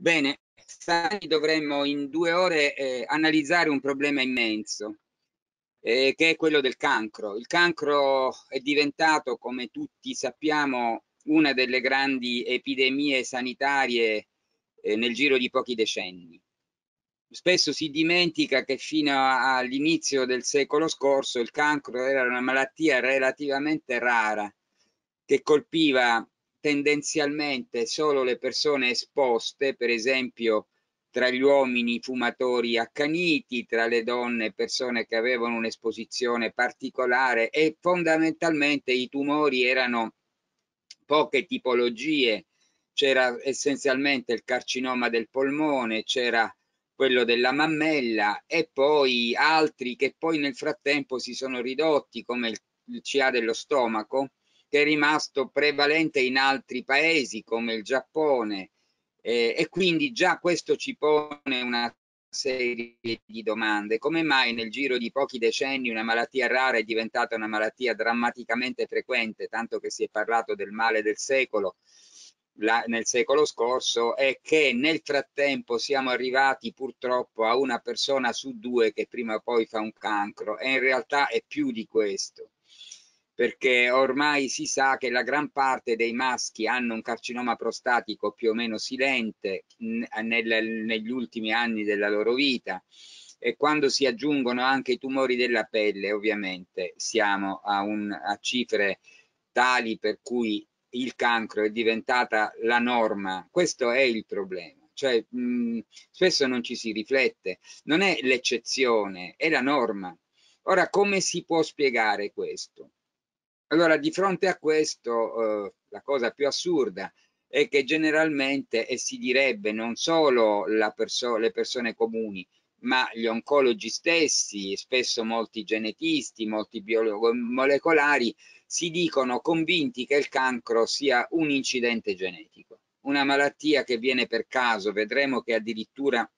Bene, sani dovremmo in due ore eh, analizzare un problema immenso, eh, che è quello del cancro. Il cancro è diventato, come tutti sappiamo, una delle grandi epidemie sanitarie eh, nel giro di pochi decenni. Spesso si dimentica che fino all'inizio del secolo scorso il cancro era una malattia relativamente rara che colpiva tendenzialmente solo le persone esposte, per esempio tra gli uomini fumatori accaniti, tra le donne persone che avevano un'esposizione particolare e fondamentalmente i tumori erano poche tipologie, c'era essenzialmente il carcinoma del polmone, c'era quello della mammella e poi altri che poi nel frattempo si sono ridotti come il, il CA dello stomaco che è rimasto prevalente in altri paesi come il Giappone eh, e quindi già questo ci pone una serie di domande. Come mai nel giro di pochi decenni una malattia rara è diventata una malattia drammaticamente frequente, tanto che si è parlato del male del secolo la, nel secolo scorso, e che nel frattempo siamo arrivati purtroppo a una persona su due che prima o poi fa un cancro, e in realtà è più di questo perché ormai si sa che la gran parte dei maschi hanno un carcinoma prostatico più o meno silente nel, negli ultimi anni della loro vita e quando si aggiungono anche i tumori della pelle ovviamente siamo a, un, a cifre tali per cui il cancro è diventata la norma questo è il problema cioè mh, mm, spesso non ci si riflette non è l'eccezione è la norma ora come si può spiegare questo allora, di fronte a questo, eh, la cosa più assurda è che generalmente, e si direbbe non solo perso le persone comuni, ma gli oncologi stessi, spesso molti genetisti, molti biologi molecolari, si dicono convinti che il cancro sia un incidente genetico, una malattia che viene per caso. Vedremo che addirittura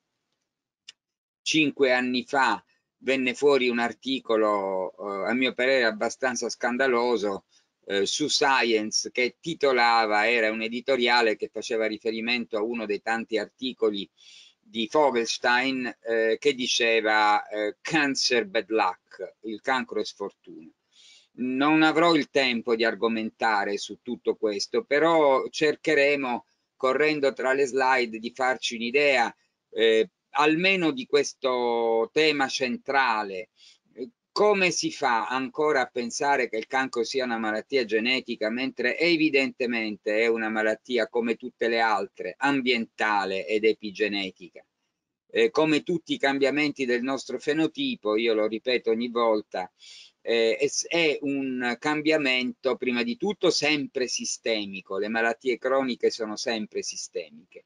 cinque anni fa venne fuori un articolo, eh, a mio parere, abbastanza scandaloso eh, su Science che titolava, era un editoriale che faceva riferimento a uno dei tanti articoli di Fogelstein eh, che diceva eh, Cancer Bad Luck, il cancro è sfortuna. Non avrò il tempo di argomentare su tutto questo, però cercheremo, correndo tra le slide, di farci un'idea eh, almeno di questo tema centrale. Eh, come si fa ancora a pensare che il cancro sia una malattia genetica, mentre evidentemente è una malattia come tutte le altre, ambientale ed epigenetica? Eh, come tutti i cambiamenti del nostro fenotipo, io lo ripeto ogni volta, eh, è un cambiamento prima di tutto sempre sistemico, le malattie croniche sono sempre sistemiche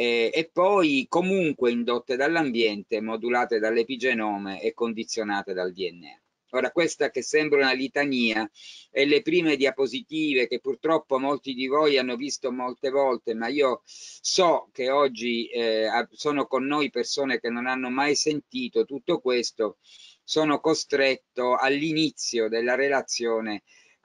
eh, e poi comunque indotte dall'ambiente, modulate dall'epigenome e condizionate dal DNA. Ora, questa che sembra una litania e le prime diapositive che purtroppo molti di voi hanno visto molte volte, ma io so che oggi eh, sono con noi persone che non hanno mai sentito tutto questo, sono costretto all'inizio della relazione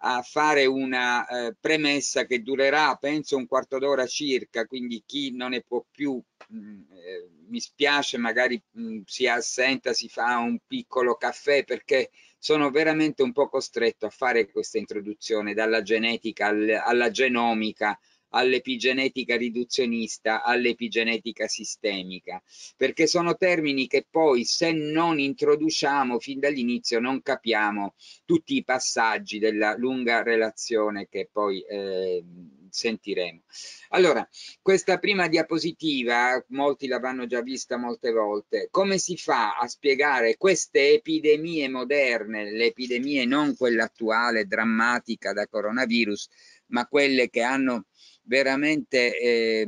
a fare una eh, premessa che durerà penso un quarto d'ora circa quindi chi non ne può più mh, mm, eh, mi spiace magari mh, mm, si assenta si fa un piccolo caffè perché sono veramente un po' costretto a fare questa introduzione dalla genetica al, alla genomica all'epigenetica riduzionista, all'epigenetica sistemica, perché sono termini che poi se non introduciamo fin dall'inizio non capiamo tutti i passaggi della lunga relazione che poi eh, sentiremo. Allora, questa prima diapositiva, molti l'avranno già vista molte volte, come si fa a spiegare queste epidemie moderne, le epidemie non quella attuale, drammatica da coronavirus, ma quelle che hanno veramente eh,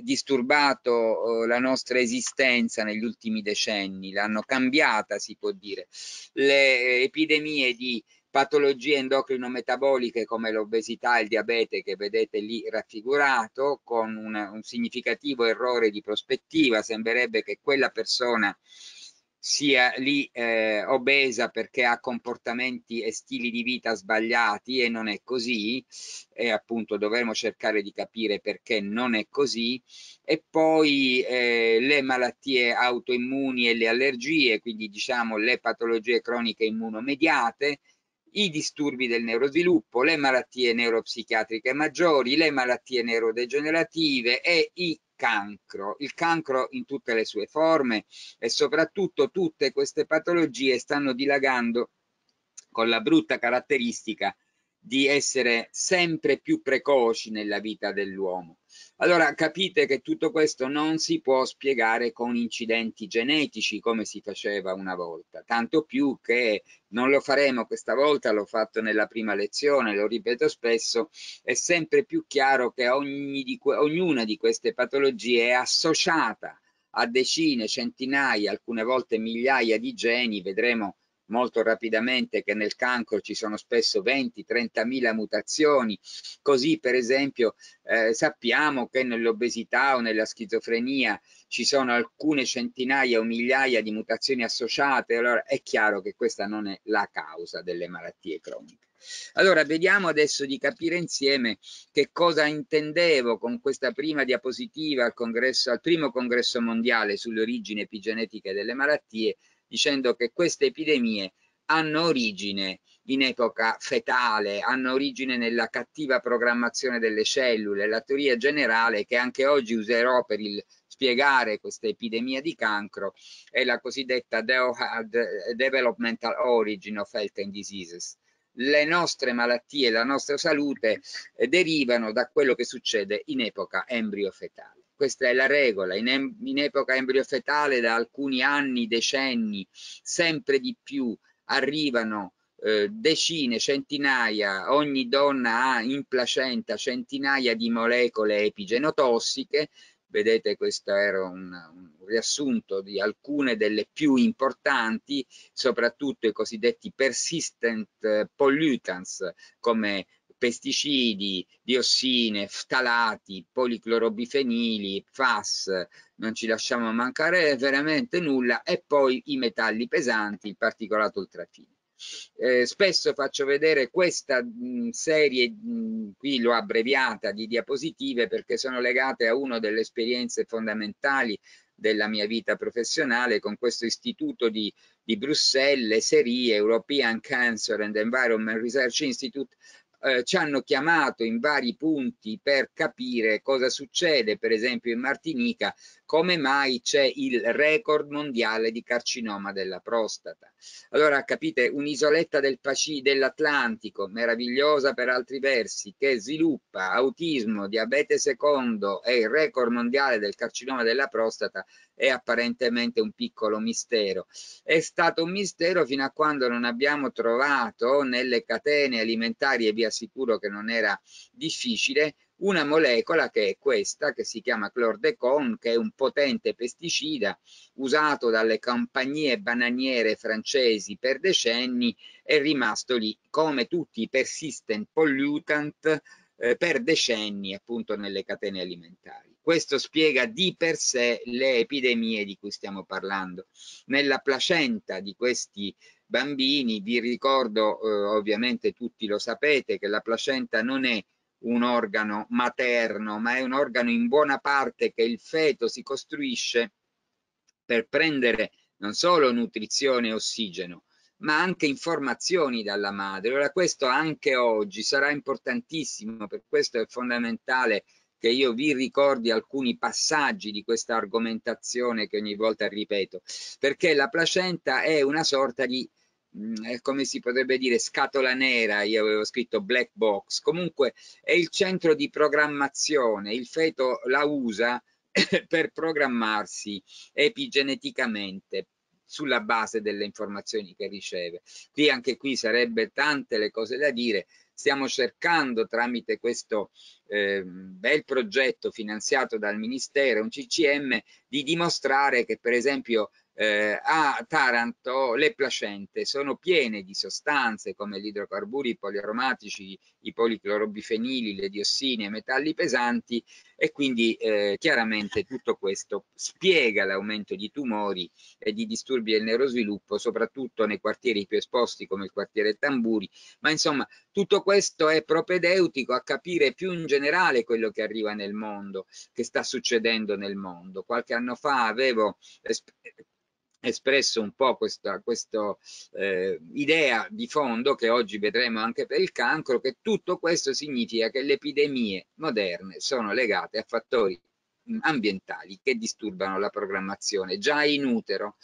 disturbato eh, la nostra esistenza negli ultimi decenni, l'hanno cambiata si può dire. Le eh, epidemie di patologie endocrino-metaboliche come l'obesità e il diabete che vedete lì raffigurato con una, un significativo errore di prospettiva, sembrerebbe che quella persona sia lì eh, obesa perché ha comportamenti e stili di vita sbagliati e non è così e appunto dovremo cercare di capire perché non è così e poi eh, le malattie autoimmuni e le allergie quindi diciamo le patologie croniche immunomediate i disturbi del neurosviluppo, le malattie neuropsichiatriche maggiori, le malattie neurodegenerative e i cancro, il cancro in tutte le sue forme e soprattutto tutte queste patologie stanno dilagando con la brutta caratteristica di essere sempre più precoci nella vita dell'uomo. Allora capite che tutto questo non si può spiegare con incidenti genetici come si faceva una volta, tanto più che non lo faremo questa volta, l'ho fatto nella prima lezione, lo ripeto spesso, è sempre più chiaro che ogni di ognuna di queste patologie è associata a decine, centinaia, alcune volte migliaia di geni, vedremo molto rapidamente che nel cancro ci sono spesso 20-30 mila mutazioni, così per esempio eh, sappiamo che nell'obesità o nella schizofrenia ci sono alcune centinaia o migliaia di mutazioni associate, allora è chiaro che questa non è la causa delle malattie croniche. Allora, vediamo adesso di capire insieme che cosa intendevo con questa prima diapositiva al, congresso, al primo congresso mondiale sulle origini epigenetiche delle malattie dicendo che queste epidemie hanno origine in epoca fetale, hanno origine nella cattiva programmazione delle cellule, la teoria generale che anche oggi userò per il spiegare questa epidemia di cancro è la cosiddetta developmental origin of health and diseases. Le nostre malattie, la nostra salute eh, derivano da quello che succede in epoca embriofetale questa è la regola, in, em in epoca embriofetale da alcuni anni, decenni, sempre di più arrivano eh, decine, centinaia, ogni donna ha in placenta centinaia di molecole epigenotossiche, vedete questo era un, un, riassunto di alcune delle più importanti, soprattutto i cosiddetti persistent pollutants come pesticidi, diossine, ftalati, policlorobifenili, FAS, non ci lasciamo mancare veramente nulla e poi i metalli pesanti, il particolato ultrafine. Eh, spesso faccio vedere questa mh, serie, mh, qui l'ho abbreviata, di diapositive perché sono legate a una delle esperienze fondamentali della mia vita professionale con questo istituto di, di Bruxelles, SERI, European Cancer and Environment Research Institute, eh, ci hanno chiamato in vari punti per capire cosa succede, per esempio in Martinica come mai c'è il record mondiale di carcinoma della prostata. Allora capite, un'isoletta del dell'Atlantico, meravigliosa per altri versi, che sviluppa autismo, diabete secondo e il record mondiale del carcinoma della prostata è apparentemente un piccolo mistero. È stato un mistero fino a quando non abbiamo trovato nelle catene alimentari, e vi assicuro che non era difficile, una molecola che è questa, che si chiama clordecon, che è un potente pesticida usato dalle compagnie bananiere francesi per decenni, è rimasto lì come tutti i persistent pollutant eh, per decenni appunto nelle catene alimentari. Questo spiega di per sé le epidemie di cui stiamo parlando. Nella placenta di questi bambini, vi ricordo, eh, ovviamente tutti lo sapete, che la placenta non è un organo materno, ma è un organo in buona parte che il feto si costruisce per prendere non solo nutrizione e ossigeno, ma anche informazioni dalla madre. Ora questo anche oggi sarà importantissimo, per questo è fondamentale che io vi ricordi alcuni passaggi di questa argomentazione che ogni volta ripeto, perché la placenta è una sorta di mh, mm, come si potrebbe dire scatola nera io avevo scritto black box comunque è il centro di programmazione il feto la usa per programmarsi epigeneticamente sulla base delle informazioni che riceve qui anche qui sarebbe tante le cose da dire stiamo cercando tramite questo eh, bel progetto finanziato dal Ministero, un CCM, di dimostrare che per esempio eh, a Taranto le placente sono piene di sostanze come gli idrocarburi i poliaromatici, i policlorobifenili, le diossine, i metalli pesanti e quindi eh, chiaramente tutto questo spiega l'aumento di tumori e di disturbi del neurosviluppo soprattutto nei quartieri più esposti come il quartiere Tamburi ma insomma tutto questo è propedeutico a capire più in generale quello che arriva nel mondo che sta succedendo nel mondo qualche anno fa avevo espresso un po' questa, questa eh, idea di fondo che oggi vedremo anche per il cancro, che tutto questo significa che le epidemie moderne sono legate a fattori mm, ambientali che disturbano la programmazione già in utero.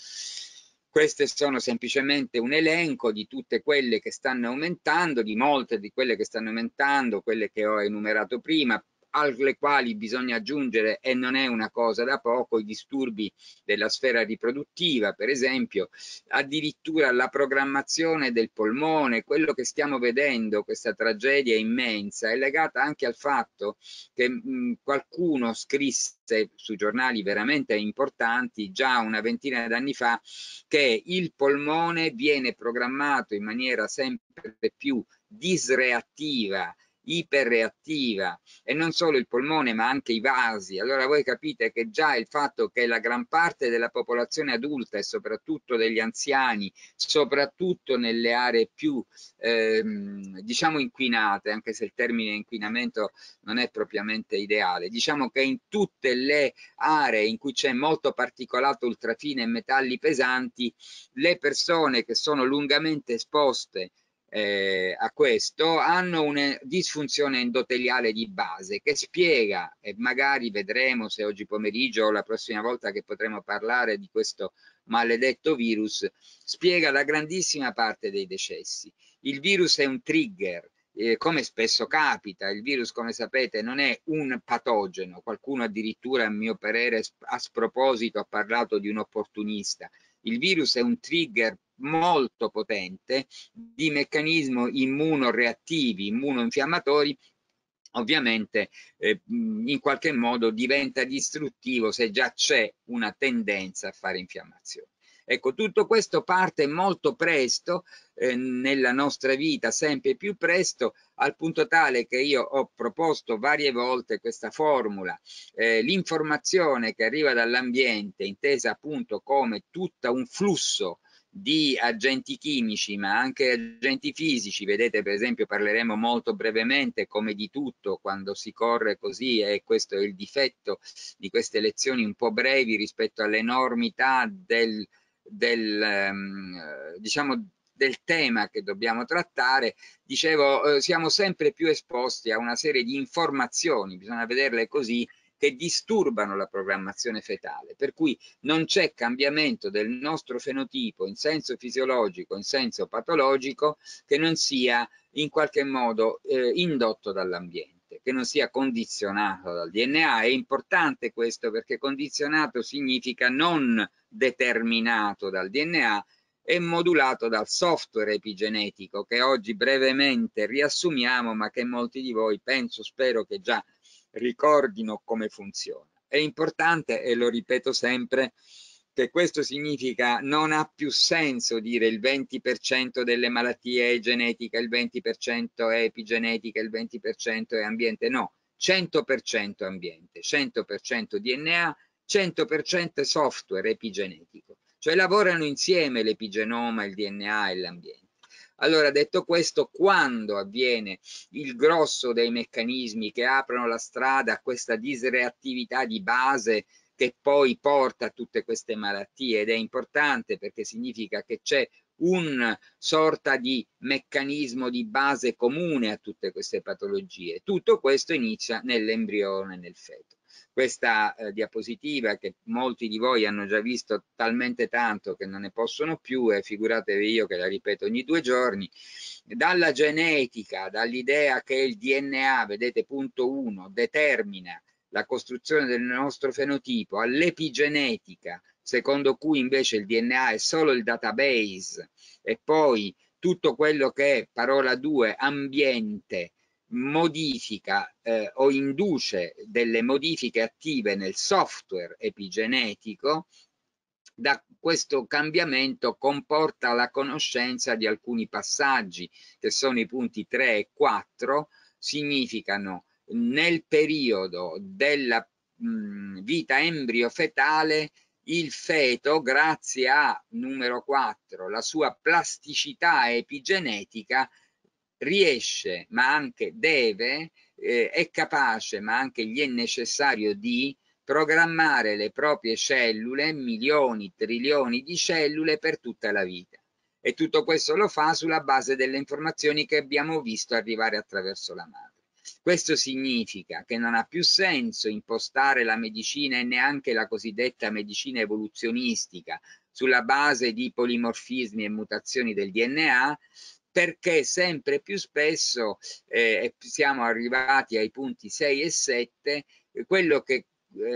Queste sono semplicemente un elenco di tutte quelle che stanno aumentando, di molte di quelle che stanno aumentando, quelle che ho enumerato prima, alle quali bisogna aggiungere, e non è una cosa da poco, i disturbi della sfera riproduttiva, per esempio, addirittura la programmazione del polmone, quello che stiamo vedendo, questa tragedia immensa, è legata anche al fatto che mh, mm, qualcuno scrisse su giornali veramente importanti già una ventina d'anni fa che il polmone viene programmato in maniera sempre più disreattiva iperreattiva e non solo il polmone ma anche i vasi. Allora voi capite che già il fatto che la gran parte della popolazione adulta e soprattutto degli anziani, soprattutto nelle aree più ehm, diciamo inquinate, anche se il termine inquinamento non è propriamente ideale, diciamo che in tutte le aree in cui c'è molto particolato ultrafine e metalli pesanti, le persone che sono lungamente esposte eh, a questo hanno una disfunzione endoteliale di base che spiega e magari vedremo se oggi pomeriggio o la prossima volta che potremo parlare di questo maledetto virus spiega la grandissima parte dei decessi il virus è un trigger eh, come spesso capita il virus come sapete non è un patogeno qualcuno addirittura a mio parere a sproposito ha parlato di un opportunista il virus è un trigger molto potente di meccanismi immunoreattivi, immunoinfiammatori ovviamente eh, in qualche modo diventa distruttivo se già c'è una tendenza a fare infiammazione. Ecco, tutto questo parte molto presto eh, nella nostra vita, sempre più presto, al punto tale che io ho proposto varie volte questa formula. Eh, L'informazione che arriva dall'ambiente, intesa appunto come tutto un flusso di agenti chimici ma anche agenti fisici vedete per esempio parleremo molto brevemente come di tutto quando si corre così e questo è il difetto di queste lezioni un po' brevi rispetto all'enormità del del, ehm, diciamo, del tema che dobbiamo trattare, dicevo, eh, siamo sempre più esposti a una serie di informazioni, bisogna vederle così, che disturbano la programmazione fetale, per cui non c'è cambiamento del nostro fenotipo in senso fisiologico, in senso patologico, che non sia in qualche modo eh, indotto dall'ambiente, che non sia condizionato dal DNA. È importante questo perché condizionato significa non determinato dal DNA e modulato dal software epigenetico che oggi brevemente riassumiamo ma che molti di voi penso, spero che già ricordino come funziona. È importante, e lo ripeto sempre, che questo significa non ha più senso dire il 20% delle malattie è genetica, il 20% è epigenetica, il 20% è ambiente, no, 100% ambiente, 100% DNA, 100% software epigenetico, cioè lavorano insieme l'epigenoma, il DNA e l'ambiente. Allora, detto questo, quando avviene il grosso dei meccanismi che aprono la strada a questa disreattività di base che poi porta a tutte queste malattie ed è importante perché significa che c'è un sorta di meccanismo di base comune a tutte queste patologie. Tutto questo inizia nell'embrione, nel feto questa eh, diapositiva che molti di voi hanno già visto talmente tanto che non ne possono più e figuratevi io che la ripeto ogni due giorni, dalla genetica, dall'idea che il DNA, vedete punto 1, determina la costruzione del nostro fenotipo, all'epigenetica, secondo cui invece il DNA è solo il database e poi tutto quello che è, parola 2, ambiente, modifica eh, o induce delle modifiche attive nel software epigenetico da questo cambiamento comporta la conoscenza di alcuni passaggi che sono i punti 3 e 4 significano nel periodo della mh, mm, vita embriofetale il feto grazie a numero 4 la sua plasticità epigenetica riesce ma anche deve, eh, è capace ma anche gli è necessario di programmare le proprie cellule, milioni, trilioni di cellule per tutta la vita. E tutto questo lo fa sulla base delle informazioni che abbiamo visto arrivare attraverso la madre. Questo significa che non ha più senso impostare la medicina e neanche la cosiddetta medicina evoluzionistica sulla base di polimorfismi e mutazioni del DNA, perché sempre più spesso eh, siamo arrivati ai punti 6 e 7, eh, quello che eh,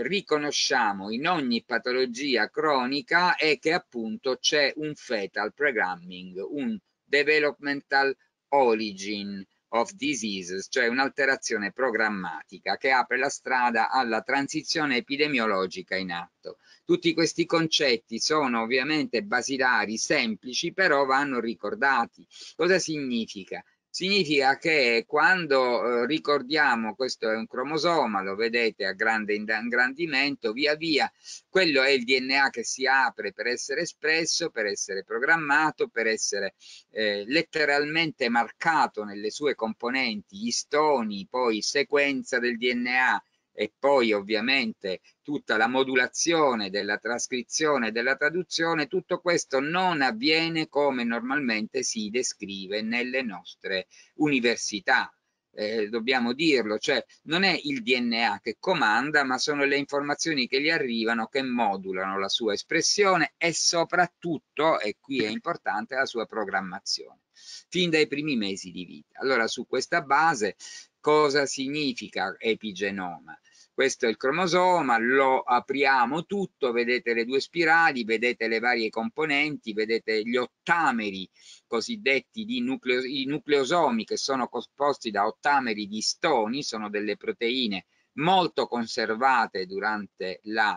riconosciamo in ogni patologia cronica è che appunto c'è un fetal programming, un developmental origin, of Diseases, cioè un'alterazione programmatica che apre la strada alla transizione epidemiologica in atto. Tutti questi concetti sono ovviamente basilari, semplici, però vanno ricordati. Cosa significa? Significa che quando eh, ricordiamo, questo è un cromosoma, lo vedete a grande ingrandimento, via via, quello è il DNA che si apre per essere espresso, per essere programmato, per essere eh, letteralmente marcato nelle sue componenti, gli stoni, poi sequenza del DNA, e poi ovviamente tutta la modulazione della trascrizione e della traduzione, tutto questo non avviene come normalmente si descrive nelle nostre università. Eh, dobbiamo dirlo, cioè non è il DNA che comanda, ma sono le informazioni che gli arrivano che modulano la sua espressione e soprattutto, e qui è importante, la sua programmazione, fin dai primi mesi di vita. Allora su questa base cosa significa epigenoma? questo è il cromosoma, lo apriamo tutto, vedete le due spirali, vedete le varie componenti, vedete gli ottameri cosiddetti di nucleo, i nucleosomi che sono composti da ottameri di stoni, sono delle proteine molto conservate durante la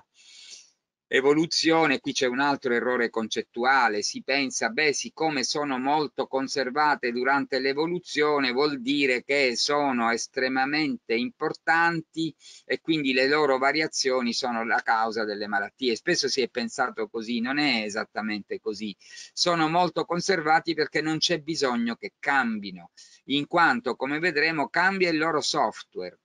Evoluzione, qui c'è un altro errore concettuale, si pensa, beh, siccome sono molto conservate durante l'evoluzione, vuol dire che sono estremamente importanti e quindi le loro variazioni sono la causa delle malattie. Spesso si è pensato così, non è esattamente così. Sono molto conservati perché non c'è bisogno che cambino, in quanto, come vedremo, cambia il loro software.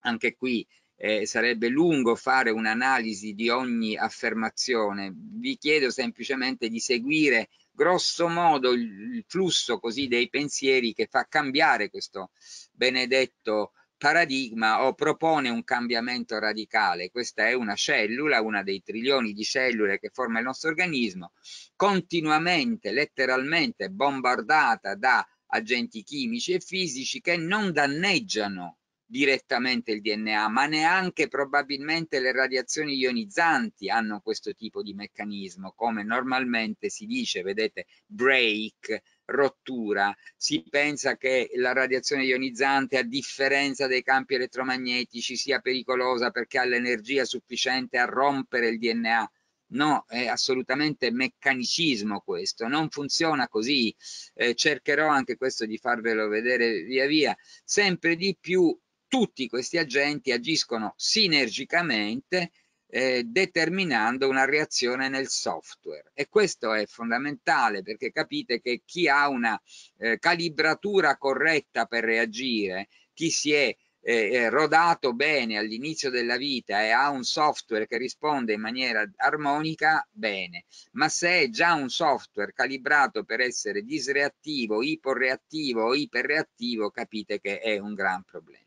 Anche qui eh, sarebbe lungo fare un'analisi di ogni affermazione, vi chiedo semplicemente di seguire grosso modo il, flusso così dei pensieri che fa cambiare questo benedetto paradigma o propone un cambiamento radicale. Questa è una cellula, una dei trilioni di cellule che forma il nostro organismo, continuamente, letteralmente bombardata da agenti chimici e fisici che non danneggiano direttamente il DNA, ma neanche probabilmente le radiazioni ionizzanti hanno questo tipo di meccanismo, come normalmente si dice, vedete, break, rottura, si pensa che la radiazione ionizzante a differenza dei campi elettromagnetici sia pericolosa perché ha l'energia sufficiente a rompere il DNA, no, è assolutamente meccanicismo questo, non funziona così, eh, cercherò anche questo di farvelo vedere via via, sempre di più tutti questi agenti agiscono sinergicamente eh, determinando una reazione nel software e questo è fondamentale perché capite che chi ha una eh, calibratura corretta per reagire, chi si è eh, eh rodato bene all'inizio della vita e ha un software che risponde in maniera armonica, bene, ma se è già un software calibrato per essere disreattivo, iporreattivo o iperreattivo, capite che è un gran problema.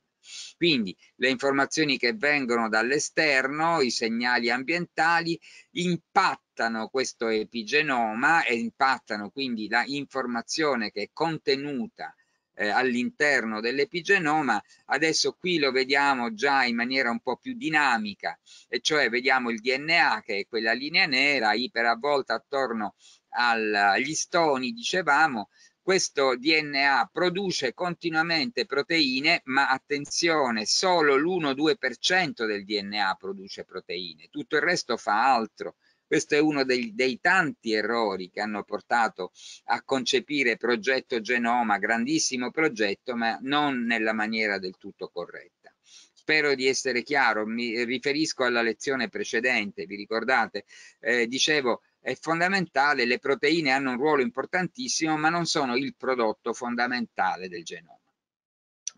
Quindi le informazioni che vengono dall'esterno, i segnali ambientali, impattano questo epigenoma e impattano quindi la informazione che è contenuta eh, all'interno dell'epigenoma. Adesso qui lo vediamo già in maniera un po' più dinamica, e cioè vediamo il DNA che è quella linea nera iperavvolta attorno agli stoni, dicevamo, questo DNA produce continuamente proteine, ma attenzione, solo l'1-2% del DNA produce proteine, tutto il resto fa altro. Questo è uno dei, dei, tanti errori che hanno portato a concepire progetto genoma, grandissimo progetto, ma non nella maniera del tutto corretta. Spero di essere chiaro, mi riferisco alla lezione precedente, vi ricordate? Eh, dicevo, è fondamentale, le proteine hanno un ruolo importantissimo ma non sono il prodotto fondamentale del genoma.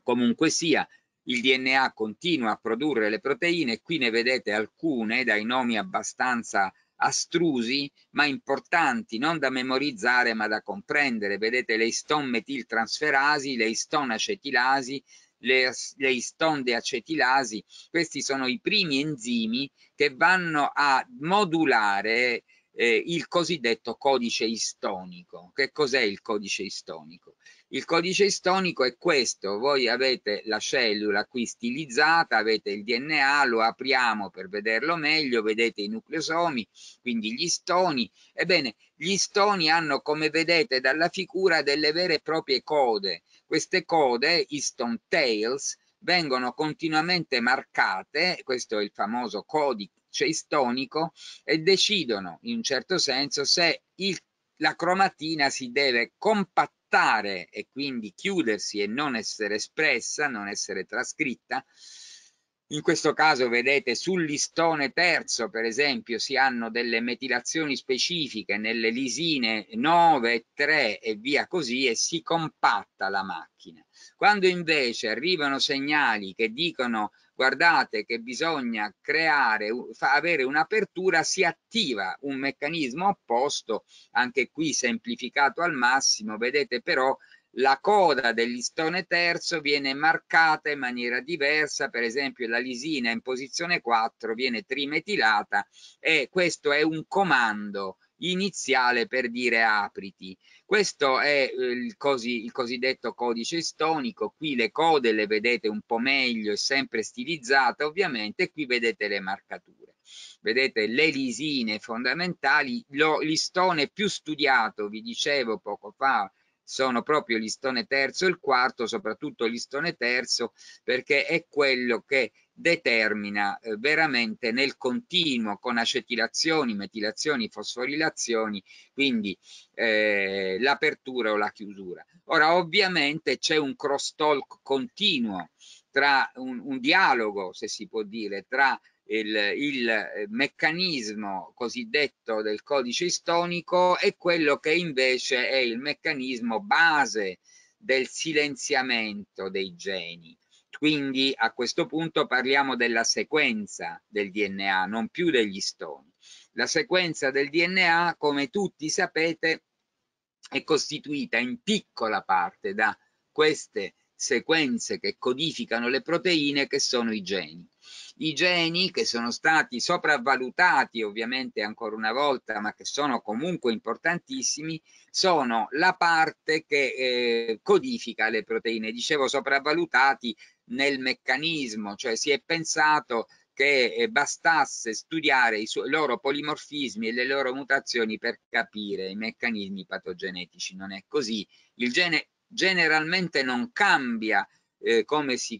Comunque sia, il DNA continua a produrre le proteine, qui ne vedete alcune dai nomi abbastanza astrusi ma importanti, non da memorizzare ma da comprendere. Vedete le iston metiltransferasi, le iston acetilasi, le, le iston deacetilasi, questi sono i primi enzimi che vanno a modulare eh, il cosiddetto codice istonico. Che cos'è il codice istonico? Il codice istonico è questo, voi avete la cellula qui stilizzata, avete il DNA, lo apriamo per vederlo meglio, vedete i nucleosomi, quindi gli stoni. Ebbene, gli stoni hanno, come vedete dalla figura, delle vere e proprie code. Queste code, i stone tails, vengono continuamente marcate, questo è il famoso codic cioè istonico e decidono in un certo senso se il, la cromatina si deve compattare e quindi chiudersi e non essere espressa, non essere trascritta. In questo caso vedete sull'istone terzo, per esempio, si hanno delle metilazioni specifiche nelle lisine 9, 3 e via così e si compatta la macchina. Quando invece arrivano segnali che dicono guardate che bisogna creare, avere un'apertura, si attiva un meccanismo opposto, anche qui semplificato al massimo, vedete però la coda del listone terzo viene marcata in maniera diversa, per esempio la lisina in posizione 4 viene trimetilata e questo è un comando iniziale per dire apriti. Questo è eh, il, cosi, il, cosiddetto codice stonico, qui le code le vedete un po' meglio, è sempre stilizzata ovviamente, qui vedete le marcature. Vedete le lisine fondamentali, l'istone più studiato, vi dicevo poco fa, sono proprio il listone terzo e il quarto, soprattutto il listone terzo, perché è quello che determina eh, veramente nel continuo con acetilazioni, metilazioni, fosforilazioni, quindi eh, l'apertura o la chiusura. Ora ovviamente c'è un cross talk continuo tra un, un dialogo, se si può dire, tra il, il eh, meccanismo cosiddetto del codice istonico e quello che invece è il meccanismo base del silenziamento dei geni. Quindi a questo punto parliamo della sequenza del DNA, non più degli stoni. La sequenza del DNA, come tutti sapete, è costituita in piccola parte da queste sequenze che codificano le proteine che sono i geni i geni che sono stati sopravvalutati ovviamente ancora una volta, ma che sono comunque importantissimi, sono la parte che eh, codifica le proteine. Dicevo sopravvalutati nel meccanismo, cioè si è pensato che eh, bastasse studiare i loro polimorfismi e le loro mutazioni per capire i meccanismi patogenetici. Non è così. Il gene generalmente non cambia eh, come si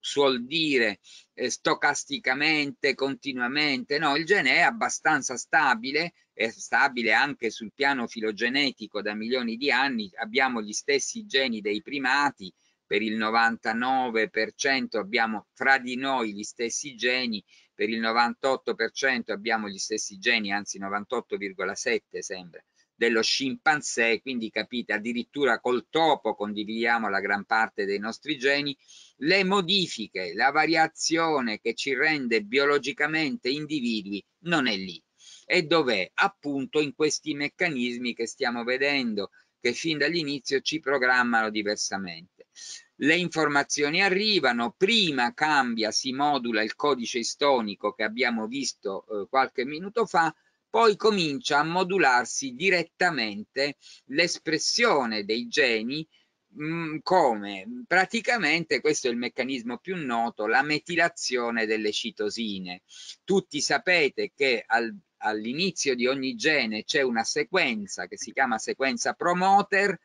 suol dire eh, stocasticamente, continuamente, no, il gene è abbastanza stabile, è stabile anche sul piano filogenetico da milioni di anni, abbiamo gli stessi geni dei primati, per il 99% abbiamo fra di noi gli stessi geni, per il 98% abbiamo gli stessi geni, anzi 98,7 sembra dello scimpanzé, quindi capite, addirittura col topo condividiamo la gran parte dei nostri geni, le modifiche, la variazione che ci rende biologicamente individui non è lì. E dov'è? Appunto in questi meccanismi che stiamo vedendo, che fin dall'inizio ci programmano diversamente. Le informazioni arrivano, prima cambia, si modula il codice istonico che abbiamo visto eh, qualche minuto fa, poi comincia a modularsi direttamente l'espressione dei geni mh, mm, come praticamente questo è il meccanismo più noto la metilazione delle citosine tutti sapete che al, all'inizio di ogni gene c'è una sequenza che si chiama sequenza promoter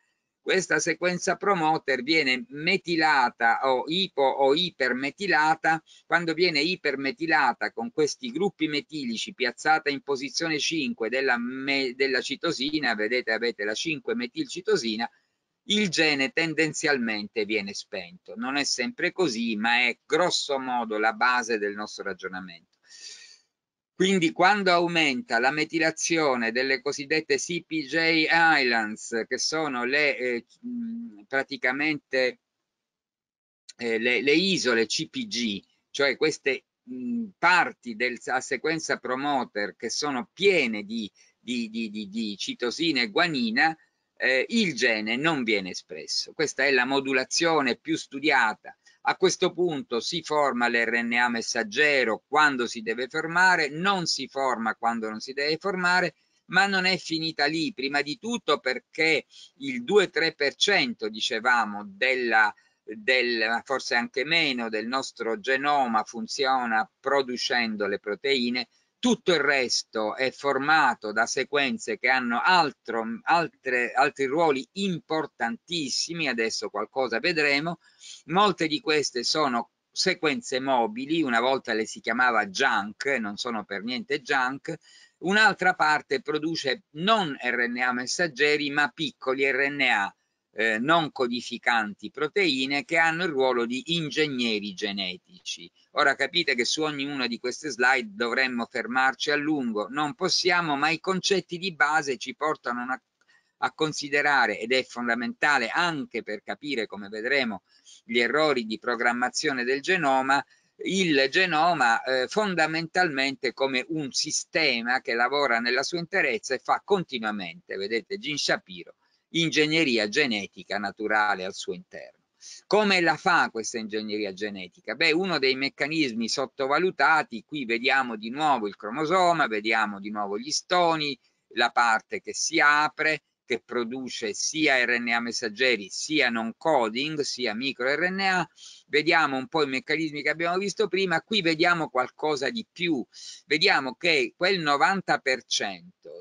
questa sequenza promoter viene metilata o ipo o ipermetilata, quando viene ipermetilata con questi gruppi metilici piazzata in posizione 5 della, me, della citosina, vedete avete la 5-metilcitosina, il gene tendenzialmente viene spento. Non è sempre così, ma è grosso modo la base del nostro ragionamento. Quindi quando aumenta la metilazione delle cosiddette CPJ Islands, che sono le, eh, praticamente eh, le, le, isole CPG, cioè queste mh, parti del, a sequenza promoter che sono piene di, di, di, di citosina e guanina, eh, il gene non viene espresso. Questa è la modulazione più studiata a questo punto si forma l'RNA messaggero quando si deve formare, non si forma quando non si deve formare, ma non è finita lì, prima di tutto perché il 2-3% dicevamo della, del, forse anche meno del nostro genoma funziona producendo le proteine, tutto il resto è formato da sequenze che hanno altro, altre, altri ruoli importantissimi, adesso qualcosa vedremo, molte di queste sono sequenze mobili, una volta le si chiamava junk, non sono per niente junk, un'altra parte produce non RNA messaggeri ma piccoli RNA eh, non codificanti proteine che hanno il ruolo di ingegneri genetici. Ora capite che su ognuna di queste slide dovremmo fermarci a lungo, non possiamo, ma i concetti di base ci portano a, a considerare, ed è fondamentale anche per capire, come vedremo, gli errori di programmazione del genoma, il genoma eh, fondamentalmente come un sistema che lavora nella sua interezza e fa continuamente, vedete, Gin Shapiro, ingegneria genetica naturale al suo interno. Come la fa questa ingegneria genetica? Beh, uno dei meccanismi sottovalutati, qui vediamo di nuovo il cromosoma, vediamo di nuovo gli stoni, la parte che si apre, che produce sia RNA messaggeri, sia non coding, sia microRNA. Vediamo un po' i meccanismi che abbiamo visto prima, qui vediamo qualcosa di più. Vediamo che quel 90%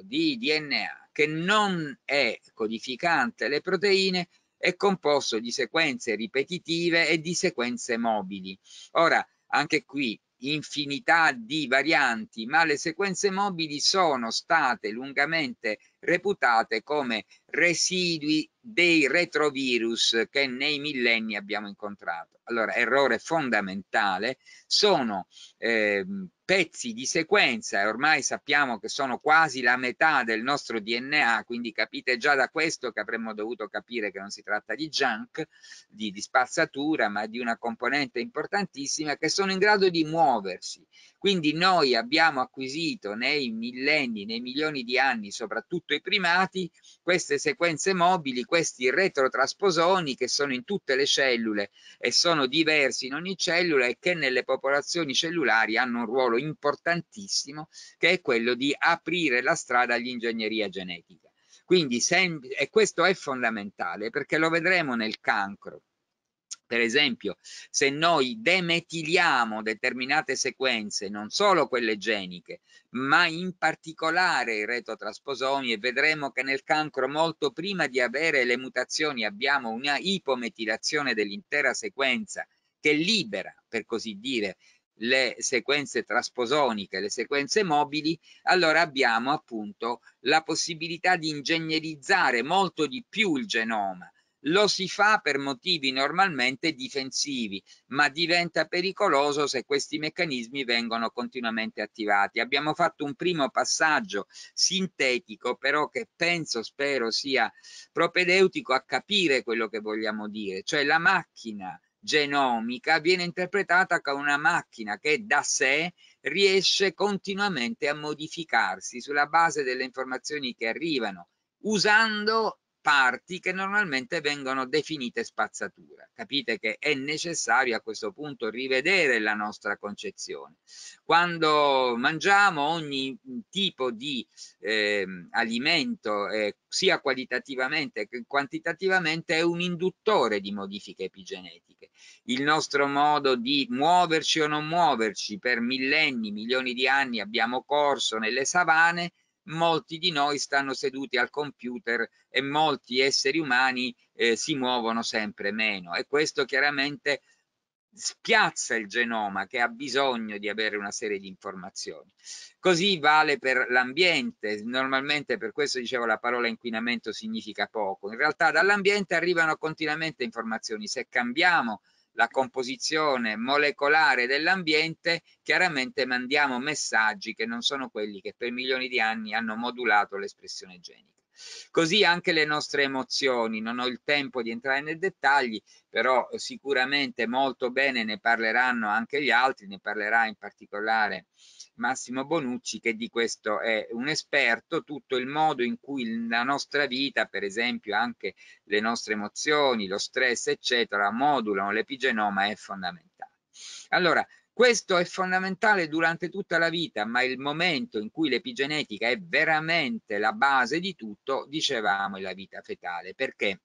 di DNA che non è codificante le proteine è composto di sequenze ripetitive e di sequenze mobili. Ora, anche qui infinità di varianti, ma le sequenze mobili sono state lungamente reputate come residui dei retrovirus che nei millenni abbiamo incontrato. Allora, errore fondamentale, sono eh, pezzi di sequenza e ormai sappiamo che sono quasi la metà del nostro DNA, quindi capite già da questo che avremmo dovuto capire che non si tratta di junk, di, di spazzatura, ma di una componente importantissima che sono in grado di muoversi quindi noi abbiamo acquisito nei millenni, nei milioni di anni, soprattutto i primati, queste sequenze mobili, questi retrotrasposoni che sono in tutte le cellule e sono diversi in ogni cellula e che nelle popolazioni cellulari hanno un ruolo importantissimo che è quello di aprire la strada all'ingegneria genetica. Quindi, e questo è fondamentale perché lo vedremo nel cancro per esempio, se noi demetiliamo determinate sequenze, non solo quelle geniche, ma in particolare i retotrasposomi, e vedremo che nel cancro molto prima di avere le mutazioni abbiamo una ipometilazione dell'intera sequenza che libera, per così dire, le sequenze trasposoniche, le sequenze mobili, allora abbiamo appunto la possibilità di ingegnerizzare molto di più il genoma lo si fa per motivi normalmente difensivi, ma diventa pericoloso se questi meccanismi vengono continuamente attivati. Abbiamo fatto un primo passaggio sintetico, però che penso, spero sia propedeutico a capire quello che vogliamo dire, cioè la macchina genomica viene interpretata come una macchina che da sé riesce continuamente a modificarsi sulla base delle informazioni che arrivano usando parti che normalmente vengono definite spazzatura. Capite che è necessario a questo punto rivedere la nostra concezione. Quando mangiamo ogni mm, tipo di eh, alimento, eh, sia qualitativamente che quantitativamente, è un induttore di modifiche epigenetiche. Il nostro modo di muoverci o non muoverci per millenni, milioni di anni abbiamo corso nelle savane, molti di noi stanno seduti al computer e molti esseri umani eh, si muovono sempre meno e questo chiaramente spiazza il genoma che ha bisogno di avere una serie di informazioni. Così vale per l'ambiente, normalmente per questo dicevo la parola inquinamento significa poco, in realtà dall'ambiente arrivano continuamente informazioni, se cambiamo la composizione molecolare dell'ambiente, chiaramente mandiamo messaggi che non sono quelli che per milioni di anni hanno modulato l'espressione genica. Così anche le nostre emozioni, non ho il tempo di entrare nei dettagli, però sicuramente molto bene ne parleranno anche gli altri, ne parlerà in particolare Massimo Bonucci che di questo è un esperto, tutto il modo in cui la nostra vita, per esempio anche le nostre emozioni, lo stress eccetera, modulano l'epigenoma è fondamentale. Allora, questo è fondamentale durante tutta la vita, ma il momento in cui l'epigenetica è veramente la base di tutto, dicevamo, è la vita fetale. Perché?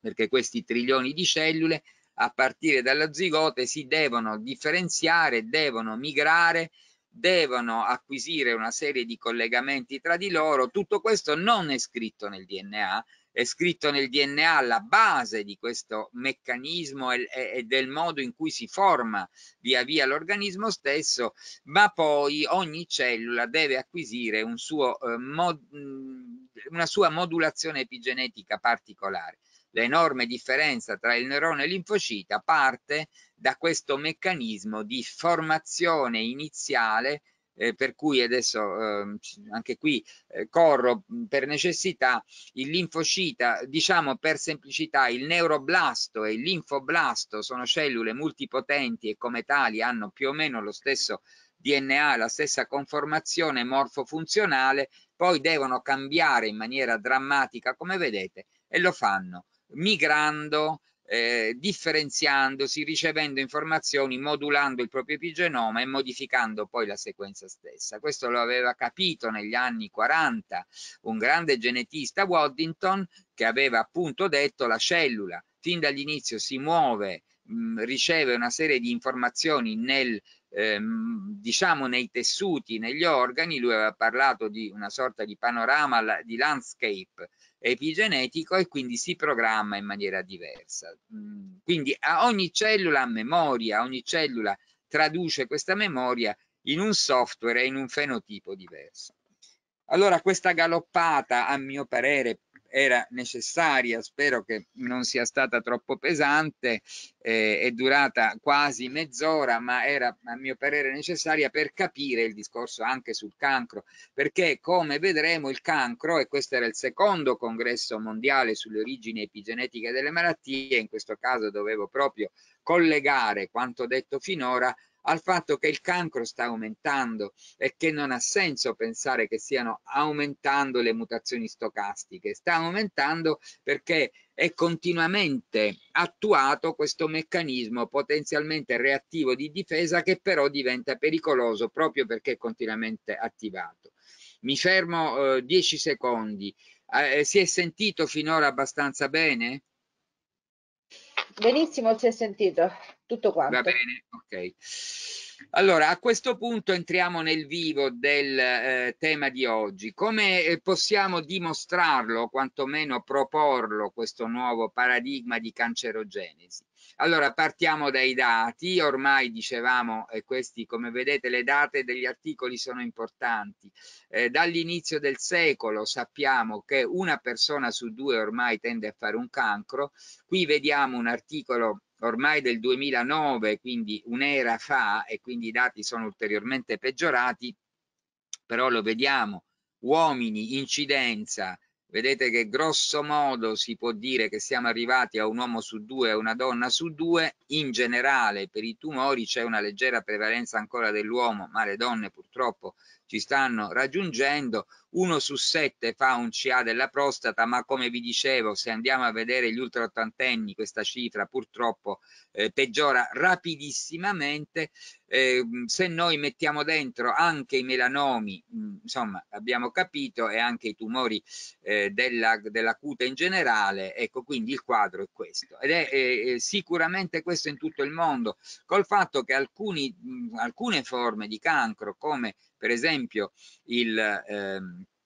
Perché questi trilioni di cellule, a partire dalla zigote, si devono differenziare, devono migrare, devono acquisire una serie di collegamenti tra di loro. Tutto questo non è scritto nel DNA, è scritto nel DNA la base di questo meccanismo e, del modo in cui si forma via via l'organismo stesso, ma poi ogni cellula deve acquisire un suo, eh, mod, mm, una sua modulazione epigenetica particolare. L'enorme differenza tra il neurone e l'infocita parte da questo meccanismo di formazione iniziale eh, per cui adesso eh, anche qui eh, corro per necessità il linfocita diciamo per semplicità il neuroblasto e il linfoblasto sono cellule multipotenti e come tali hanno più o meno lo stesso DNA la stessa conformazione morfofunzionale poi devono cambiare in maniera drammatica come vedete e lo fanno migrando eh, differenziandosi, ricevendo informazioni, modulando il proprio epigenoma e modificando poi la sequenza stessa. Questo lo aveva capito negli anni 40 un grande genetista Waddington che aveva appunto detto la cellula fin dall'inizio si muove, mh, mm, riceve una serie di informazioni nel ehm, diciamo nei tessuti, negli organi, lui aveva parlato di una sorta di panorama di landscape epigenetico e quindi si programma in maniera diversa. Mm, quindi ogni cellula ha memoria, ogni cellula traduce questa memoria in un software e in un fenotipo diverso. Allora questa galoppata, a mio parere, era necessaria, spero che non sia stata troppo pesante, eh, è durata quasi mezz'ora, ma era a mio parere necessaria per capire il discorso anche sul cancro, perché come vedremo il cancro, e questo era il secondo congresso mondiale sulle origini epigenetiche delle malattie, in questo caso dovevo proprio collegare quanto detto finora al fatto che il cancro sta aumentando e che non ha senso pensare che stiano aumentando le mutazioni stocastiche, sta aumentando perché è continuamente attuato questo meccanismo potenzialmente reattivo di difesa che però diventa pericoloso proprio perché è continuamente attivato. Mi fermo eh, 10 secondi. Eh, eh, si è sentito finora abbastanza bene? Benissimo, si è sentito tutto quanto. Va bene, ok. Allora, a questo punto entriamo nel vivo del eh, tema di oggi. Come eh, possiamo dimostrarlo, quantomeno proporlo, questo nuovo paradigma di cancerogenesi? Allora partiamo dai dati, ormai dicevamo e questi come vedete le date degli articoli sono importanti. Eh, Dall'inizio del secolo sappiamo che una persona su due ormai tende a fare un cancro, qui vediamo un articolo ormai del 2009, quindi un'era fa e quindi i dati sono ulteriormente peggiorati, però lo vediamo, uomini incidenza Vedete che grosso modo si può dire che siamo arrivati a un uomo su due e una donna su due. In generale per i tumori c'è una leggera prevalenza ancora dell'uomo, ma le donne purtroppo ci stanno raggiungendo, uno su sette fa un CA della prostata, ma come vi dicevo, se andiamo a vedere gli ultraottantenni, questa cifra purtroppo eh, peggiora rapidissimamente, eh, se noi mettiamo dentro anche i melanomi, mh, mm, insomma abbiamo capito, e anche i tumori eh, della, della, cute in generale, ecco quindi il quadro è questo. Ed è sicuramente questo in tutto il mondo, col fatto che alcuni, mh, mm, alcune forme di cancro come per esempio il eh,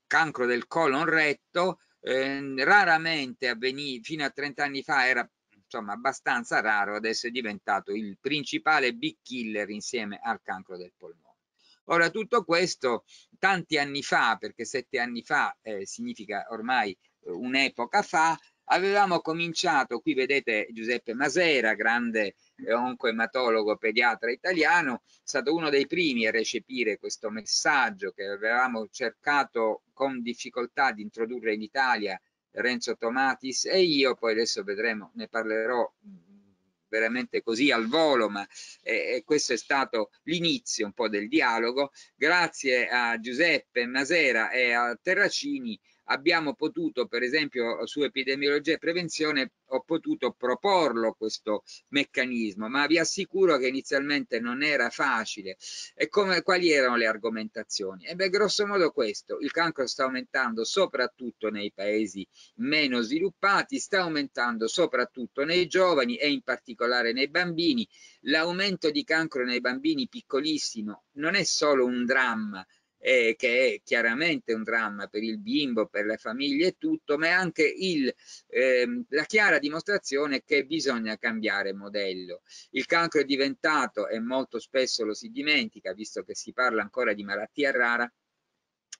cancro del colon retto eh, raramente avveniva fino a 30 anni fa era insomma abbastanza raro adesso è diventato il principale big killer insieme al cancro del polmone ora tutto questo tanti anni fa perché sette anni fa eh, significa ormai eh, un'epoca fa Avevamo cominciato, qui vedete Giuseppe Masera, grande eh, oncoematologo pediatra italiano, è stato uno dei primi a recepire questo messaggio che avevamo cercato con difficoltà di introdurre in Italia Renzo Tomatis e io, poi adesso vedremo, ne parlerò mm, veramente così al volo, ma eh, eh, questo è stato l'inizio un po' del dialogo. Grazie a Giuseppe Masera e a Terracini abbiamo potuto, per esempio su epidemiologia e prevenzione, ho potuto proporlo questo meccanismo, ma vi assicuro che inizialmente non era facile. E come, quali erano le argomentazioni? E beh, grosso modo questo, il cancro sta aumentando soprattutto nei paesi meno sviluppati, sta aumentando soprattutto nei giovani e in particolare nei bambini. L'aumento di cancro nei bambini piccolissimo non è solo un dramma, eh, che è chiaramente un dramma per il bimbo, per le famiglie e tutto, ma è anche il, ehm, la chiara dimostrazione che bisogna cambiare modello. Il cancro è diventato, e molto spesso lo si dimentica, visto che si parla ancora di malattia rara,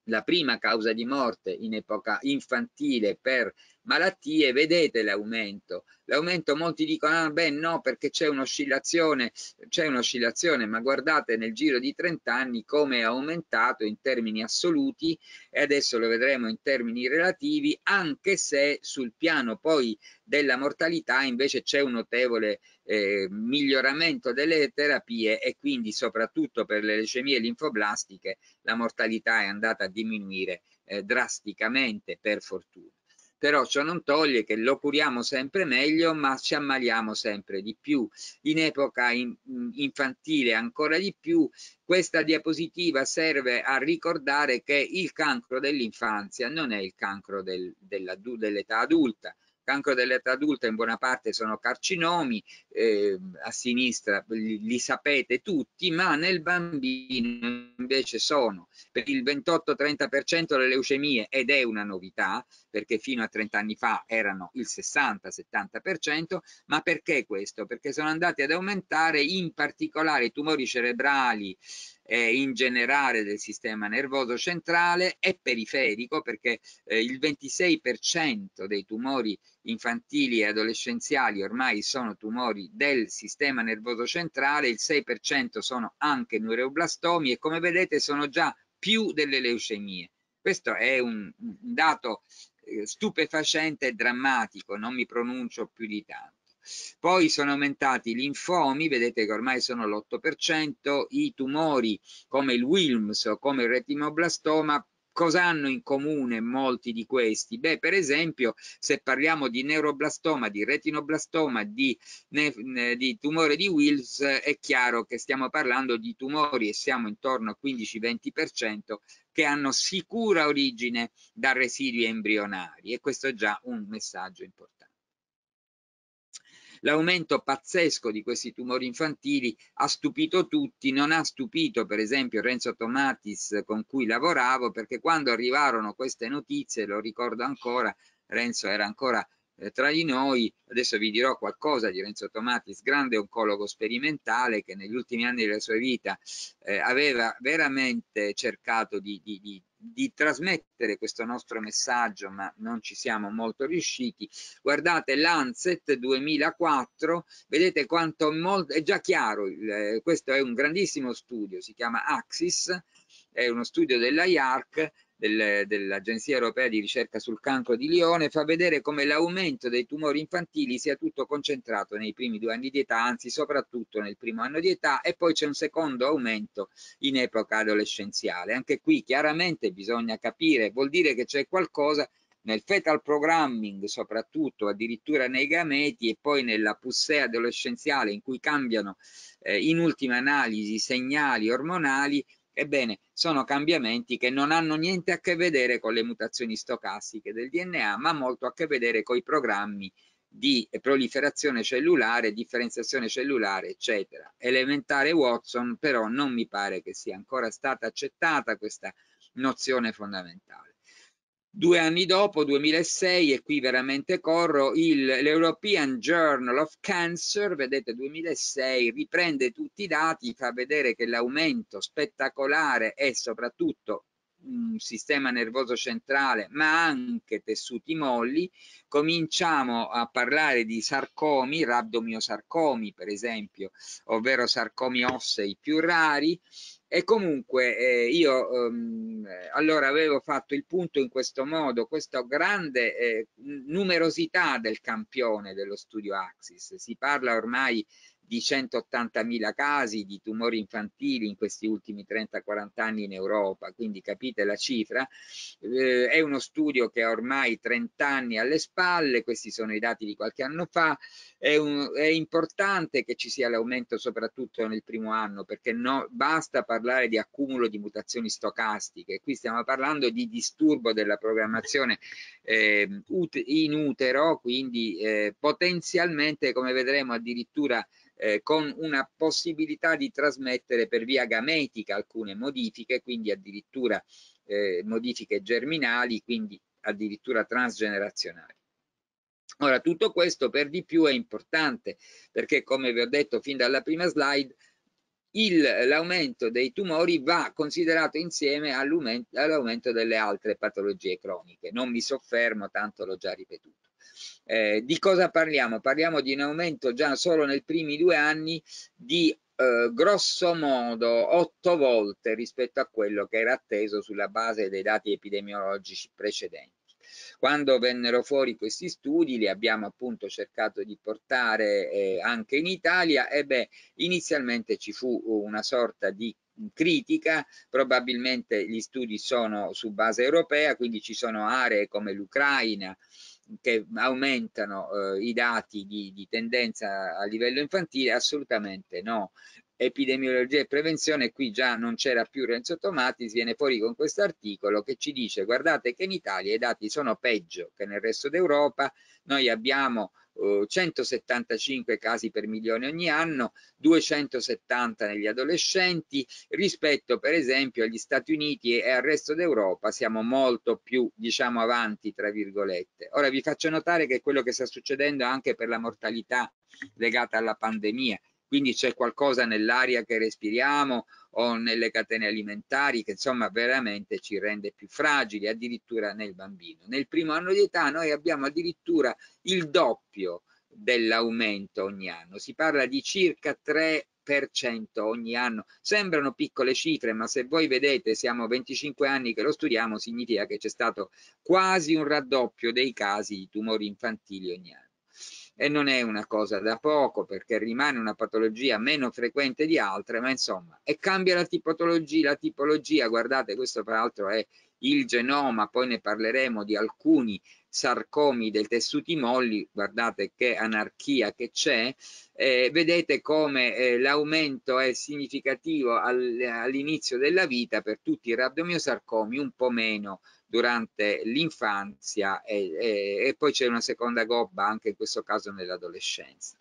la prima causa di morte in epoca infantile per malattie, vedete l'aumento. L'aumento molti dicono, ah beh no, perché c'è un'oscillazione, c'è un'oscillazione, ma guardate nel giro di 30 anni come è aumentato in termini assoluti e adesso lo vedremo in termini relativi, anche se sul piano poi della mortalità invece c'è un notevole eh, miglioramento delle terapie e quindi soprattutto per le leucemie linfoblastiche la mortalità è andata a diminuire eh, drasticamente per fortuna però ciò non toglie che lo curiamo sempre meglio ma ci ammaliamo sempre di più in epoca in, mm, infantile ancora di più questa diapositiva serve a ricordare che il cancro dell'infanzia non è il cancro del, dell'età adulta cancro dell'età adulta in buona parte sono carcinomi, eh, a sinistra li, li, sapete tutti, ma nel bambino invece sono per il 28-30% le leucemie ed è una novità perché fino a 30 anni fa erano il 60-70%, ma perché questo? Perché sono andati ad aumentare in particolare i tumori cerebrali eh, in generale del sistema nervoso centrale e periferico perché eh, il 26% dei tumori infantili e adolescenziali ormai sono tumori del sistema nervoso centrale, il 6% sono anche neuroblastomi e come vedete sono già più delle leucemie. Questo è un, un dato eh, stupefacente e drammatico, non mi pronuncio più di tanto. Poi sono aumentati i linfomi, vedete che ormai sono l'8%, i tumori come il Wilms o come il retinoblastoma, cosa hanno in comune molti di questi? Beh, per esempio, se parliamo di neuroblastoma, di retinoblastoma, di, eh, di tumore di Wills, è chiaro che stiamo parlando di tumori e siamo intorno al 15-20% che hanno sicura origine da residui embrionari e questo è già un messaggio importante. L'aumento pazzesco di questi tumori infantili ha stupito tutti, non ha stupito per esempio Renzo Tomatis con cui lavoravo perché quando arrivarono queste notizie, lo ricordo ancora, Renzo era ancora eh, tra di noi, adesso vi dirò qualcosa di Renzo Tomatis, grande oncologo sperimentale che negli ultimi anni della sua vita eh, aveva veramente cercato di, di, di di trasmettere questo nostro messaggio, ma non ci siamo molto riusciti. Guardate Lancet 2004, vedete quanto è già chiaro, il, eh, questo è un grandissimo studio, si chiama Axis, è uno studio della IARC del, dell'Agenzia Europea di Ricerca sul Cancro di Lione fa vedere come l'aumento dei tumori infantili sia tutto concentrato nei primi due anni di età, anzi soprattutto nel primo anno di età e poi c'è un secondo aumento in epoca adolescenziale. Anche qui chiaramente bisogna capire, vuol dire che c'è qualcosa nel fetal programming soprattutto addirittura nei gameti e poi nella pussea adolescenziale in cui cambiano eh, in ultima analisi segnali ormonali Ebbene, sono cambiamenti che non hanno niente a che vedere con le mutazioni stocastiche del DNA, ma molto a che vedere con i programmi di proliferazione cellulare, differenziazione cellulare, eccetera. Elementare Watson però non mi pare che sia ancora stata accettata questa nozione fondamentale. Due anni dopo, 2006, e qui veramente corro, l'European Journal of Cancer, vedete 2006, riprende tutti i dati, fa vedere che l'aumento spettacolare è soprattutto mh, mm, sistema nervoso centrale, ma anche tessuti molli. Cominciamo a parlare di sarcomi, rabdomiosarcomi per esempio, ovvero sarcomi ossei più rari, e comunque eh, io ehm, eh, allora avevo fatto il punto in questo modo, questa grande eh, numerosità del campione dello studio Axis, si parla ormai di 180.000 casi di tumori infantili in questi ultimi 30-40 anni in Europa, quindi capite la cifra, eh, è uno studio che ha ormai 30 anni alle spalle, questi sono i dati di qualche anno fa, è, un, è importante che ci sia l'aumento soprattutto nel primo anno perché no, basta parlare di accumulo di mutazioni stocastiche, qui stiamo parlando di disturbo della programmazione eh, ut in utero, quindi eh, potenzialmente come vedremo addirittura eh, con una possibilità di trasmettere per via gametica alcune modifiche, quindi addirittura eh, modifiche germinali, quindi addirittura transgenerazionali. Ora, tutto questo per di più è importante perché, come vi ho detto fin dalla prima slide, l'aumento dei tumori va considerato insieme all'aumento all delle altre patologie croniche. Non mi soffermo, tanto l'ho già ripetuto. Eh, di cosa parliamo? Parliamo di un aumento già solo nei primi due anni di eh, grosso modo otto volte rispetto a quello che era atteso sulla base dei dati epidemiologici precedenti. Quando vennero fuori questi studi li abbiamo appunto cercato di portare eh, anche in Italia e beh, inizialmente ci fu una sorta di critica, probabilmente gli studi sono su base europea, quindi ci sono aree come l'Ucraina, che aumentano eh, i dati di, di, tendenza a livello infantile? Assolutamente no. Epidemiologia e prevenzione, qui già non c'era più Renzo Tomatis, viene fuori con questo articolo che ci dice guardate che in Italia i dati sono peggio che nel resto d'Europa, noi abbiamo eh, 175 casi per milione ogni anno, 270 negli adolescenti, rispetto per esempio agli Stati Uniti e al resto d'Europa siamo molto più diciamo avanti tra virgolette. Ora vi faccio notare che quello che sta succedendo anche per la mortalità legata alla pandemia, quindi c'è qualcosa nell'aria che respiriamo o nelle catene alimentari che insomma veramente ci rende più fragili, addirittura nel bambino. Nel primo anno di età noi abbiamo addirittura il doppio dell'aumento ogni anno, si parla di circa 3 ogni anno. Sembrano piccole cifre, ma se voi vedete, siamo 25 anni che lo studiamo, significa che c'è stato quasi un raddoppio dei casi di tumori infantili ogni anno e non è una cosa da poco perché rimane una patologia meno frequente di altre, ma insomma, e cambia la tipologia, la tipologia, guardate, questo peraltro è il genoma, poi ne parleremo di alcuni sarcomi dei tessuti molli, guardate che anarchia che c'è, eh, vedete come eh, l'aumento è significativo al, all'inizio della vita per tutti i rabdomiosarcomi, un po' meno durante l'infanzia e, e, e poi c'è una seconda gobba anche in questo caso nell'adolescenza.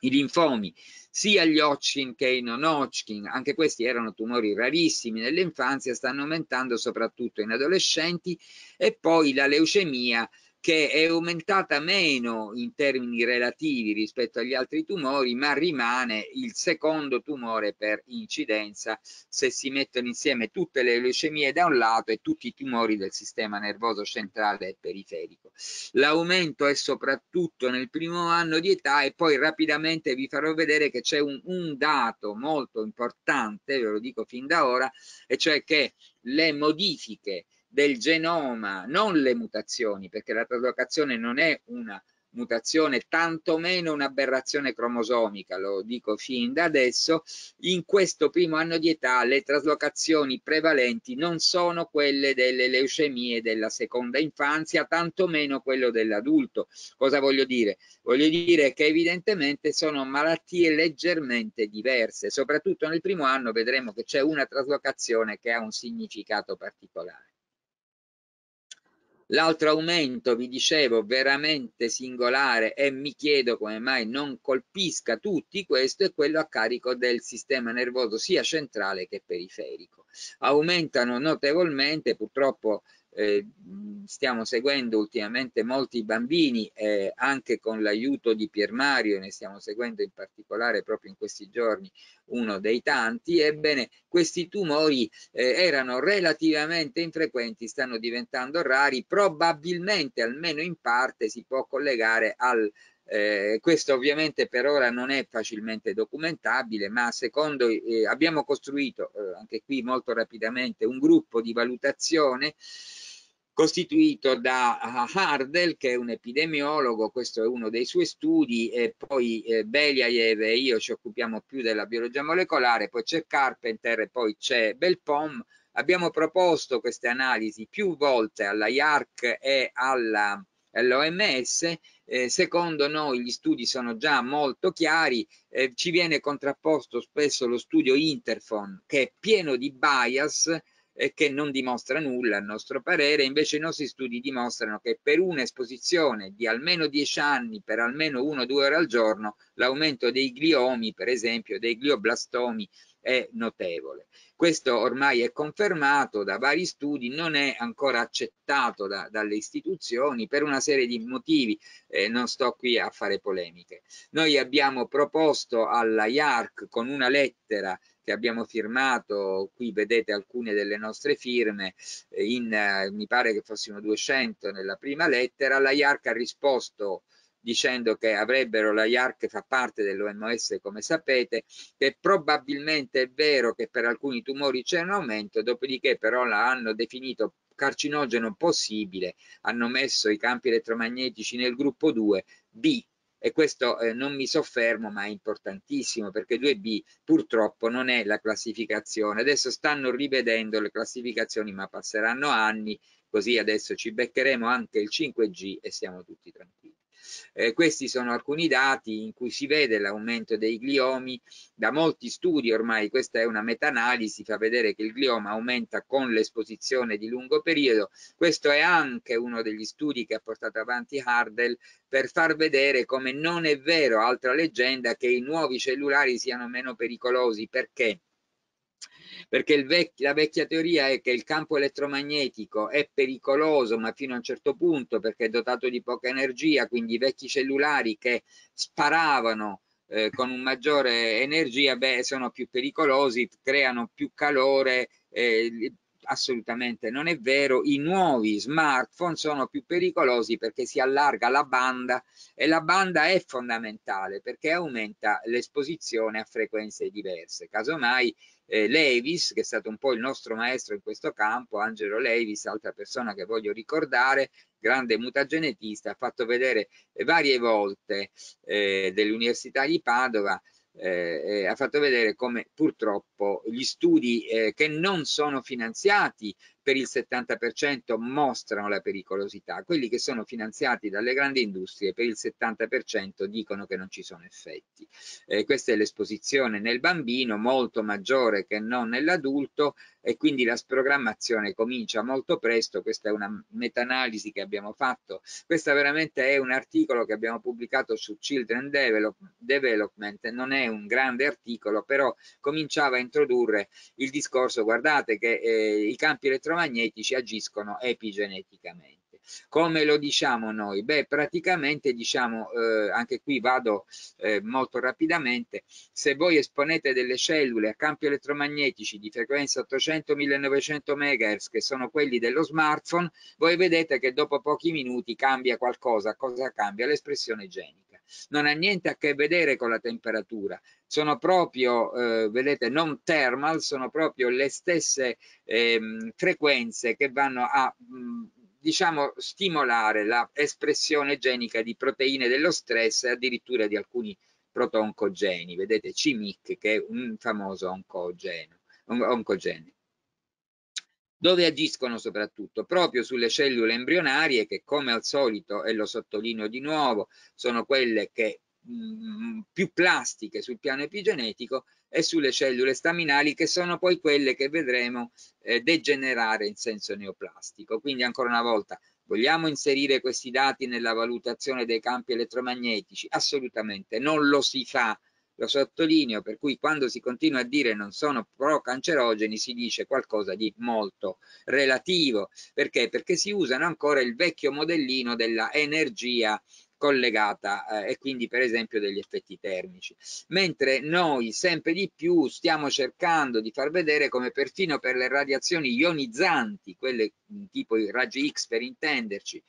I linfomi, sia gli Hodgkin che i non Hodgkin, anche questi erano tumori rarissimi nell'infanzia, stanno aumentando soprattutto in adolescenti e poi la leucemia che è aumentata meno in termini relativi rispetto agli altri tumori, ma rimane il secondo tumore per incidenza se si mettono insieme tutte le leucemie da un lato e tutti i tumori del sistema nervoso centrale e periferico. L'aumento è soprattutto nel primo anno di età e poi rapidamente vi farò vedere che c'è un, un dato molto importante, ve lo dico fin da ora, e cioè che le modifiche del genoma, non le mutazioni, perché la traslocazione non è una mutazione, tantomeno un'aberrazione cromosomica, lo dico fin da adesso, in questo primo anno di età le traslocazioni prevalenti non sono quelle delle leucemie della seconda infanzia, tantomeno quello dell'adulto. Cosa voglio dire? Voglio dire che evidentemente sono malattie leggermente diverse, soprattutto nel primo anno vedremo che c'è una traslocazione che ha un significato particolare. L'altro aumento, vi dicevo, veramente singolare e mi chiedo come mai non colpisca tutti questo, è quello a carico del sistema nervoso sia centrale che periferico. Aumentano notevolmente, purtroppo eh, stiamo seguendo ultimamente molti bambini eh, anche con l'aiuto di Pier Mario, ne stiamo seguendo in particolare proprio in questi giorni uno dei tanti, ebbene questi tumori eh, erano relativamente infrequenti, stanno diventando rari, probabilmente almeno in parte si può collegare al eh, questo ovviamente per ora non è facilmente documentabile, ma secondo eh, abbiamo costruito eh, anche qui molto rapidamente un gruppo di valutazione costituito da ah, Hardel, che è un epidemiologo, questo è uno dei suoi studi, e poi eh, Beliaev e io ci occupiamo più della biologia molecolare, poi c'è Carpenter e poi c'è Belpom. Abbiamo proposto queste analisi più volte alla IARC e all'OMS, l'OMS, eh, secondo noi gli studi sono già molto chiari, eh, ci viene contrapposto spesso lo studio Interfon che è pieno di bias eh, che non dimostra nulla a nostro parere, invece i nostri studi dimostrano che per un'esposizione di almeno 10 anni, per almeno 1-2 ore al giorno, l'aumento dei gliomi, per esempio, dei glioblastomi è notevole. Questo ormai è confermato da vari studi, non è ancora accettato da, dalle istituzioni per una serie di motivi, eh, non sto qui a fare polemiche. Noi abbiamo proposto alla IARC con una lettera che abbiamo firmato, qui vedete alcune delle nostre firme, eh, in, eh, mi pare che fossimo 200 nella prima lettera, la IARC ha risposto dicendo che avrebbero la IARC fa parte dell'OMS come sapete, che probabilmente è vero che per alcuni tumori c'è un aumento, dopodiché però la hanno definito carcinogeno possibile, hanno messo i campi elettromagnetici nel gruppo 2 B e questo eh, non mi soffermo ma è importantissimo perché 2B purtroppo non è la classificazione adesso stanno rivedendo le classificazioni ma passeranno anni così adesso ci beccheremo anche il 5G e siamo tutti tranquilli eh, questi sono alcuni dati in cui si vede l'aumento dei gliomi. Da molti studi ormai, questa è una meta-analisi, fa vedere che il glioma aumenta con l'esposizione di lungo periodo. Questo è anche uno degli studi che ha portato avanti Hardell per far vedere come non è vero, altra leggenda, che i nuovi cellulari siano meno pericolosi. Perché? perché vec la vecchia teoria è che il campo elettromagnetico è pericoloso ma fino a un certo punto perché è dotato di poca energia quindi i vecchi cellulari che sparavano eh, con un maggiore energia beh, sono più pericolosi creano più calore eh, assolutamente non è vero, i nuovi smartphone sono più pericolosi perché si allarga la banda e la banda è fondamentale perché aumenta l'esposizione a frequenze diverse. Casomai eh, Levis, che è stato un po' il nostro maestro in questo campo, Angelo Levis, altra persona che voglio ricordare, grande mutagenetista, ha fatto vedere varie volte eh, dell'Università di Padova eh, eh, ha fatto vedere come purtroppo gli studi eh, che non sono finanziati per il 70% mostrano la pericolosità, quelli che sono finanziati dalle grandi industrie per il 70% dicono che non ci sono effetti. Eh, questa è l'esposizione nel bambino molto maggiore che non nell'adulto e quindi la sprogrammazione comincia molto presto, questa è una meta-analisi che abbiamo fatto, questo veramente è un articolo che abbiamo pubblicato su Children Develop Development, non è un grande articolo, però cominciava a introdurre il discorso, guardate che eh, i campi elettronici elettromagnetici agiscono epigeneticamente. Come lo diciamo noi? Beh, praticamente diciamo, eh, anche qui vado eh, molto rapidamente, se voi esponete delle cellule a campi elettromagnetici di frequenza 800-1900 MHz, che sono quelli dello smartphone, voi vedete che dopo pochi minuti cambia qualcosa. Cosa cambia? L'espressione genica non ha niente a che vedere con la temperatura, sono proprio, eh, vedete, non thermal, sono proprio le stesse eh, frequenze che vanno a mh, mm, diciamo stimolare l'espressione genica di proteine dello stress e addirittura di alcuni proto-oncogeni, vedete CIMIC che è un famoso oncogeno, on oncogene dove agiscono soprattutto proprio sulle cellule embrionarie che come al solito, e lo sottolineo di nuovo, sono quelle che mh, mm, più plastiche sul piano epigenetico e sulle cellule staminali che sono poi quelle che vedremo eh, degenerare in senso neoplastico. Quindi ancora una volta Vogliamo inserire questi dati nella valutazione dei campi elettromagnetici? Assolutamente, non lo si fa lo sottolineo per cui quando si continua a dire non sono pro-cancerogeni si dice qualcosa di molto relativo perché? perché si usano ancora il vecchio modellino della energia collegata eh, e quindi per esempio degli effetti termici mentre noi sempre di più stiamo cercando di far vedere come perfino per le radiazioni ionizzanti quelle tipo i raggi X per intenderci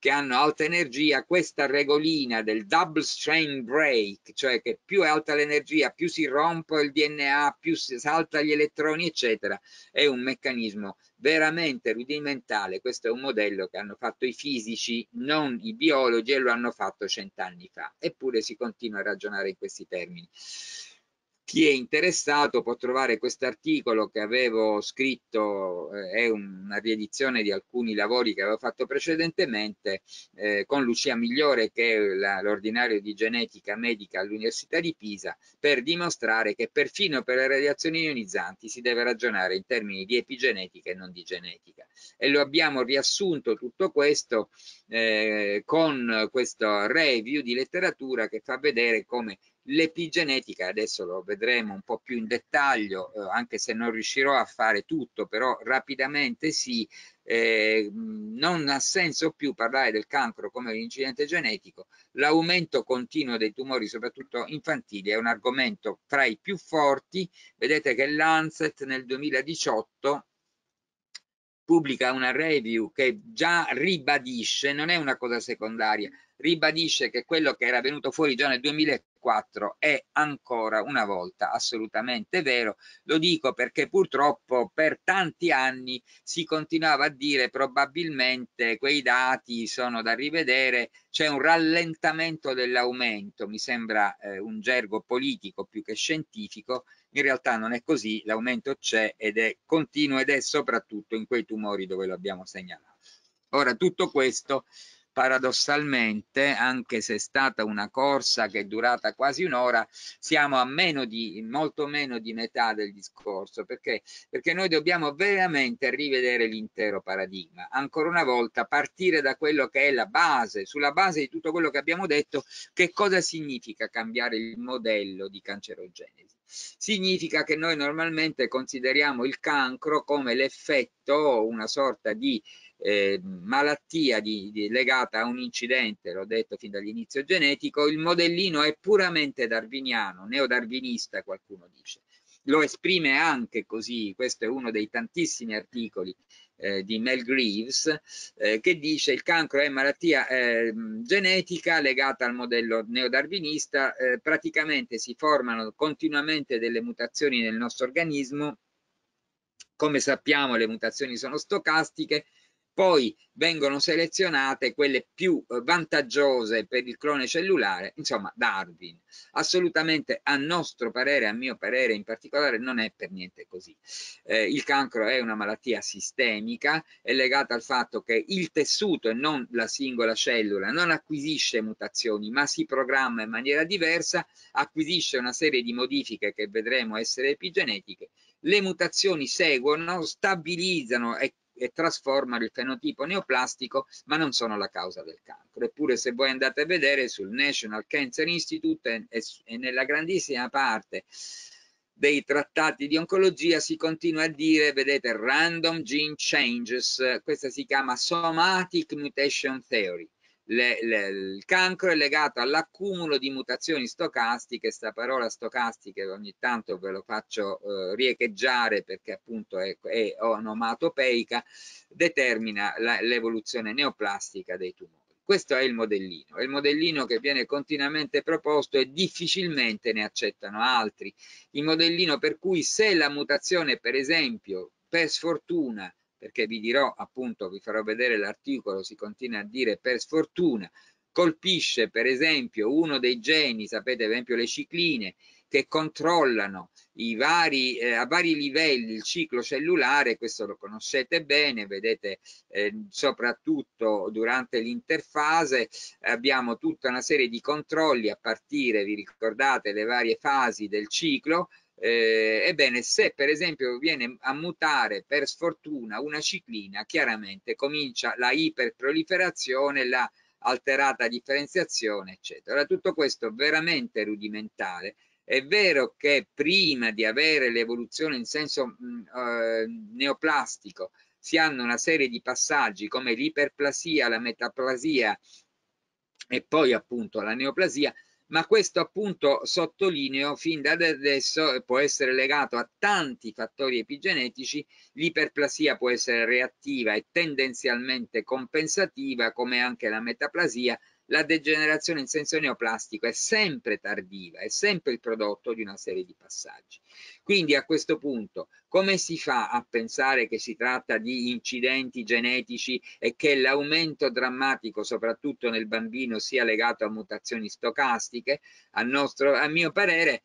che hanno alta energia, questa regolina del double strain break, cioè che più è alta l'energia, più si rompe il DNA, più si salta gli elettroni, eccetera, è un meccanismo veramente rudimentale. Questo è un modello che hanno fatto i fisici, non i biologi, e lo hanno fatto cent'anni fa. Eppure si continua a ragionare in questi termini chi è interessato può trovare questo articolo che avevo scritto, eh, è una riedizione di alcuni lavori che avevo fatto precedentemente eh, con Lucia Migliore che è l'ordinario di genetica medica all'Università di Pisa per dimostrare che perfino per le radiazioni ionizzanti si deve ragionare in termini di epigenetica e non di genetica e lo abbiamo riassunto tutto questo eh, con questo review di letteratura che fa vedere come l'epigenetica, adesso lo vedremo un po' più in dettaglio, eh, anche se non riuscirò a fare tutto, però rapidamente sì, eh, non ha senso più parlare del cancro come incidente genetico, l'aumento continuo dei tumori, soprattutto infantili, è un argomento fra i più forti, vedete che l'Ancet nel 2018 pubblica una review che già ribadisce, non è una cosa secondaria, ribadisce che quello che era venuto fuori già nel 2000 2004 è ancora una volta assolutamente vero. Lo dico perché purtroppo per tanti anni si continuava a dire probabilmente quei dati sono da rivedere, c'è un rallentamento dell'aumento, mi sembra eh, un gergo politico più che scientifico, in realtà non è così, l'aumento c'è ed è continuo ed è soprattutto in quei tumori dove lo abbiamo segnalato. Ora tutto questo paradossalmente, anche se è stata una corsa che è durata quasi un'ora, siamo a meno di, molto meno di metà del discorso, perché, perché noi dobbiamo veramente rivedere l'intero paradigma. Ancora una volta, partire da quello che è la base, sulla base di tutto quello che abbiamo detto, che cosa significa cambiare il modello di cancerogenesi? Significa che noi normalmente consideriamo il cancro come l'effetto, una sorta di eh, malattia di, di, legata a un incidente, l'ho detto fin dall'inizio genetico, il modellino è puramente darwiniano, neodarwinista qualcuno dice. Lo esprime anche così, questo è uno dei tantissimi articoli eh, di Mel Greaves, eh, che dice il cancro è malattia eh, genetica legata al modello neodarwinista, eh, praticamente si formano continuamente delle mutazioni nel nostro organismo, come sappiamo le mutazioni sono stocastiche, poi vengono selezionate quelle più eh, vantaggiose per il clone cellulare, insomma Darwin. Assolutamente a nostro parere, a mio parere in particolare, non è per niente così. Eh, il cancro è una malattia sistemica, è legata al fatto che il tessuto e non la singola cellula non acquisisce mutazioni, ma si programma in maniera diversa, acquisisce una serie di modifiche che vedremo essere epigenetiche le mutazioni seguono, stabilizzano e e trasformano il fenotipo neoplastico, ma non sono la causa del cancro. Eppure se voi andate a vedere sul National Cancer Institute e nella grandissima parte dei trattati di oncologia si continua a dire, vedete, random gene changes, questa si chiama somatic mutation theory, le, le, il cancro è legato all'accumulo di mutazioni stocastiche, questa parola stocastica ogni tanto ve lo faccio eh, riecheggiare perché appunto è, è onomatopeica, determina l'evoluzione neoplastica dei tumori. Questo è il modellino, è il modellino che viene continuamente proposto e difficilmente ne accettano altri. Il modellino per cui se la mutazione per esempio per sfortuna perché vi dirò appunto, vi farò vedere l'articolo, si continua a dire per sfortuna, colpisce per esempio uno dei geni, sapete per esempio le cicline, che controllano vari, eh, a vari livelli il ciclo cellulare, questo lo conoscete bene, vedete eh, soprattutto durante l'interfase abbiamo tutta una serie di controlli a partire, vi ricordate, le varie fasi del ciclo, eh, ebbene, se per esempio viene a mutare per sfortuna una ciclina, chiaramente comincia la iperproliferazione, la alterata differenziazione, eccetera. Ora, tutto questo è veramente rudimentale. È vero che prima di avere l'evoluzione in senso mh, mm, eh, neoplastico si hanno una serie di passaggi come l'iperplasia, la metaplasia e poi appunto la neoplasia, ma questo appunto sottolineo fin da adesso eh, può essere legato a tanti fattori epigenetici, l'iperplasia può essere reattiva e tendenzialmente compensativa come anche la metaplasia, la degenerazione in senso neoplastico è sempre tardiva, è sempre il prodotto di una serie di passaggi. Quindi a questo punto come si fa a pensare che si tratta di incidenti genetici e che l'aumento drammatico soprattutto nel bambino sia legato a mutazioni stocastiche? A, nostro, a mio parere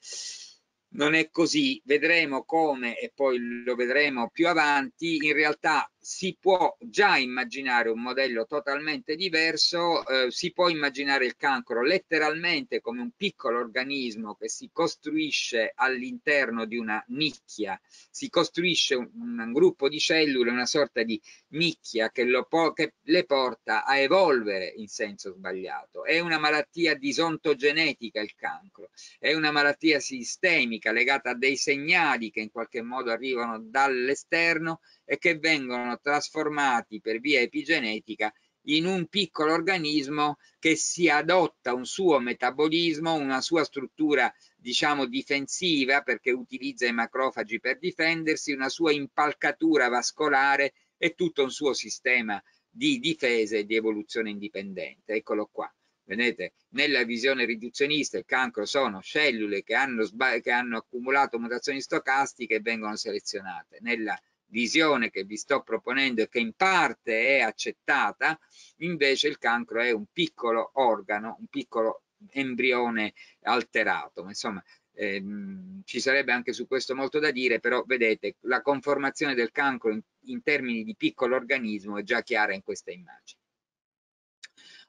non è così, vedremo come e poi lo vedremo più avanti, in realtà si può già immaginare un modello totalmente diverso, eh, si può immaginare il cancro letteralmente come un piccolo organismo che si costruisce all'interno di una nicchia, si costruisce un, un, gruppo di cellule, una sorta di nicchia che, lo po che le porta a evolvere in senso sbagliato. È una malattia disontogenetica il cancro, è una malattia sistemica legata a dei segnali che in qualche modo arrivano dall'esterno e che vengono trasformati per via epigenetica in un piccolo organismo che si adotta un suo metabolismo, una sua struttura diciamo difensiva perché utilizza i macrofagi per difendersi, una sua impalcatura vascolare e tutto un suo sistema di difesa e di evoluzione indipendente. Eccolo qua. Vedete, nella visione riduzionista il cancro sono cellule che hanno, che hanno accumulato mutazioni stocastiche e vengono selezionate. Nella visione che vi sto proponendo e che in parte è accettata, invece il cancro è un piccolo organo, un piccolo embrione alterato. insomma, ehm, ci sarebbe anche su questo molto da dire, però vedete, la conformazione del cancro in, in termini di piccolo organismo è già chiara in questa immagine.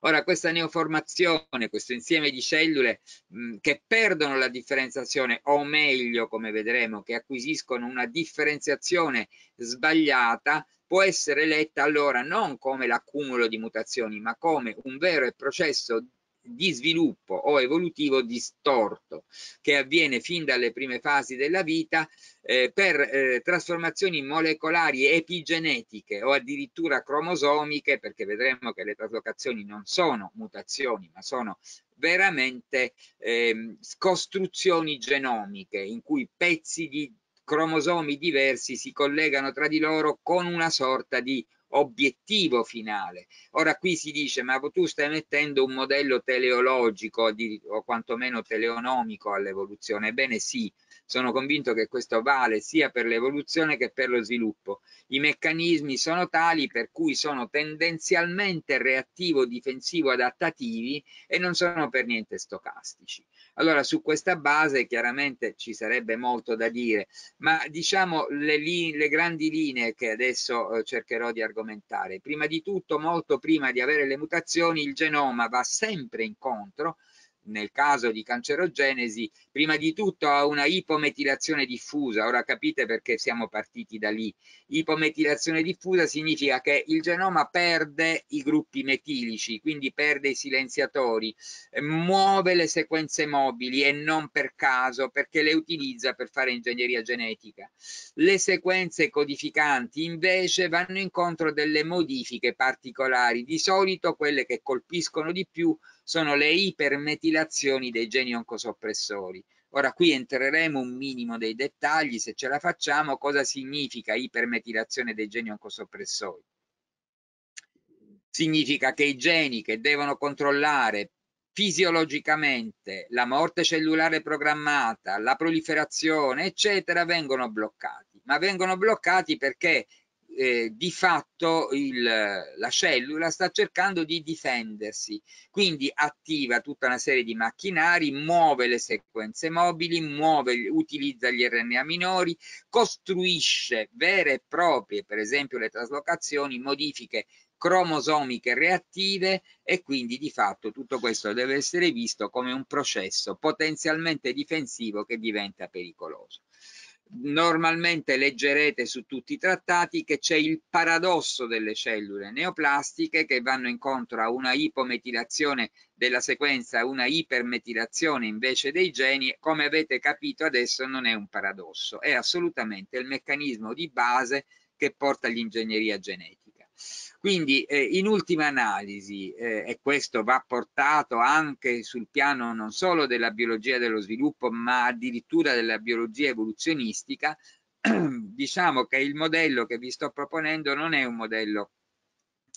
Ora questa neoformazione, questo insieme di cellule mh, mm, che perdono la differenziazione o meglio come vedremo che acquisiscono una differenziazione sbagliata può essere letta allora non come l'accumulo di mutazioni ma come un vero e processo di sviluppo o evolutivo distorto che avviene fin dalle prime fasi della vita eh, per eh, trasformazioni molecolari epigenetiche o addirittura cromosomiche perché vedremo che le traslocazioni non sono mutazioni ma sono veramente eh, costruzioni genomiche in cui pezzi di cromosomi diversi si collegano tra di loro con una sorta di obiettivo finale. Ora qui si dice ma tu stai mettendo un modello teleologico o quantomeno teleonomico all'evoluzione. Ebbene sì, sono convinto che questo vale sia per l'evoluzione che per lo sviluppo. I meccanismi sono tali per cui sono tendenzialmente reattivo, difensivo, adattativi e non sono per niente stocastici. Allora su questa base chiaramente ci sarebbe molto da dire, ma diciamo le, le grandi linee che adesso eh, cercherò di argomentare argomentare. Prima di tutto, molto prima di avere le mutazioni, il genoma va sempre incontro nel caso di cancerogenesi, prima di tutto a una ipometilazione diffusa. Ora capite perché siamo partiti da lì. Ipometilazione diffusa significa che il genoma perde i gruppi metilici, quindi perde i silenziatori, muove le sequenze mobili e non per caso perché le utilizza per fare ingegneria genetica. Le sequenze codificanti invece vanno incontro a delle modifiche particolari, di solito quelle che colpiscono di più sono le ipermetilazioni dei geni oncosoppressori. Ora qui entreremo un minimo dei dettagli, se ce la facciamo, cosa significa ipermetilazione dei geni oncosoppressori. Significa che i geni che devono controllare fisiologicamente la morte cellulare programmata, la proliferazione, eccetera, vengono bloccati. Ma vengono bloccati perché eh, di fatto il, la cellula sta cercando di difendersi, quindi attiva tutta una serie di macchinari, muove le sequenze mobili, muove, utilizza gli RNA minori, costruisce vere e proprie, per esempio le traslocazioni, modifiche cromosomiche reattive e quindi di fatto tutto questo deve essere visto come un processo potenzialmente difensivo che diventa pericoloso normalmente leggerete su tutti i trattati che c'è il paradosso delle cellule neoplastiche che vanno incontro a una ipometilazione della sequenza, una ipermetilazione invece dei geni, come avete capito adesso non è un paradosso, è assolutamente il meccanismo di base che porta all'ingegneria genetica. Quindi eh, in ultima analisi, eh, e questo va portato anche sul piano non solo della biologia dello sviluppo, ma addirittura della biologia evoluzionistica, diciamo che il modello che vi sto proponendo non è un modello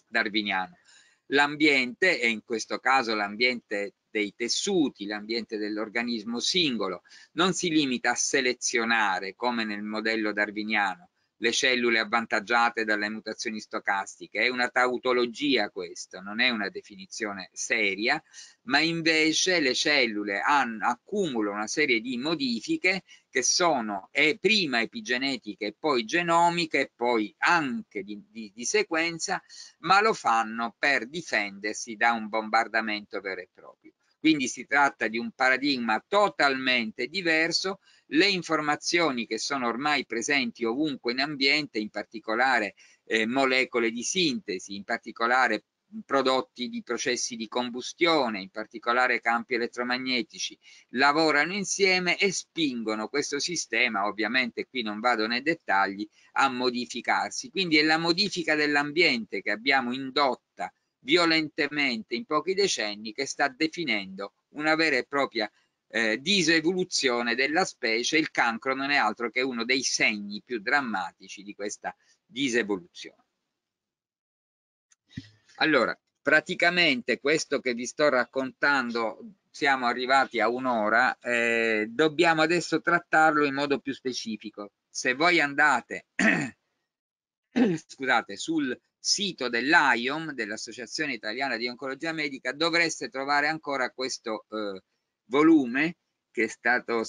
darwiniano. L'ambiente, e in questo caso l'ambiente dei tessuti, l'ambiente dell'organismo singolo, non si limita a selezionare come nel modello darwiniano, le cellule avvantaggiate dalle mutazioni stocastiche. È una tautologia questo, non è una definizione seria, ma invece le cellule hanno, accumulano una serie di modifiche che sono prima epigenetiche, poi genomiche, poi anche di, di, di sequenza, ma lo fanno per difendersi da un bombardamento vero e proprio. Quindi si tratta di un paradigma totalmente diverso le informazioni che sono ormai presenti ovunque in ambiente, in particolare eh, molecole di sintesi, in particolare prodotti di processi di combustione, in particolare campi elettromagnetici, lavorano insieme e spingono questo sistema, ovviamente qui non vado nei dettagli, a modificarsi. Quindi è la modifica dell'ambiente che abbiamo indotta violentemente in pochi decenni che sta definendo una vera e propria eh, disevoluzione della specie, il cancro non è altro che uno dei segni più drammatici di questa disevoluzione. Allora, praticamente questo che vi sto raccontando, siamo arrivati a un'ora, eh, dobbiamo adesso trattarlo in modo più specifico. Se voi andate, scusate, sul sito dell'AIOM, dell'Associazione Italiana di Oncologia Medica, dovreste trovare ancora questo eh, volume che è stato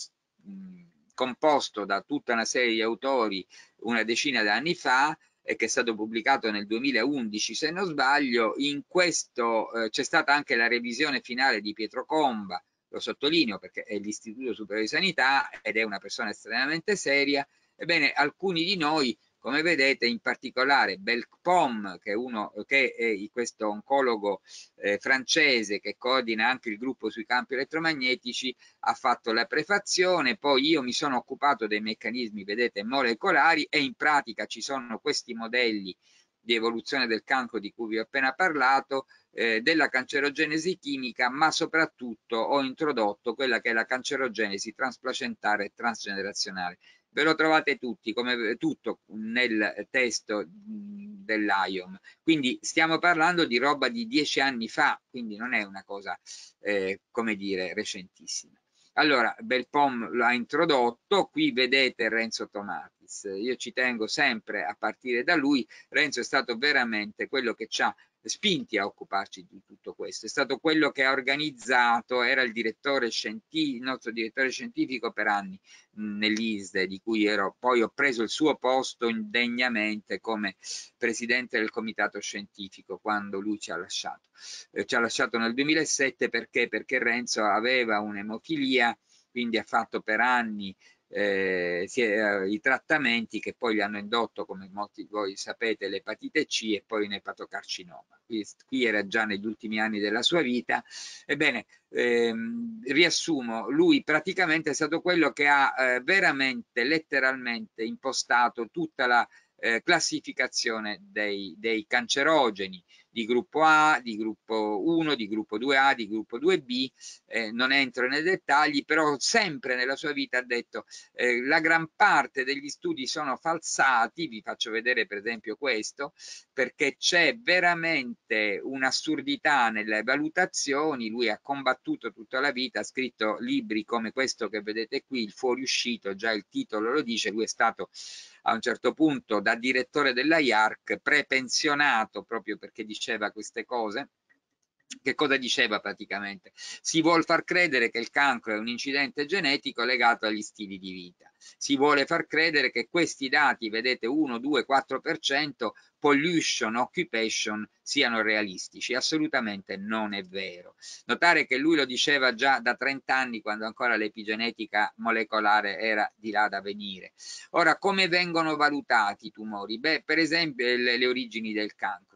mh, composto da tutta una serie di autori una decina d'anni fa e che è stato pubblicato nel 2011 se non sbaglio in questo eh, c'è stata anche la revisione finale di Pietro Comba lo sottolineo perché è l'Istituto Superiore di Sanità ed è una persona estremamente seria ebbene alcuni di noi come vedete in particolare Belpom, che, uno, che è questo oncologo eh, francese che coordina anche il gruppo sui campi elettromagnetici, ha fatto la prefazione, poi io mi sono occupato dei meccanismi, vedete, molecolari e in pratica ci sono questi modelli di evoluzione del cancro di cui vi ho appena parlato, eh, della cancerogenesi chimica, ma soprattutto ho introdotto quella che è la cancerogenesi transplacentare e transgenerazionale ve lo trovate tutti come eh, tutto nel testo dell'IOM quindi stiamo parlando di roba di dieci anni fa quindi non è una cosa eh, come dire recentissima allora Belpom l'ha introdotto qui vedete Renzo Tomatis io ci tengo sempre a partire da lui Renzo è stato veramente quello che ci ha spinti a occuparci di tutto questo. È stato quello che ha organizzato, era il, direttore il nostro direttore scientifico per anni mm, nell'ISDE, di cui ero, poi ho preso il suo posto indegnamente come presidente del comitato scientifico quando lui ci ha lasciato. Eh, ci ha lasciato nel 2007 perché? Perché Renzo aveva un'emofilia, quindi ha fatto per anni eh, eh, i trattamenti che poi gli hanno indotto, come molti di voi sapete, l'epatite C e poi l'epatocarcinoma. Qui, qui era già negli ultimi anni della sua vita. Ebbene, ehm, riassumo, lui praticamente è stato quello che ha eh, veramente, letteralmente impostato tutta la eh, classificazione dei, dei cancerogeni di gruppo A, di gruppo 1, di gruppo 2A, di gruppo 2B, eh, non entro nei dettagli, però sempre nella sua vita ha detto eh, la gran parte degli studi sono falsati, vi faccio vedere per esempio questo, perché c'è veramente un'assurdità nelle valutazioni, lui ha combattuto tutta la vita, ha scritto libri come questo che vedete qui, il fuoriuscito, già il titolo lo dice, lui è stato a un certo punto da direttore della IARC, prepensionato proprio perché diceva queste cose, che cosa diceva praticamente? Si vuole far credere che il cancro è un incidente genetico legato agli stili di vita. Si vuole far credere che questi dati, vedete 1, 2, 4%, pollution, occupation, siano realistici. Assolutamente non è vero. Notare che lui lo diceva già da 30 anni quando ancora l'epigenetica molecolare era di là da venire. Ora, come vengono valutati i tumori? Beh, per esempio le, le origini del cancro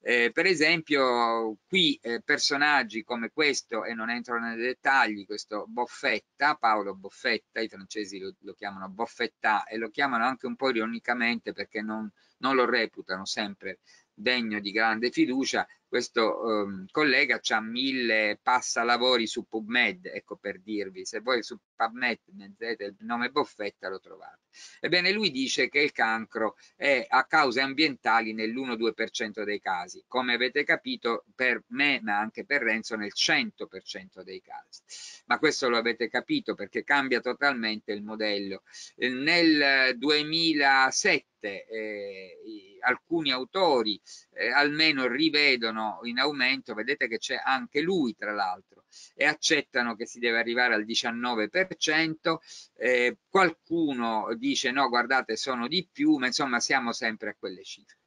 eh, per esempio qui eh, personaggi come questo, e non entro nei dettagli, questo Boffetta, Paolo Boffetta, i francesi lo, lo chiamano Boffetta e lo chiamano anche un po' ironicamente perché non, non lo reputano sempre degno di grande fiducia, questo ehm, collega ha mille passa lavori su PubMed, ecco per dirvi, se voi su PubMed mettete il nome Boffetta lo trovate. Ebbene lui dice che il cancro è a cause ambientali nell'1-2% dei casi, come avete capito per me ma anche per Renzo nel 100% dei casi, ma questo lo avete capito perché cambia totalmente il modello. Eh, nel 2007 eh, alcuni autori eh, almeno rivedono in aumento, vedete che c'è anche lui tra l'altro, e accettano che si deve arrivare al 19%, eh, qualcuno dice no guardate sono di più, ma insomma siamo sempre a quelle cifre.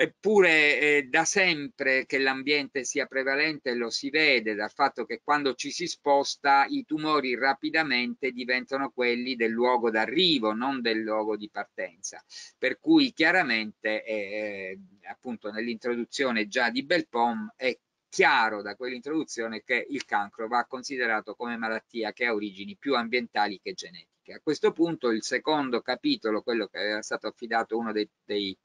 Eppure eh, da sempre che l'ambiente sia prevalente lo si vede dal fatto che quando ci si sposta i tumori rapidamente diventano quelli del luogo d'arrivo, non del luogo di partenza. Per cui chiaramente, eh, eh appunto nell'introduzione già di Belpom, è chiaro da quell'introduzione che il cancro va considerato come malattia che ha origini più ambientali che genetiche. A questo punto il secondo capitolo, quello che era stato affidato uno dei, dei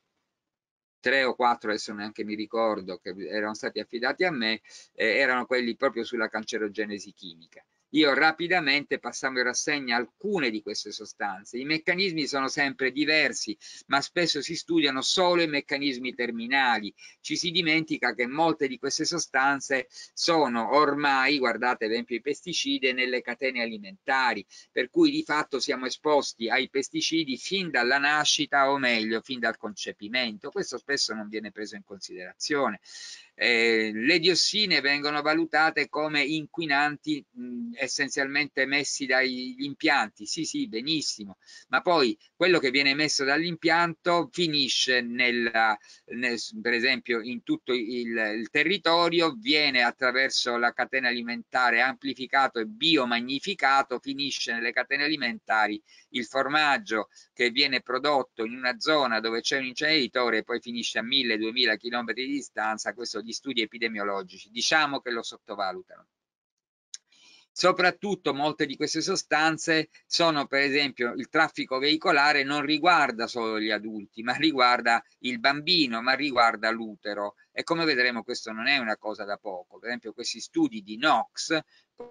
tre o quattro, adesso neanche mi ricordo, che erano stati affidati a me, eh, erano quelli proprio sulla cancerogenesi chimica. Io rapidamente passiamo in rassegna alcune di queste sostanze. I meccanismi sono sempre diversi, ma spesso si studiano solo i meccanismi terminali. Ci si dimentica che molte di queste sostanze sono ormai, guardate esempio i pesticidi, nelle catene alimentari, per cui di fatto siamo esposti ai pesticidi fin dalla nascita o meglio, fin dal concepimento. Questo spesso non viene preso in considerazione. Eh, le diossine vengono valutate come inquinanti mh, essenzialmente emessi dagli impianti, sì sì benissimo, ma poi quello che viene emesso dall'impianto finisce nella, nel, per esempio in tutto il, il, territorio, viene attraverso la catena alimentare amplificato e biomagnificato, finisce nelle catene alimentari il formaggio che viene prodotto in una zona dove c'è un inceneritore e poi finisce a 1000-2000 km di distanza, questo gli studi epidemiologici, diciamo che lo sottovalutano. Soprattutto molte di queste sostanze sono, per esempio, il traffico veicolare non riguarda solo gli adulti, ma riguarda il bambino, ma riguarda l'utero. E come vedremo questo non è una cosa da poco. Per esempio questi studi di NOx,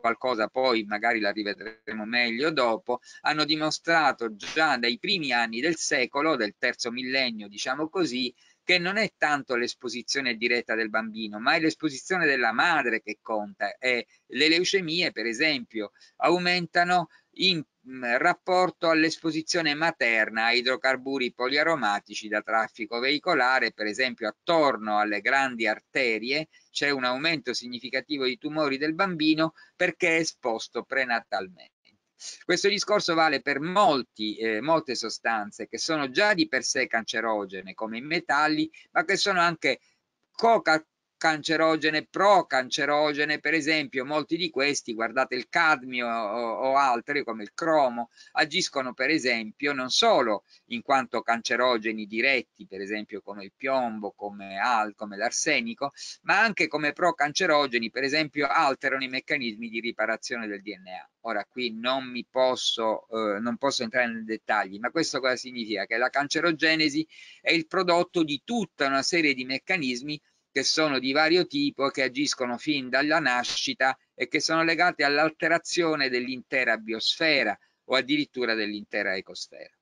qualcosa poi magari la rivedremo meglio dopo, hanno dimostrato già dai primi anni del secolo, del terzo millennio diciamo così, che non è tanto l'esposizione diretta del bambino, ma è l'esposizione della madre che conta. E le leucemie, per esempio, aumentano in mm, rapporto all'esposizione materna a idrocarburi poliaromatici da traffico veicolare, per esempio attorno alle grandi arterie c'è un aumento significativo di tumori del bambino perché è esposto prenatalmente. Questo discorso vale per molti, eh, molte sostanze che sono già di per sé cancerogene, come i metalli, ma che sono anche co cancerogene, e procancerogene, per esempio molti di questi, guardate il cadmio o, o altri come il cromo, agiscono per esempio non solo in quanto cancerogeni diretti, per esempio come il piombo, come, al, come l'arsenico, ma anche come procancerogeni, per esempio alterano i meccanismi di riparazione del DNA. Ora qui non mi posso, eh, non posso entrare nei dettagli, ma questo cosa significa? Che la cancerogenesi è il prodotto di tutta una serie di meccanismi che sono di vario tipo, che agiscono fin dalla nascita e che sono legate all'alterazione dell'intera biosfera o addirittura dell'intera ecosfera.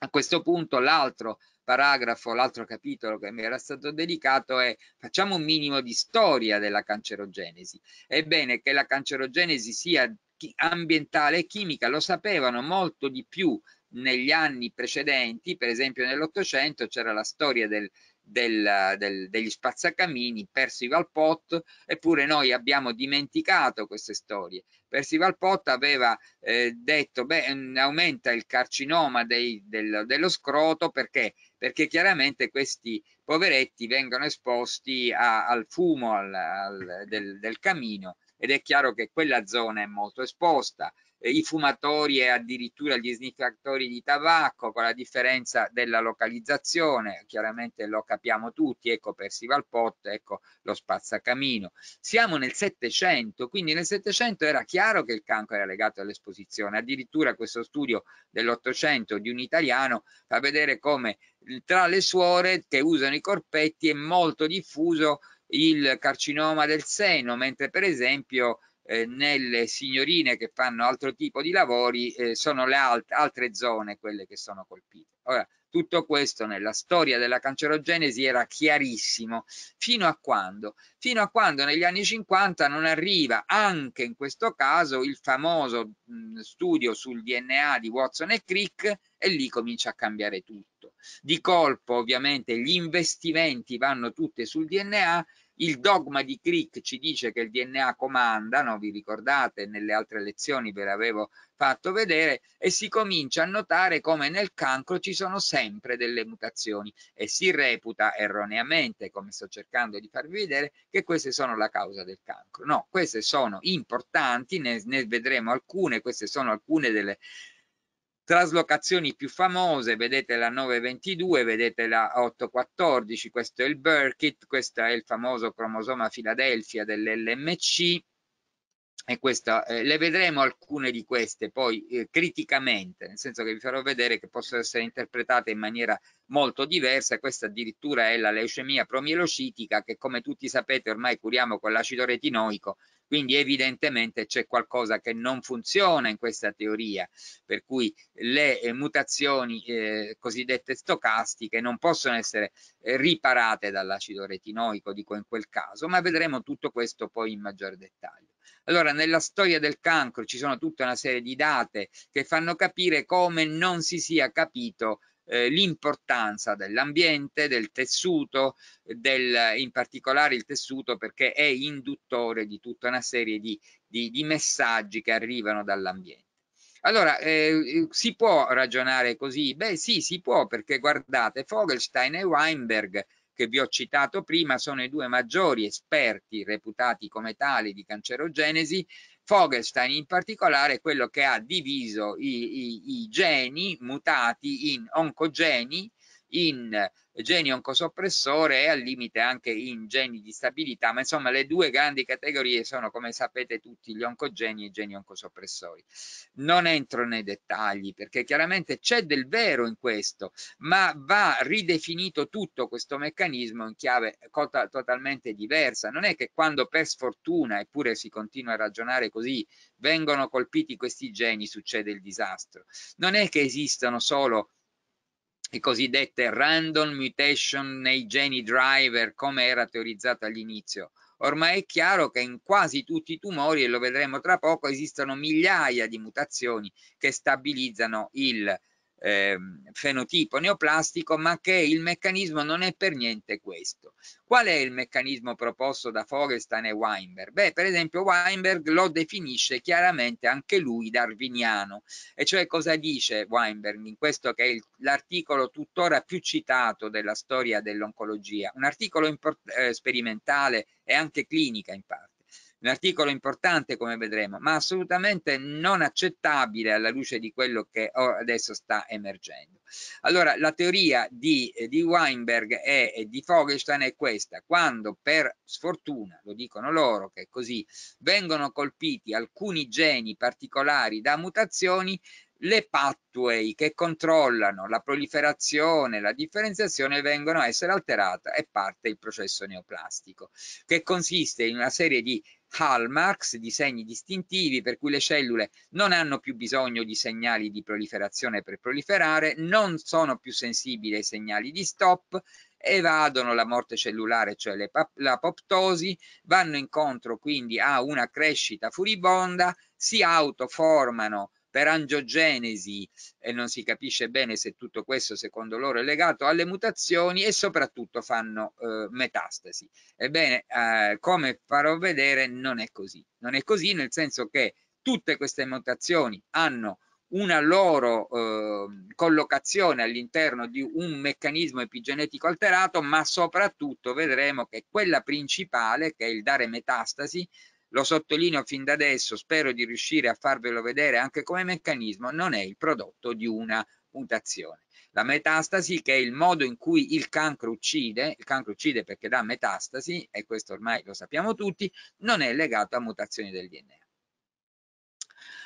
A questo punto l'altro paragrafo, l'altro capitolo che mi era stato dedicato è facciamo un minimo di storia della cancerogenesi. Ebbene, che la cancerogenesi sia ambientale e chimica lo sapevano molto di più negli anni precedenti, per esempio nell'Ottocento, c'era la storia del, del, del, degli spazzacamini, Percival Pot, eppure noi abbiamo dimenticato queste storie. Percival Pot aveva eh, detto, beh, mm, aumenta il carcinoma dei, del, dello scroto perché? Perché chiaramente questi poveretti vengono esposti a, al fumo al, al, del, del camino ed è chiaro che quella zona è molto esposta eh, i fumatori e addirittura gli sniffatori di tabacco, con la differenza della localizzazione, chiaramente lo capiamo tutti, ecco Percival Pot, ecco lo spazzacamino. Siamo nel 700 quindi nel 700 era chiaro che il cancro era legato all'esposizione, addirittura questo studio dell'Ottocento di un italiano fa vedere come eh, tra le suore che usano i corpetti è molto diffuso il carcinoma del seno, mentre per esempio eh, nelle signorine che fanno altro tipo di lavori eh, sono le alt altre zone quelle che sono colpite. Ora, tutto questo nella storia della cancerogenesi era chiarissimo. Fino a quando? Fino a quando negli anni 50 non arriva anche in questo caso il famoso mh, studio sul DNA di Watson e Crick e lì comincia a cambiare tutto. Di colpo ovviamente gli investimenti vanno tutti sul DNA il dogma di Crick ci dice che il DNA comanda, no? vi ricordate, nelle altre lezioni ve l'avevo fatto vedere, e si comincia a notare come nel cancro ci sono sempre delle mutazioni e si reputa erroneamente, come sto cercando di farvi vedere, che queste sono la causa del cancro. No, queste sono importanti, ne, ne vedremo alcune, queste sono alcune delle traslocazioni più famose, vedete la 922, vedete la 814, questo è il Burkitt, questo è il famoso cromosoma Filadelfia dell'LMC, e questa, eh, le vedremo alcune di queste poi eh, criticamente, nel senso che vi farò vedere che possono essere interpretate in maniera molto diversa, questa addirittura è la leucemia promielocitica che come tutti sapete ormai curiamo con l'acido retinoico, quindi evidentemente c'è qualcosa che non funziona in questa teoria, per cui le eh, mutazioni eh, cosiddette stocastiche non possono essere eh, riparate dall'acido retinoico, dico in quel caso, ma vedremo tutto questo poi in maggior dettaglio. Allora, nella storia del cancro ci sono tutta una serie di date che fanno capire come non si sia capito eh, l'importanza dell'ambiente, del tessuto, del, in particolare il tessuto perché è induttore di tutta una serie di, di, di messaggi che arrivano dall'ambiente. Allora, eh, si può ragionare così? Beh sì, si può perché guardate, Fogelstein e Weinberg che vi ho citato prima sono i due maggiori esperti reputati come tali di cancerogenesi, Fogelstein in particolare è quello che ha diviso i, i, i geni mutati in oncogeni in geni oncosoppressore e al limite anche in geni di stabilità, ma insomma le due grandi categorie sono come sapete tutti gli oncogeni e i geni oncosoppressori. Non entro nei dettagli perché chiaramente c'è del vero in questo, ma va ridefinito tutto questo meccanismo in chiave totalmente diversa. Non è che quando per sfortuna, eppure si continua a ragionare così, vengono colpiti questi geni succede il disastro. Non è che esistono solo le cosiddette random mutation nei geni driver come era teorizzato all'inizio. Ormai è chiaro che in quasi tutti i tumori, e lo vedremo tra poco, esistono migliaia di mutazioni che stabilizzano il eh, fenotipo neoplastico, ma che il meccanismo non è per niente questo. Qual è il meccanismo proposto da Forestan e Weinberg? Beh, per esempio Weinberg lo definisce chiaramente anche lui darwiniano, e cioè cosa dice Weinberg in questo che è l'articolo tuttora più citato della storia dell'oncologia, un articolo eh, sperimentale e anche clinica in parte un articolo importante come vedremo, ma assolutamente non accettabile alla luce di quello che adesso sta emergendo. Allora la teoria di, eh, di Weinberg e, di Fogelstein è questa, quando per sfortuna, lo dicono loro che è così, vengono colpiti alcuni geni particolari da mutazioni, le pathway che controllano la proliferazione, la differenziazione vengono a essere alterate e parte il processo neoplastico, che consiste in una serie di hallmarks, di segni distintivi per cui le cellule non hanno più bisogno di segnali di proliferazione per proliferare, non sono più sensibili ai segnali di stop, evadono la morte cellulare, cioè l'apoptosi, vanno incontro quindi a una crescita furibonda, si autoformano per angiogenesi e non si capisce bene se tutto questo secondo loro è legato alle mutazioni e soprattutto fanno eh, metastasi. Ebbene, eh, come farò vedere, non è così. Non è così nel senso che tutte queste mutazioni hanno una loro eh, collocazione all'interno di un meccanismo epigenetico alterato, ma soprattutto vedremo che quella principale, che è il dare metastasi, lo sottolineo fin da adesso, spero di riuscire a farvelo vedere anche come meccanismo, non è il prodotto di una mutazione. La metastasi, che è il modo in cui il cancro uccide, il cancro uccide perché dà metastasi, e questo ormai lo sappiamo tutti, non è legato a mutazioni del DNA.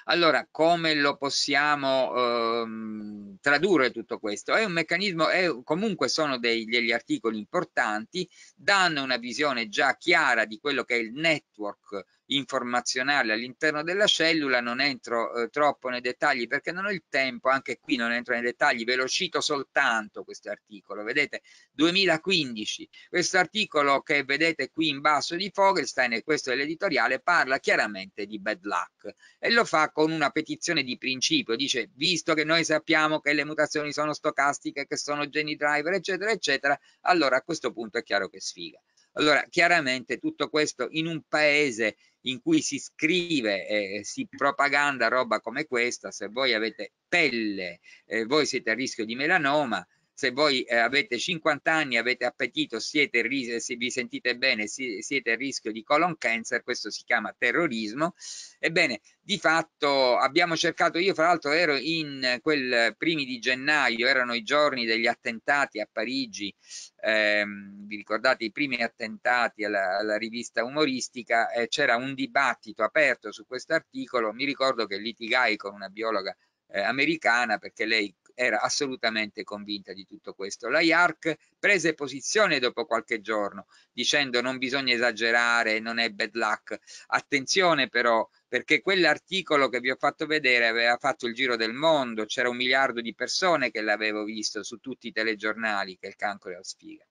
Allora, come lo possiamo ehm, tradurre tutto questo? È un meccanismo, è, comunque sono dei, degli articoli importanti, danno una visione già chiara di quello che è il network informazionale all'interno della cellula, non entro eh, troppo nei dettagli perché non ho il tempo, anche qui non entro nei dettagli, ve lo cito soltanto questo articolo, vedete 2015, questo articolo che vedete qui in basso di Fogelstein e questo è l'editoriale, parla chiaramente di bad luck e lo fa con una petizione di principio, dice visto che noi sappiamo che le mutazioni sono stocastiche, che sono geni driver eccetera eccetera, allora a questo punto è chiaro che sfiga. Allora, chiaramente tutto questo in un paese in cui si scrive e eh, si propaganda roba come questa, se voi avete pelle, eh, voi siete a rischio di melanoma, se voi eh, avete 50 anni, avete appetito, siete, eh, se vi sentite bene, si, siete a rischio di colon cancer, questo si chiama terrorismo. Ebbene, di fatto abbiamo cercato, io fra l'altro ero in quel primi di gennaio, erano i giorni degli attentati a Parigi, ehm, vi ricordate i primi attentati alla, alla rivista umoristica, eh, c'era un dibattito aperto su questo articolo, mi ricordo che litigai con una biologa eh, americana perché lei era assolutamente convinta di tutto questo. La IARC prese posizione dopo qualche giorno dicendo non bisogna esagerare, non è bad luck. Attenzione però perché quell'articolo che vi ho fatto vedere aveva fatto il giro del mondo, c'era un miliardo di persone che l'avevo visto su tutti i telegiornali che il cancro è la sfiga.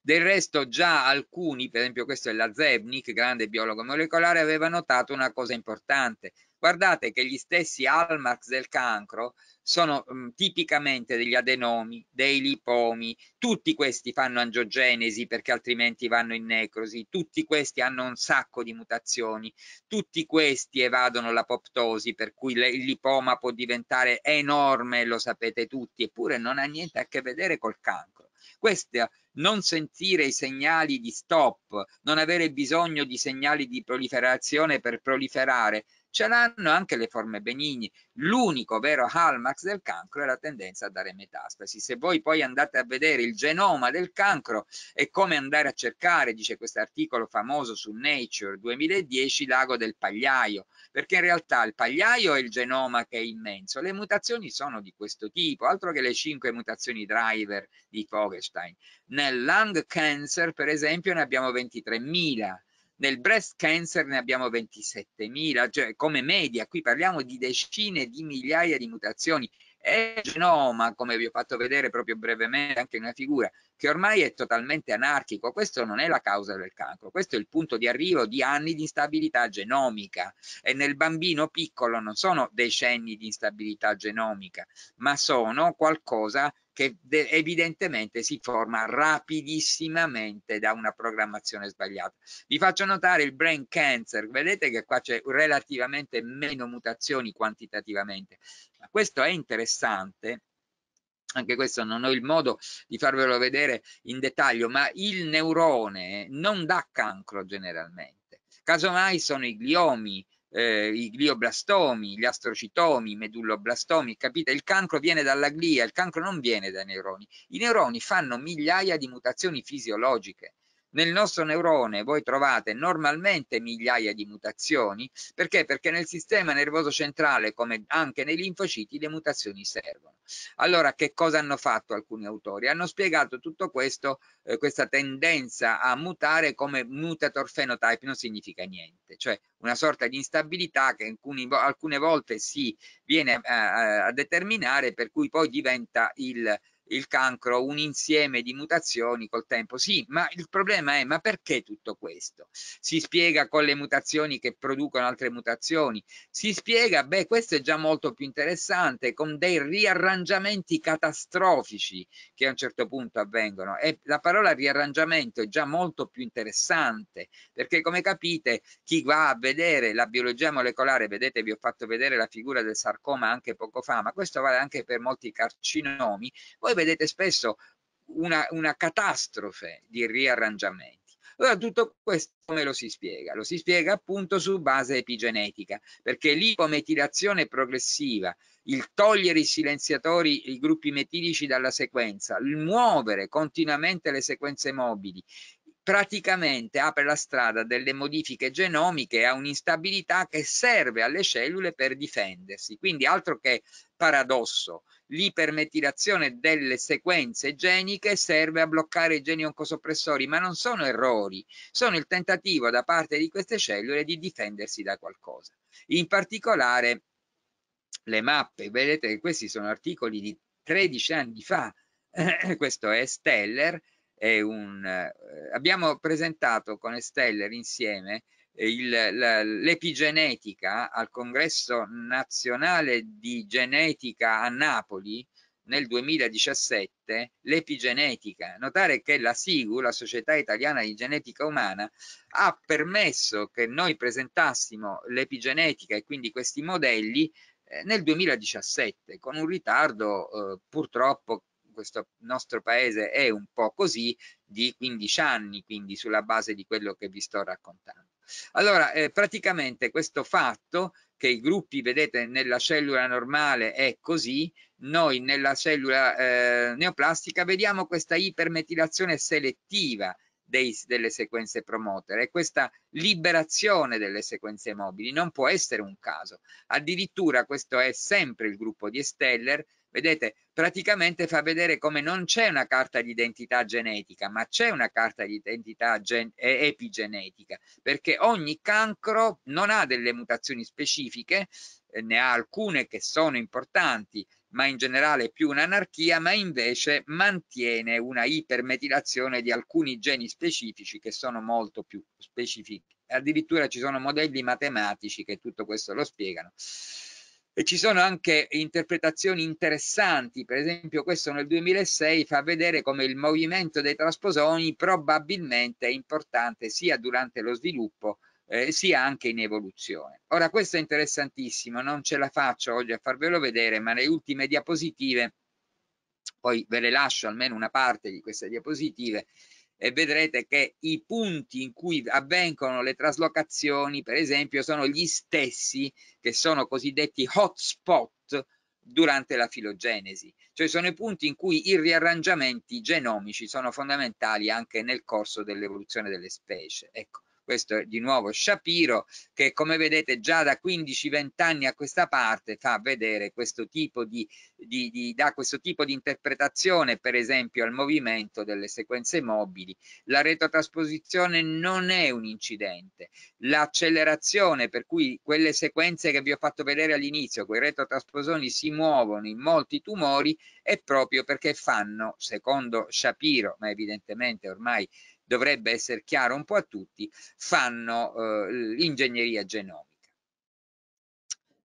Del resto già alcuni, per esempio questo è la Zebnik, grande biologo molecolare, aveva notato una cosa importante, guardate che gli stessi hallmarks del cancro sono mh, mm, tipicamente degli adenomi, dei lipomi, tutti questi fanno angiogenesi perché altrimenti vanno in necrosi, tutti questi hanno un sacco di mutazioni, tutti questi evadono l'apoptosi per cui le, il lipoma può diventare enorme, lo sapete tutti, eppure non ha niente a che vedere col cancro. Questa non sentire i segnali di stop, non avere bisogno di segnali di proliferazione per proliferare, ce l'hanno anche le forme benigni. L'unico vero hallmark del cancro è la tendenza a dare metastasi. Se voi poi andate a vedere il genoma del cancro è come andare a cercare, dice questo articolo famoso su Nature 2010, l'ago del pagliaio, perché in realtà il pagliaio è il genoma che è immenso. Le mutazioni sono di questo tipo, altro che le cinque mutazioni driver di Fogelstein. Nel lung cancer, per esempio, ne abbiamo 23.000 nel breast cancer ne abbiamo 27.000, cioè come media, qui parliamo di decine di migliaia di mutazioni. E il genoma, come vi ho fatto vedere proprio brevemente anche in una figura, che ormai è totalmente anarchico. Questo non è la causa del cancro, questo è il punto di arrivo di anni di instabilità genomica e nel bambino piccolo non sono decenni di instabilità genomica, ma sono qualcosa che evidentemente si forma rapidissimamente da una programmazione sbagliata. Vi faccio notare il brain cancer, vedete che qua c'è relativamente meno mutazioni quantitativamente, questo è interessante anche questo non ho il modo di farvelo vedere in dettaglio, ma il neurone non dà cancro generalmente. Casomai sono i gliomi, eh, i glioblastomi, gli astrocitomi, i medulloblastomi, capite? Il cancro viene dalla glia, il cancro non viene dai neuroni. I neuroni fanno migliaia di mutazioni fisiologiche nel nostro neurone voi trovate normalmente migliaia di mutazioni, perché? Perché nel sistema nervoso centrale, come anche nei linfociti, le mutazioni servono. Allora, che cosa hanno fatto alcuni autori? Hanno spiegato tutto questo, eh, questa tendenza a mutare come mutator phenotype non significa niente, cioè una sorta di instabilità che alcuni, alcune volte si viene eh, a determinare, per cui poi diventa il il cancro un insieme di mutazioni col tempo. Sì, ma il problema è ma perché tutto questo? Si spiega con le mutazioni che producono altre mutazioni? Si spiega, beh, questo è già molto più interessante, con dei riarrangiamenti catastrofici che a un certo punto avvengono. E la parola riarrangiamento è già molto più interessante, perché come capite, chi va a vedere la biologia molecolare, vedete, vi ho fatto vedere la figura del sarcoma anche poco fa, ma questo vale anche per molti carcinomi, voi vedete spesso una, una catastrofe di riarrangiamenti. Allora tutto questo come lo si spiega? Lo si spiega appunto su base epigenetica, perché l'ipometilazione progressiva, il togliere i silenziatori, i gruppi metilici dalla sequenza, il muovere continuamente le sequenze mobili, praticamente apre la strada delle modifiche genomiche a un'instabilità che serve alle cellule per difendersi. Quindi altro che paradosso, l'ipermetilazione delle sequenze geniche serve a bloccare i geni oncosoppressori, ma non sono errori, sono il tentativo da parte di queste cellule di difendersi da qualcosa. In particolare le mappe, vedete che questi sono articoli di 13 anni fa, questo è Steller, è un... Eh, abbiamo presentato con Esteller insieme eh, l'epigenetica al congresso nazionale di genetica a Napoli nel 2017 l'epigenetica notare che la SIGU la società italiana di genetica umana ha permesso che noi presentassimo l'epigenetica e quindi questi modelli eh, nel 2017 con un ritardo eh, purtroppo questo nostro paese è un po' così, di 15 anni, quindi sulla base di quello che vi sto raccontando. Allora, eh, praticamente questo fatto che i gruppi, vedete, nella cellula normale è così, noi nella cellula eh, neoplastica vediamo questa ipermetilazione selettiva dei, delle sequenze promoter e questa liberazione delle sequenze mobili non può essere un caso. Addirittura questo è sempre il gruppo di Steller, Vedete, praticamente fa vedere come non c'è una carta di identità genetica, ma c'è una carta di identità epigenetica, perché ogni cancro non ha delle mutazioni specifiche, eh, ne ha alcune che sono importanti, ma in generale è più un'anarchia, ma invece mantiene una ipermetilazione di alcuni geni specifici che sono molto più specifici. Addirittura ci sono modelli matematici che tutto questo lo spiegano. E ci sono anche interpretazioni interessanti, per esempio questo nel 2006 fa vedere come il movimento dei trasposoni probabilmente è importante sia durante lo sviluppo eh, sia anche in evoluzione. Ora questo è interessantissimo, non ce la faccio oggi a farvelo vedere, ma le ultime diapositive, poi ve le lascio almeno una parte di queste diapositive, e vedrete che i punti in cui avvengono le traslocazioni, per esempio, sono gli stessi che sono cosiddetti hotspot durante la filogenesi, cioè sono i punti in cui i riarrangiamenti genomici sono fondamentali anche nel corso dell'evoluzione delle specie. Ecco questo è di nuovo Shapiro che come vedete già da 15-20 anni a questa parte fa vedere questo tipo di, di, di da questo tipo di interpretazione per esempio al movimento delle sequenze mobili la retrotrasposizione non è un incidente l'accelerazione per cui quelle sequenze che vi ho fatto vedere all'inizio quei retrotrasposoni si muovono in molti tumori è proprio perché fanno secondo Shapiro ma evidentemente ormai dovrebbe essere chiaro un po' a tutti, fanno eh, ingegneria genomica.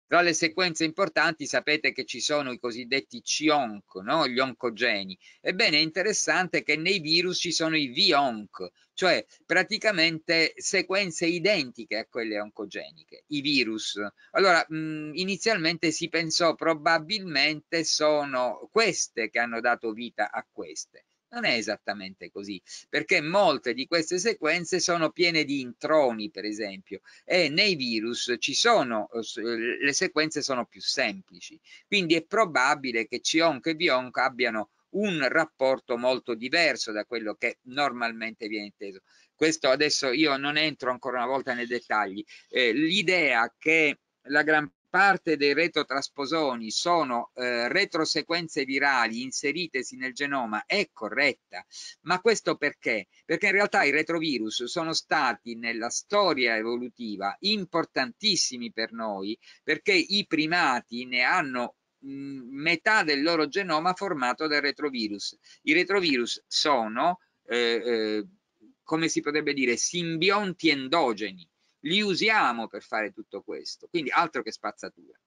Tra le sequenze importanti sapete che ci sono i cosiddetti cionc, no? gli oncogeni. Ebbene, è interessante che nei virus ci sono i V-onc, cioè praticamente sequenze identiche a quelle oncogeniche, i virus. Allora, mh, mm, inizialmente si pensò probabilmente sono queste che hanno dato vita a queste. Non è esattamente così, perché molte di queste sequenze sono piene di introni, per esempio, e nei virus ci sono, eh, eh, le sequenze sono più semplici. Quindi è probabile che Cionk e Bionc abbiano un rapporto molto diverso da quello che normalmente viene inteso. Questo adesso io non entro ancora una volta nei dettagli. Eh, L'idea che la gran parte parte dei retrotrasposoni sono eh, retrosequenze virali inseritesi nel genoma è corretta, ma questo perché? Perché in realtà i retrovirus sono stati nella storia evolutiva importantissimi per noi perché i primati ne hanno mm, metà del loro genoma formato dal retrovirus. I retrovirus sono, eh, eh, come si potrebbe dire, simbionti endogeni li usiamo per fare tutto questo, quindi altro che spazzatura.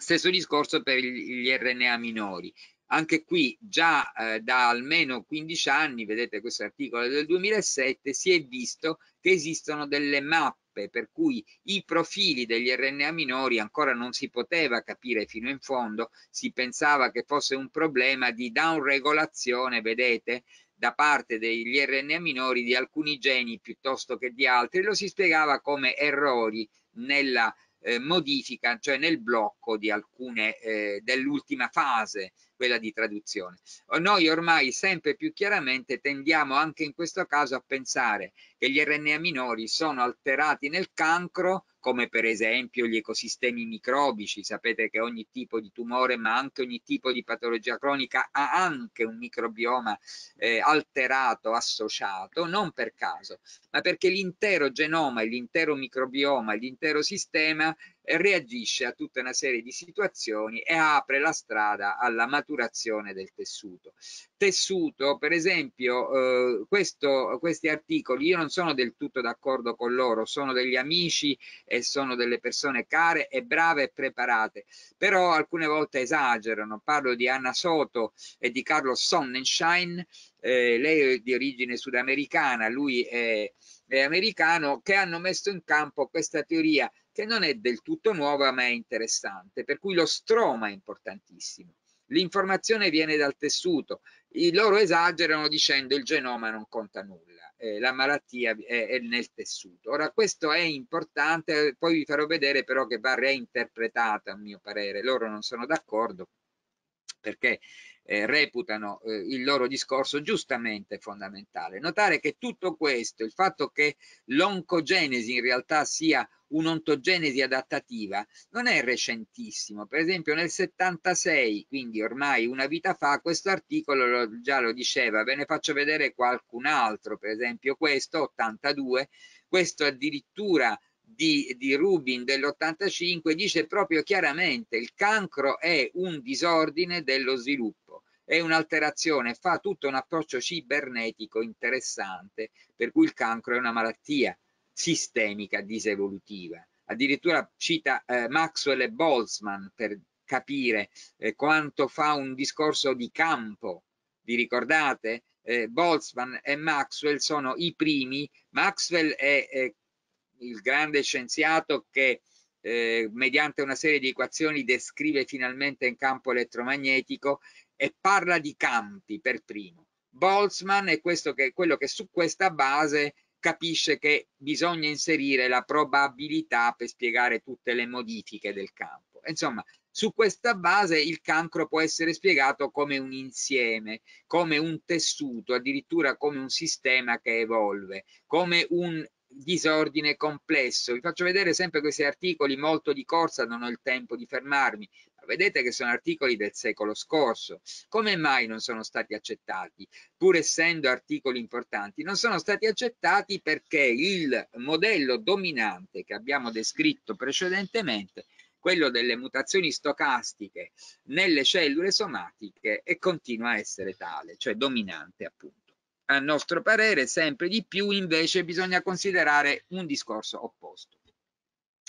Stesso discorso per gli RNA minori. Anche qui già eh, da almeno 15 anni, vedete questo articolo del 2007, si è visto che esistono delle mappe per cui i profili degli RNA minori ancora non si poteva capire fino in fondo, si pensava che fosse un problema di downregolazione, vedete, da parte degli RNA minori di alcuni geni piuttosto che di altri, lo si spiegava come errori nella eh, modifica, cioè nel blocco di alcune eh, dell'ultima fase quella di traduzione. Noi ormai sempre più chiaramente tendiamo anche in questo caso a pensare che gli RNA minori sono alterati nel cancro come per esempio gli ecosistemi microbici, sapete che ogni tipo di tumore ma anche ogni tipo di patologia cronica ha anche un microbioma eh, alterato, associato, non per caso, ma perché l'intero genoma, l'intero microbioma, l'intero sistema reagisce a tutta una serie di situazioni e apre la strada alla maturazione del tessuto. Tessuto, per esempio, eh, questo, questi articoli, io non sono del tutto d'accordo con loro, sono degli amici e sono delle persone care e brave e preparate, però alcune volte esagerano. Parlo di Anna Soto e di Carlo Sonnenschein, eh, lei è di origine sudamericana, lui è, è americano, che hanno messo in campo questa teoria che non è del tutto nuova ma è interessante, per cui lo stroma è importantissimo. L'informazione viene dal tessuto, I loro esagerano dicendo il genoma non conta nulla, eh, la malattia è, è, nel tessuto. Ora questo è importante, eh, poi vi farò vedere però che va reinterpretata a mio parere, loro non sono d'accordo perché eh, reputano eh, il loro discorso giustamente fondamentale. Notare che tutto questo, il fatto che l'oncogenesi in realtà sia un'ontogenesi adattativa non è recentissimo. Per esempio nel 76, quindi ormai una vita fa, questo articolo lo, già lo diceva, ve ne faccio vedere qualcun altro, per esempio questo 82, questo addirittura di, di Rubin dell'85 dice proprio chiaramente il cancro è un disordine dello sviluppo è un'alterazione, fa tutto un approccio cibernetico interessante, per cui il cancro è una malattia sistemica disevolutiva. Addirittura cita eh, Maxwell e Boltzmann per capire eh, quanto fa un discorso di campo. Vi ricordate? Eh, Boltzmann e Maxwell sono i primi. Maxwell è, è eh, il grande scienziato che eh, mediante una serie di equazioni descrive finalmente in campo elettromagnetico e parla di campi per primo. Boltzmann è che, quello che su questa base capisce che bisogna inserire la probabilità per spiegare tutte le modifiche del campo. Insomma, su questa base il cancro può essere spiegato come un insieme, come un tessuto, addirittura come un sistema che evolve, come un disordine complesso. Vi faccio vedere sempre questi articoli molto di corsa, non ho il tempo di fermarmi, Vedete che sono articoli del secolo scorso. Come mai non sono stati accettati? Pur essendo articoli importanti, non sono stati accettati perché il modello dominante che abbiamo descritto precedentemente quello delle mutazioni stocastiche nelle cellule somatiche e continua a essere tale, cioè dominante appunto. A nostro parere sempre di più invece bisogna considerare un discorso opposto.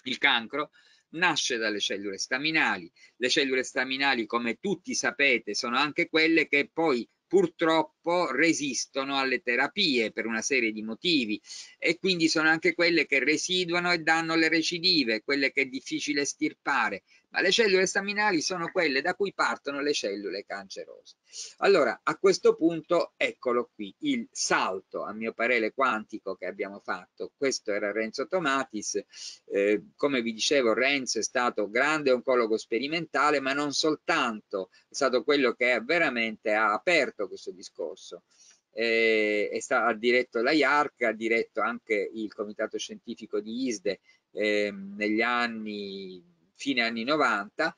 Il cancro nasce dalle cellule staminali. Le cellule staminali, come tutti sapete, sono anche quelle che poi purtroppo resistono alle terapie per una serie di motivi e quindi sono anche quelle che residuano e danno le recidive, quelle che è difficile estirpare, ma le cellule staminali sono quelle da cui partono le cellule cancerose. Allora, a questo punto, eccolo qui, il salto, a mio parere, quantico che abbiamo fatto. Questo era Renzo Tomatis. Eh, come vi dicevo, Renzo è stato grande oncologo sperimentale, ma non soltanto, è stato quello che veramente ha aperto questo discorso. Eh, è sta, ha diretto la IARC, ha diretto anche il comitato scientifico di ISDE eh, negli anni fine anni 90.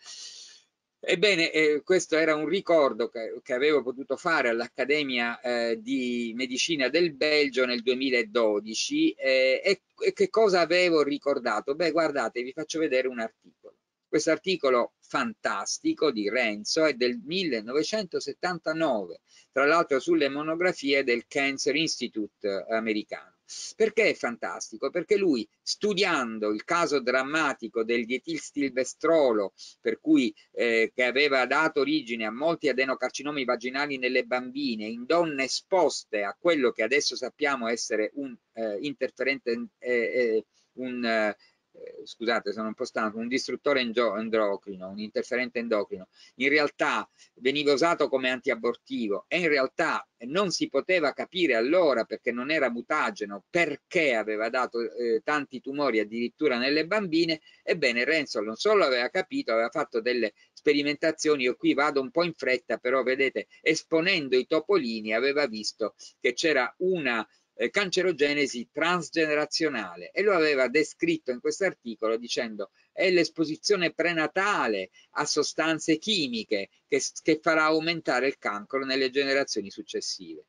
Ebbene, eh, questo era un ricordo che, che avevo potuto fare all'Accademia eh, di Medicina del Belgio nel 2012 eh, e, e, che cosa avevo ricordato? Beh, guardate, vi faccio vedere un articolo. Questo articolo fantastico di Renzo è del 1979, tra l'altro sulle monografie del Cancer Institute americano. Perché è fantastico? Perché lui, studiando il caso drammatico del dietilstilbestrolo, per cui eh, che aveva dato origine a molti adenocarcinomi vaginali nelle bambine, in donne esposte a quello che adesso sappiamo essere un eh, interferente, eh, eh un eh, eh, scusate sono un po' stanco, un distruttore endocrino, un interferente endocrino, in realtà veniva usato come antiabortivo e in realtà non si poteva capire allora perché non era mutageno, perché aveva dato eh, tanti tumori addirittura nelle bambine, ebbene Renzo non solo aveva capito, aveva fatto delle sperimentazioni, io qui vado un po' in fretta, però vedete, esponendo i topolini aveva visto che c'era una eh, cancerogenesi transgenerazionale e lo aveva descritto in questo articolo dicendo è l'esposizione prenatale a sostanze chimiche che, che farà aumentare il cancro nelle generazioni successive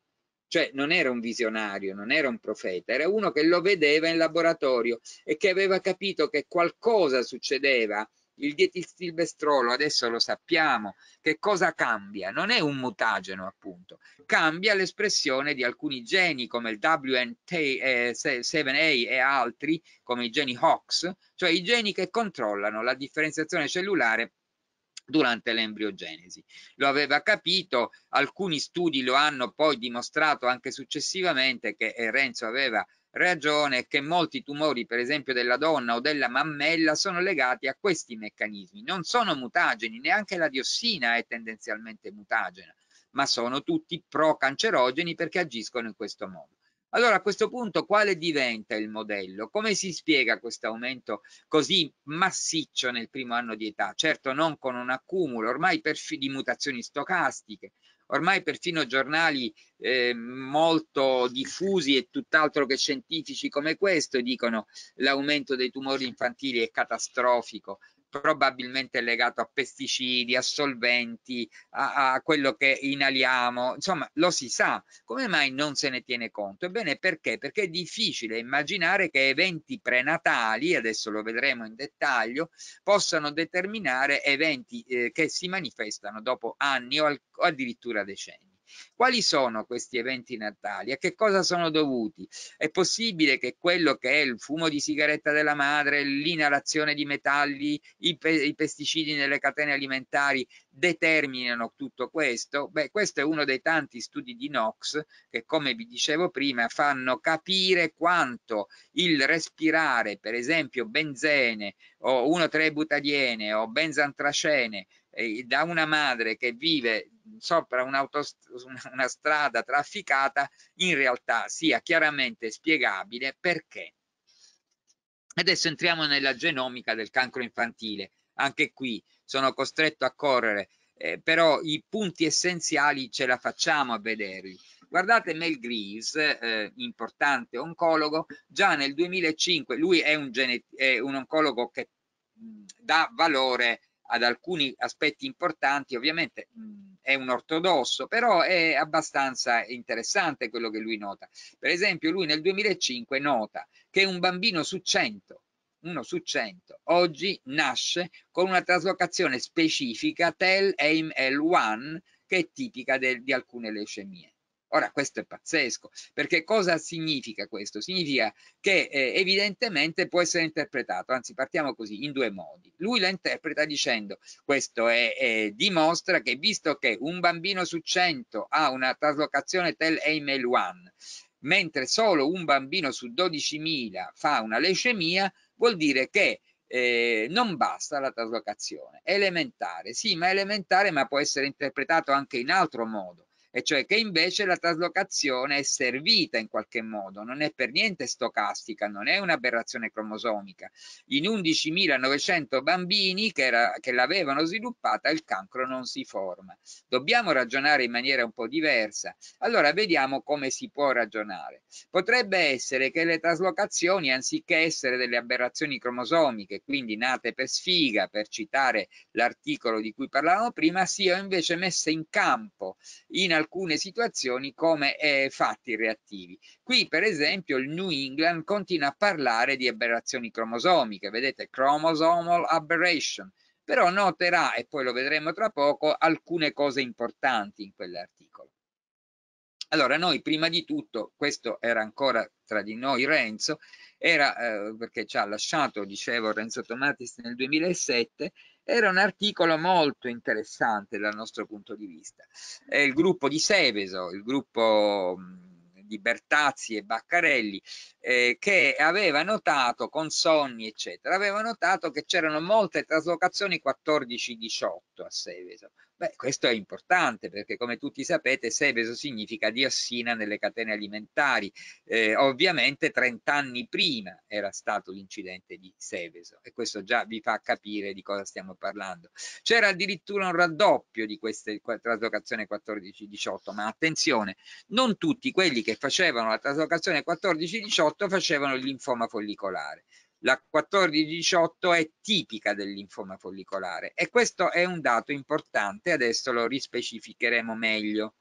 cioè non era un visionario, non era un profeta, era uno che lo vedeva in laboratorio e che aveva capito che qualcosa succedeva il dietilstilbestrolo adesso lo sappiamo, che cosa cambia? Non è un mutageno appunto, cambia l'espressione di alcuni geni come il WN7A eh, e altri come i geni HOX, cioè i geni che controllano la differenziazione cellulare durante l'embriogenesi. Lo aveva capito, alcuni studi lo hanno poi dimostrato anche successivamente che Renzo aveva ragione che molti tumori, per esempio della donna o della mammella, sono legati a questi meccanismi. Non sono mutageni, neanche la diossina è tendenzialmente mutagena, ma sono tutti procancerogeni perché agiscono in questo modo. Allora a questo punto quale diventa il modello? Come si spiega questo aumento così massiccio nel primo anno di età? Certo non con un accumulo ormai di mutazioni stocastiche, ormai perfino giornali eh, molto diffusi e tutt'altro che scientifici come questo dicono l'aumento dei tumori infantili è catastrofico, probabilmente legato a pesticidi, a solventi, a, a, quello che inaliamo, insomma lo si sa, come mai non se ne tiene conto? Ebbene perché? Perché è difficile immaginare che eventi prenatali, adesso lo vedremo in dettaglio, possano determinare eventi eh, che si manifestano dopo anni o, al, o addirittura decenni. Quali sono questi eventi natali? A che cosa sono dovuti? È possibile che quello che è il fumo di sigaretta della madre, l'inalazione di metalli, i, pe i pesticidi nelle catene alimentari determinano tutto questo? Beh, questo è uno dei tanti studi di Nox che, come vi dicevo prima, fanno capire quanto il respirare, per esempio, benzene o 1,3-butadiene o benzantracene eh, da una madre che vive sopra una strada trafficata in realtà sia chiaramente spiegabile perché. Adesso entriamo nella genomica del cancro infantile. Anche qui sono costretto a correre, eh, però i punti essenziali ce la facciamo a vederli. Guardate Mel Greaves, eh, importante oncologo, già nel 2005, lui è un, è un oncologo che mh, mm, dà valore ad alcuni aspetti importanti, ovviamente mh, mm, è un ortodosso, però è abbastanza interessante quello che lui nota. Per esempio, lui nel 2005 nota che un bambino su 100, uno su 100, oggi nasce con una traslocazione specifica TEL-AIM-L1 che è tipica de, di alcune leucemie. Ora questo è pazzesco, perché cosa significa questo? Significa che eh, evidentemente può essere interpretato, anzi partiamo così, in due modi. Lui la interpreta dicendo questo è, eh, dimostra che visto che un bambino su 100 ha una traslocazione tel Eimel 1, mentre solo un bambino su 12.000 fa una leucemia, vuol dire che eh, non basta la traslocazione. Elementare, sì, ma elementare, ma può essere interpretato anche in altro modo e cioè che invece la traslocazione è servita in qualche modo, non è per niente stocastica, non è un'aberrazione cromosomica. In 11.900 bambini che, era, che l'avevano sviluppata il cancro non si forma. Dobbiamo ragionare in maniera un po' diversa. Allora vediamo come si può ragionare. Potrebbe essere che le traslocazioni, anziché essere delle aberrazioni cromosomiche, quindi nate per sfiga, per citare l'articolo di cui parlavamo prima, siano invece messe in campo in alcune situazioni come eh, fatti reattivi. Qui per esempio il New England continua a parlare di aberrazioni cromosomiche, vedete chromosomal aberration, però noterà, e poi lo vedremo tra poco, alcune cose importanti in quell'articolo. Allora noi prima di tutto, questo era ancora tra di noi Renzo, era eh, perché ci ha lasciato, dicevo, Renzo Tomatis nel 2007, era un articolo molto interessante dal nostro punto di vista. È il gruppo di Seveso, il gruppo mm, di Bertazzi e Baccarelli, eh, che aveva notato con Sonni, eccetera, aveva notato che c'erano molte traslocazioni 14-18 a Seveso, Beh, questo è importante perché come tutti sapete Seveso significa diossina nelle catene alimentari. Eh, ovviamente 30 anni prima era stato l'incidente di Seveso e questo già vi fa capire di cosa stiamo parlando. C'era addirittura un raddoppio di queste traslocazione 14-18, ma attenzione, non tutti quelli che facevano la traslocazione 14-18 facevano il linfoma follicolare la 14-18 è tipica del linfoma follicolare e questo è un dato importante, adesso lo rispecificheremo meglio.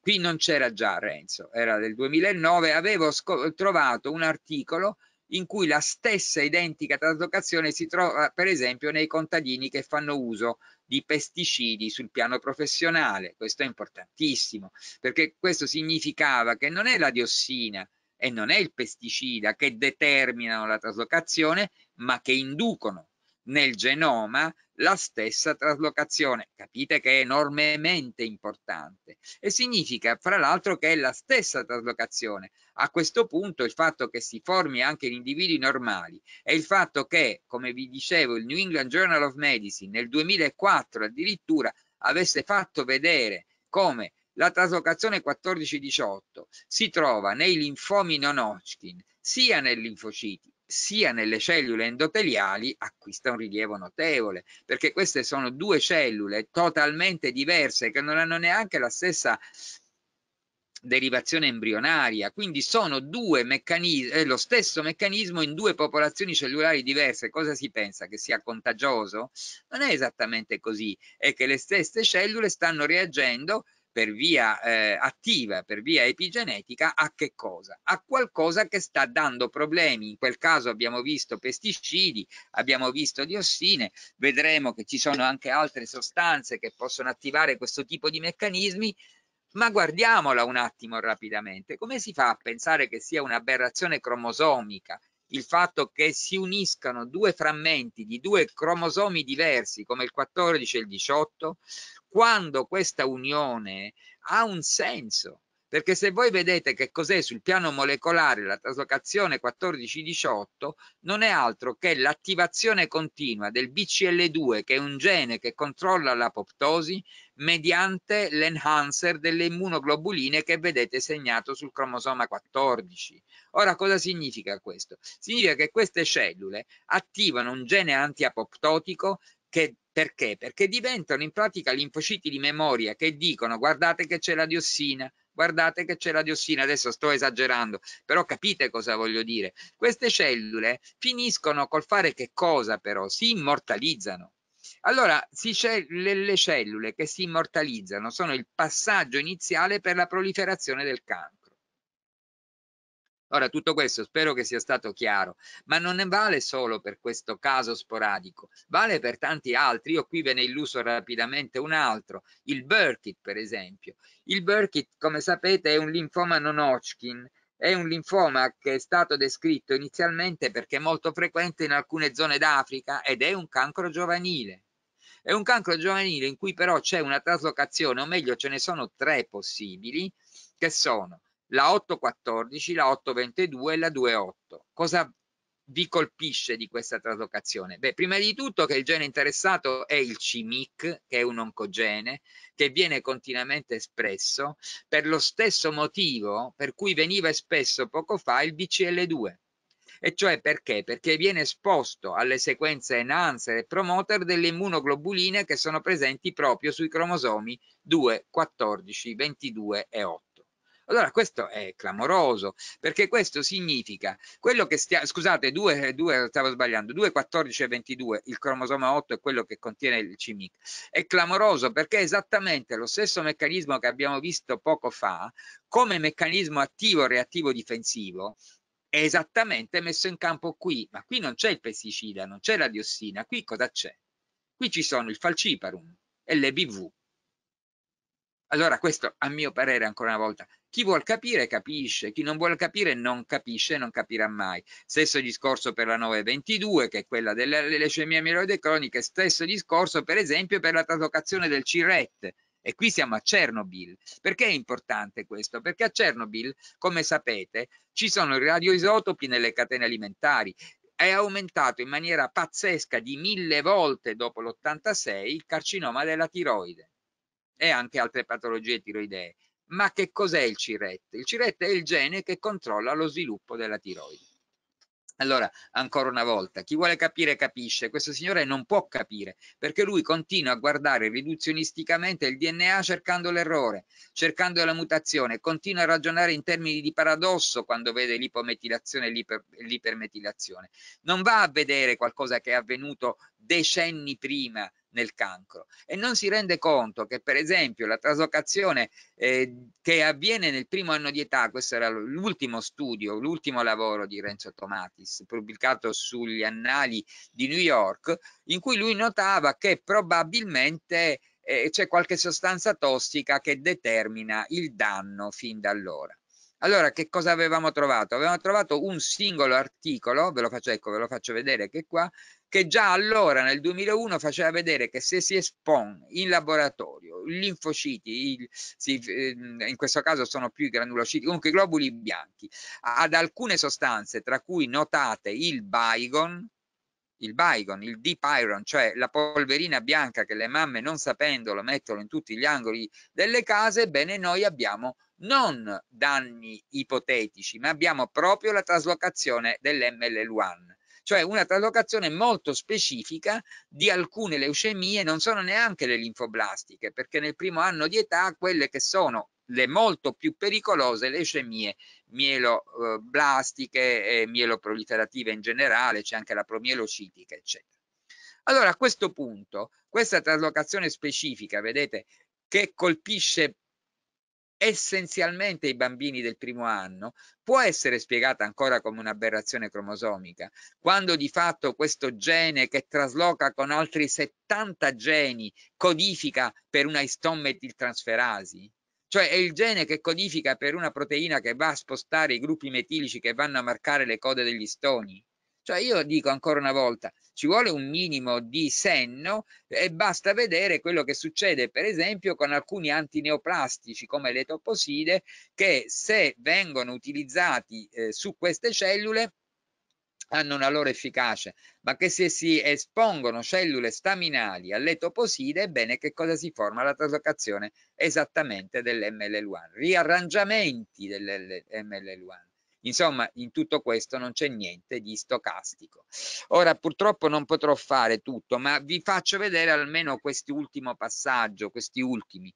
Qui non c'era già Renzo, era del 2009, avevo trovato un articolo in cui la stessa identica traslocazione si trova per esempio nei contadini che fanno uso di pesticidi sul piano professionale. Questo è importantissimo perché questo significava che non è la diossina e non è il pesticida che determinano la traslocazione, ma che inducono nel genoma la stessa traslocazione. Capite che è enormemente importante e significa fra l'altro che è la stessa traslocazione. A questo punto il fatto che si formi anche in individui normali e il fatto che, come vi dicevo, il New England Journal of Medicine nel 2004 addirittura avesse fatto vedere come la traslocazione 14-18 si trova nei linfomi non Hodgkin, sia nei linfociti sia nelle cellule endoteliali acquista un rilievo notevole, perché queste sono due cellule totalmente diverse che non hanno neanche la stessa derivazione embrionaria, quindi sono due meccanismi, eh, lo stesso meccanismo in due popolazioni cellulari diverse. Cosa si pensa? Che sia contagioso? Non è esattamente così, è che le stesse cellule stanno reagendo per via eh, attiva, per via epigenetica, a che cosa? A qualcosa che sta dando problemi. In quel caso abbiamo visto pesticidi, abbiamo visto diossine, vedremo che ci sono anche altre sostanze che possono attivare questo tipo di meccanismi, ma guardiamola un attimo rapidamente. Come si fa a pensare che sia un'aberrazione cromosomica il fatto che si uniscano due frammenti di due cromosomi diversi come il 14 e il 18 quando questa unione ha un senso perché se voi vedete che cos'è sul piano molecolare la traslocazione 14-18 non è altro che l'attivazione continua del BCL2 che è un gene che controlla l'apoptosi mediante l'enhancer delle immunoglobuline che vedete segnato sul cromosoma 14. Ora, cosa significa questo? Significa che queste cellule attivano un gene antiapoptotico che perché? Perché diventano in pratica linfociti di memoria che dicono guardate che c'è la diossina, guardate che c'è la diossina, adesso sto esagerando, però capite cosa voglio dire. Queste cellule finiscono col fare che cosa però? Si immortalizzano allora, si, le, le cellule che si immortalizzano sono il passaggio iniziale per la proliferazione del cancro. Ora, tutto questo spero che sia stato chiaro, ma non ne vale solo per questo caso sporadico, vale per tanti altri. Io qui ve ne illuso rapidamente un altro, il Burkitt, per esempio. Il Burkitt, come sapete, è un linfoma non Hodgkin, è un linfoma che è stato descritto inizialmente perché è molto frequente in alcune zone d'Africa ed è un cancro giovanile. È un cancro giovanile in cui però c'è una traslocazione, o meglio ce ne sono tre possibili, che sono la 814, la 822 e la 28. Cosa vi colpisce di questa traslocazione? Beh, prima di tutto che il gene interessato è il CIMIC, che è un oncogene, che viene continuamente espresso per lo stesso motivo per cui veniva espresso poco fa il BCL2. E cioè perché? Perché viene esposto alle sequenze enhancer e promoter delle immunoglobuline che sono presenti proprio sui cromosomi 2, 14, 22 e 8. Allora questo è clamoroso perché questo significa quello che stiamo, scusate, 2, 2, stavo sbagliando, 2, 14 e 22, il cromosoma 8 è quello che contiene il CIMIC, è clamoroso perché è esattamente lo stesso meccanismo che abbiamo visto poco fa come meccanismo attivo, reattivo, difensivo è esattamente messo in campo qui, ma qui non c'è il pesticida, non c'è la diossina, qui cosa c'è? Qui ci sono il falciparum e l'EBV. Allora questo a mio parere ancora una volta, chi vuol capire capisce, chi non vuol capire non capisce non capirà mai. Stesso discorso per la 922 che è quella delle leucemie mieloide croniche, stesso discorso per esempio per la traslocazione del CIRET e qui siamo a Chernobyl. Perché è importante questo? Perché a Chernobyl, come sapete, ci sono i radioisotopi nelle catene alimentari è aumentato in maniera pazzesca di mille volte dopo l'86 il carcinoma della tiroide e anche altre patologie tiroidee. Ma che cos'è il CIRET? Il CIRET è il gene che controlla lo sviluppo della tiroide. Allora, ancora una volta, chi vuole capire capisce, questo signore non può capire, perché lui continua a guardare riduzionisticamente il DNA cercando l'errore, cercando la mutazione, continua a ragionare in termini di paradosso quando vede l'ipometilazione e l'ipermetilazione. Non va a vedere qualcosa che è avvenuto decenni prima nel cancro e non si rende conto che per esempio la traslocazione eh, che avviene nel primo anno di età, questo era l'ultimo studio, l'ultimo lavoro di Renzo Tomatis pubblicato sugli annali di New York, in cui lui notava che probabilmente eh, c'è qualche sostanza tossica che determina il danno fin da allora. Allora, che cosa avevamo trovato? Avevamo trovato un singolo articolo, ve lo faccio, ecco, ve lo faccio vedere che qua, che già allora nel 2001 faceva vedere che se si espone in laboratorio linfociti, il, si, ehm, in questo caso sono più i granulociti, comunque i globuli bianchi, ad alcune sostanze, tra cui notate il baigon, il baigon, il deep iron, cioè la polverina bianca che le mamme non sapendolo mettono in tutti gli angoli delle case, bene noi abbiamo non danni ipotetici, ma abbiamo proprio la traslocazione dellmll 1 cioè una traslocazione molto specifica di alcune leucemie, non sono neanche le linfoblastiche, perché nel primo anno di età quelle che sono le molto più pericolose leucemie mieloblastiche e mieloproliferative in generale, c'è anche la promielocitica, eccetera. Allora a questo punto, questa traslocazione specifica, vedete, che colpisce essenzialmente i bambini del primo anno può essere spiegata ancora come un'aberrazione cromosomica, quando di fatto questo gene che trasloca con altri 70 geni codifica per una istometiltransferasi, cioè è il gene che codifica per una proteina che va a spostare i gruppi metilici che vanno a marcare le code degli stoni. Cioè io dico ancora una volta, ci vuole un minimo di senno e basta vedere quello che succede per esempio con alcuni antineoplastici come le toposide che se vengono utilizzati eh, su queste cellule hanno una loro efficacia, ma che se si espongono cellule staminali alle toposide, ebbene che cosa si forma? La traslocazione esattamente dell'MLL1, riarrangiamenti dell'MLL1. Insomma, in tutto questo non c'è niente di stocastico. Ora, purtroppo non potrò fare tutto, ma vi faccio vedere almeno quest'ultimo passaggio, questi ultimi.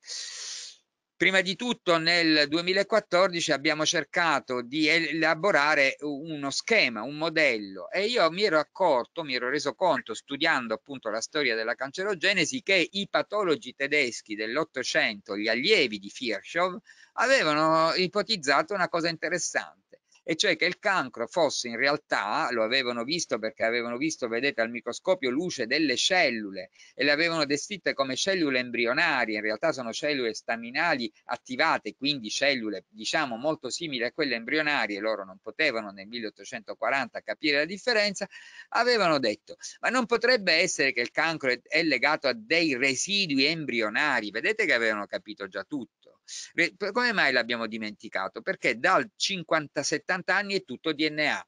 Prima di tutto nel 2014 abbiamo cercato di elaborare uno schema, un modello e io mi ero accorto, mi ero reso conto studiando appunto la storia della cancerogenesi che i patologi tedeschi dell'Ottocento, gli allievi di Virchow, avevano ipotizzato una cosa interessante e cioè che il cancro fosse in realtà, lo avevano visto perché avevano visto, vedete, al microscopio luce delle cellule e le avevano descritte come cellule embrionarie, in realtà sono cellule staminali attivate, quindi cellule diciamo molto simili a quelle embrionarie, loro non potevano nel 1840 capire la differenza, avevano detto, ma non potrebbe essere che il cancro è legato a dei residui embrionari, vedete che avevano capito già tutto come mai l'abbiamo dimenticato? Perché dal 50-70 anni è tutto DNA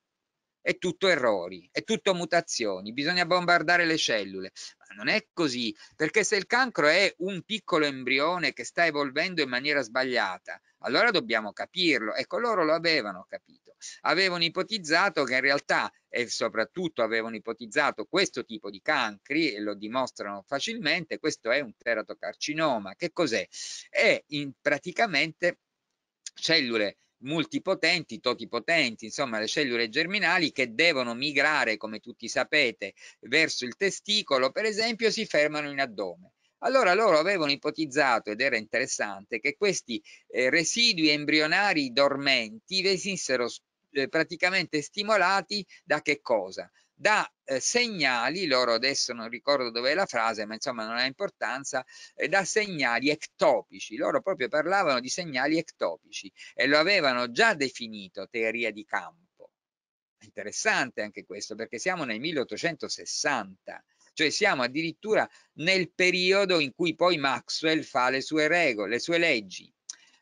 è tutto errori, è tutto mutazioni, bisogna bombardare le cellule non è così, perché se il cancro è un piccolo embrione che sta evolvendo in maniera sbagliata, allora dobbiamo capirlo. Ecco, loro lo avevano capito. Avevano ipotizzato che in realtà, e soprattutto avevano ipotizzato questo tipo di cancri, e lo dimostrano facilmente, questo è un teratocarcinoma. Che cos'è? È in praticamente cellule multipotenti, totipotenti, insomma le cellule germinali che devono migrare, come tutti sapete, verso il testicolo, per esempio, si fermano in addome. Allora loro avevano ipotizzato, ed era interessante, che questi eh, residui embrionari dormenti venissero eh, praticamente stimolati da che cosa? da eh, segnali, loro adesso non ricordo dov'è la frase, ma insomma non ha importanza, eh, dà segnali ectopici, loro proprio parlavano di segnali ectopici e lo avevano già definito teoria di campo. Interessante anche questo perché siamo nel 1860, cioè siamo addirittura nel periodo in cui poi Maxwell fa le sue regole, le sue leggi.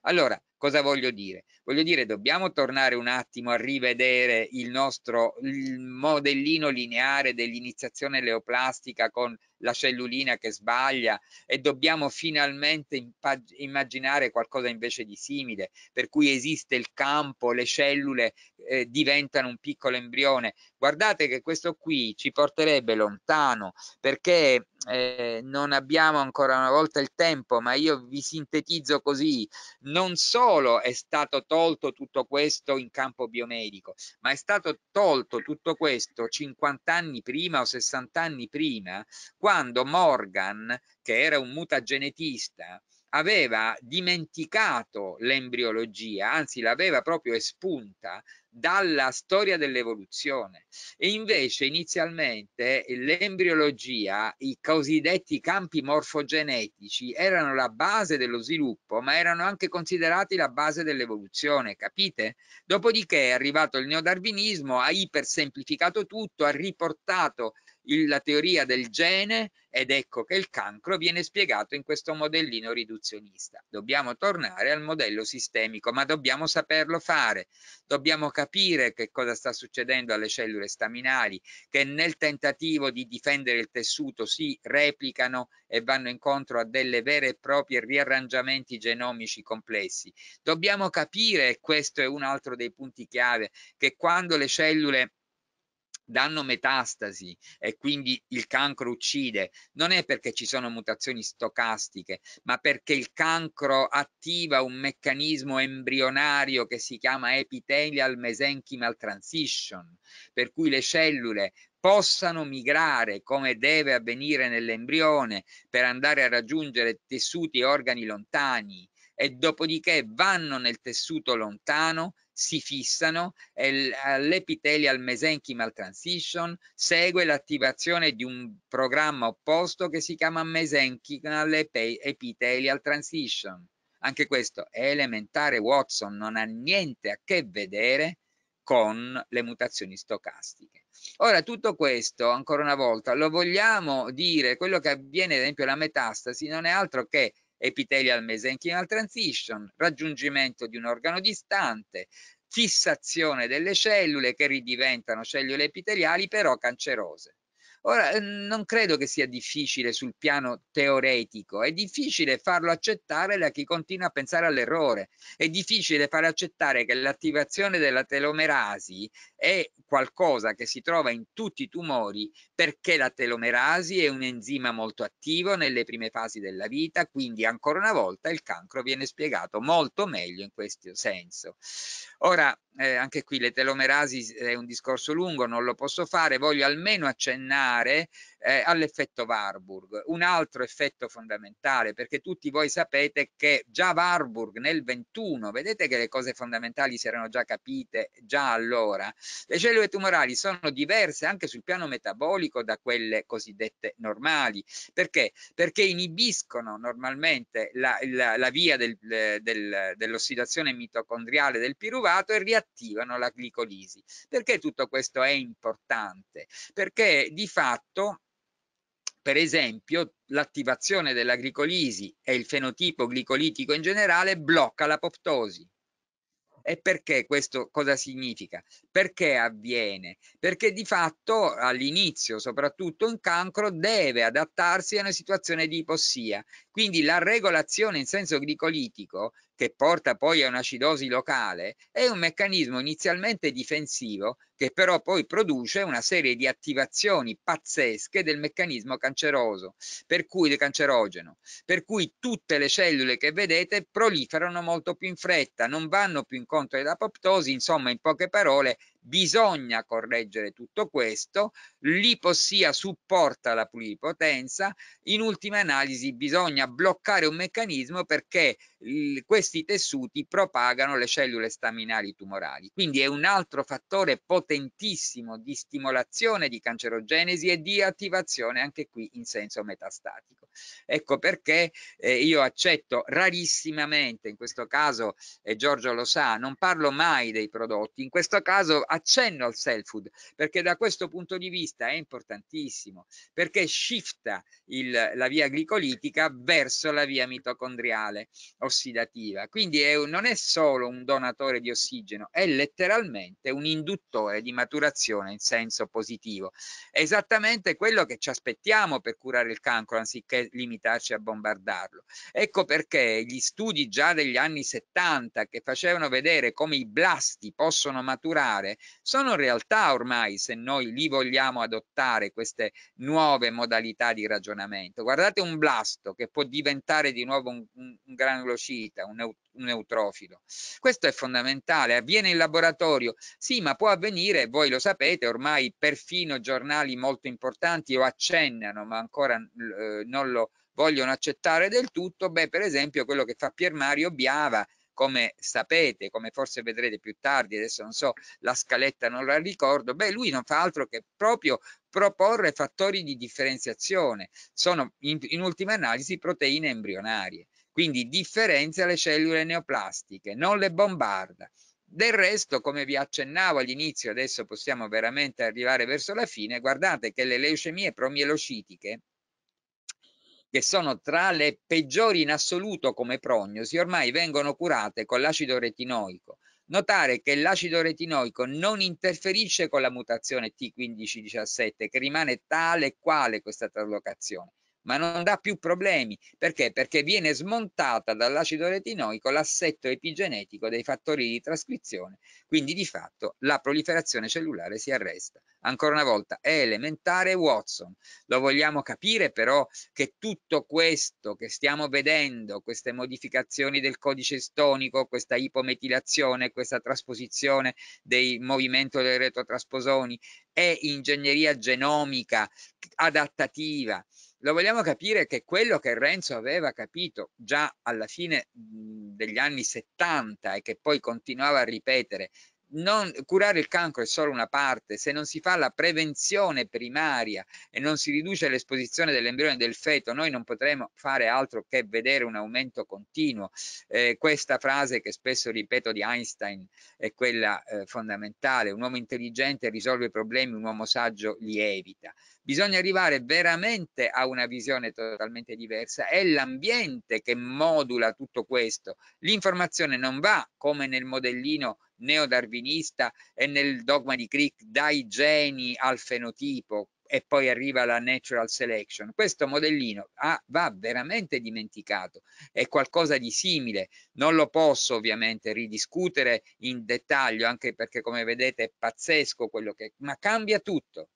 Allora, cosa voglio dire? voglio dire, dobbiamo tornare un attimo a rivedere il nostro il modellino lineare dell'iniziazione leoplastica con la cellulina che sbaglia e dobbiamo finalmente immaginare qualcosa invece di simile, per cui esiste il campo, le cellule eh, diventano un piccolo embrione guardate che questo qui ci porterebbe lontano perché eh, non abbiamo ancora una volta il tempo, ma io vi sintetizzo così, non solo è stato tolto tutto questo in campo biomedico, ma è stato tolto tutto questo 50 anni prima o 60 anni prima, quando Morgan, che era un mutagenetista, aveva dimenticato l'embriologia, anzi l'aveva proprio espunta dalla storia dell'evoluzione e invece inizialmente l'embriologia, i cosiddetti campi morfogenetici erano la base dello sviluppo ma erano anche considerati la base dell'evoluzione, capite? Dopodiché è arrivato il neodarwinismo, ha ipersemplificato tutto, ha riportato il, la teoria del gene ed ecco che il cancro viene spiegato in questo modellino riduzionista. Dobbiamo tornare al modello sistemico, ma dobbiamo saperlo fare. Dobbiamo capire che cosa sta succedendo alle cellule staminali, che nel tentativo di difendere il tessuto si replicano e vanno incontro a delle vere e proprie riarrangiamenti genomici complessi. Dobbiamo capire, e questo è un altro dei punti chiave, che quando le cellule danno metastasi e quindi il cancro uccide, non è perché ci sono mutazioni stocastiche, ma perché il cancro attiva un meccanismo embrionario che si chiama epithelial mesenchymal transition, per cui le cellule possano migrare come deve avvenire nell'embrione per andare a raggiungere tessuti e organi lontani e dopodiché vanno nel tessuto lontano, si fissano e all'epitelial mesenchymal transition segue l'attivazione di un programma opposto che si chiama mesenchymal epithelial transition. Anche questo è elementare Watson, non ha niente a che vedere con le mutazioni stocastiche. Ora, tutto questo, ancora una volta, lo vogliamo dire, quello che avviene ad esempio alla metastasi non è altro che epithelial mesenchymal transition, raggiungimento di un organo distante, fissazione delle cellule che ridiventano cellule epiteliali però cancerose. Ora, ehm, non credo che sia difficile sul piano teoretico, è difficile farlo accettare da chi continua a pensare all'errore, è difficile far accettare che l'attivazione della telomerasi è qualcosa che si trova in tutti i tumori perché la telomerasi è un enzima molto attivo nelle prime fasi della vita, quindi ancora una volta il cancro viene spiegato molto meglio in questo senso. Ora, eh, anche qui le telomerasi è un discorso lungo, non lo posso fare, voglio almeno accennare eh, all'effetto Warburg, un altro effetto fondamentale, perché tutti voi sapete che già Warburg nel 21, vedete che le cose fondamentali si erano già capite già allora, le cellule tumorali sono diverse anche sul piano metabolico da quelle cosiddette normali, perché? Perché inibiscono normalmente la, la, la via del, del, dell'ossidazione mitocondriale del piruvato e riattivano la glicolisi. Perché tutto questo è importante? Perché di fatto per esempio l'attivazione della glicolisi e il fenotipo glicolitico in generale blocca l'apoptosi. E perché questo cosa significa? Perché avviene? Perché di fatto all'inizio, soprattutto in cancro, deve adattarsi a una situazione di ipossia. Quindi la regolazione in senso glicolitico che porta poi a un'acidosi locale, è un meccanismo inizialmente difensivo che però poi produce una serie di attivazioni pazzesche del meccanismo canceroso, per cui cancerogeno, per cui tutte le cellule che vedete proliferano molto più in fretta, non vanno più incontro all'apoptosi, insomma in poche parole Bisogna correggere tutto questo, l'ipossia supporta la pluripotenza, in ultima analisi bisogna bloccare un meccanismo perché questi tessuti propagano le cellule staminali tumorali. Quindi è un altro fattore potentissimo di stimolazione di cancerogenesi e di attivazione anche qui in senso metastatico. Ecco perché eh, io accetto rarissimamente, in questo caso eh, Giorgio lo sa, non parlo mai dei prodotti, in questo caso accenno al self-food, perché da questo punto di vista è importantissimo, perché shifta il, la via glicolitica verso la via mitocondriale ossidativa. Quindi è, non è solo un donatore di ossigeno, è letteralmente un induttore di maturazione in senso positivo. esattamente quello che ci aspettiamo per curare il cancro, anziché limitarci a bombardarlo. Ecco perché gli studi già degli anni 70 che facevano vedere come i blasti possono maturare sono realtà ormai se noi li vogliamo adottare queste nuove modalità di ragionamento. Guardate un blasto che può diventare di nuovo un, un, un granulocita, un, un neutrofilo. Questo è fondamentale, avviene in laboratorio, sì ma può avvenire, voi lo sapete, ormai perfino giornali molto importanti lo accennano ma ancora eh, non lo vogliono accettare del tutto, beh per esempio quello che fa Pier Mario Biava come sapete, come forse vedrete più tardi, adesso non so, la scaletta non la ricordo, beh, lui non fa altro che proprio proporre fattori di differenziazione. Sono in, in ultima analisi proteine embrionarie, quindi differenzia le cellule neoplastiche, non le bombarda. Del resto, come vi accennavo all'inizio, adesso possiamo veramente arrivare verso la fine, guardate che le leucemie promielocitiche che sono tra le peggiori in assoluto come prognosi, ormai vengono curate con l'acido retinoico. Notare che l'acido retinoico non interferisce con la mutazione T1517, che rimane tale e quale questa traslocazione ma non dà più problemi. Perché? Perché viene smontata dall'acido retinoico l'assetto epigenetico dei fattori di trascrizione, quindi di fatto la proliferazione cellulare si arresta. Ancora una volta, è elementare Watson. Lo vogliamo capire però che tutto questo che stiamo vedendo, queste modificazioni del codice stonico, questa ipometilazione, questa trasposizione del movimento dei retrotrasposoni, è ingegneria genomica adattativa lo vogliamo capire che quello che Renzo aveva capito già alla fine mhmm, degli anni 70 e che poi continuava a ripetere non, curare il cancro è solo una parte, se non si fa la prevenzione primaria e non si riduce l'esposizione dell'embrione e del feto, noi non potremo fare altro che vedere un aumento continuo. Eh, questa frase che spesso ripeto di Einstein è quella eh, fondamentale, un uomo intelligente risolve i problemi, un uomo saggio li evita. Bisogna arrivare veramente a una visione totalmente diversa, è l'ambiente che modula tutto questo. L'informazione non va come nel modellino neodarwinista e nel dogma di Crick dai geni al fenotipo e poi arriva la natural selection. Questo modellino ah, va veramente dimenticato, è qualcosa di simile, non lo posso ovviamente ridiscutere in dettaglio, anche perché come vedete è pazzesco quello che... ma cambia tutto,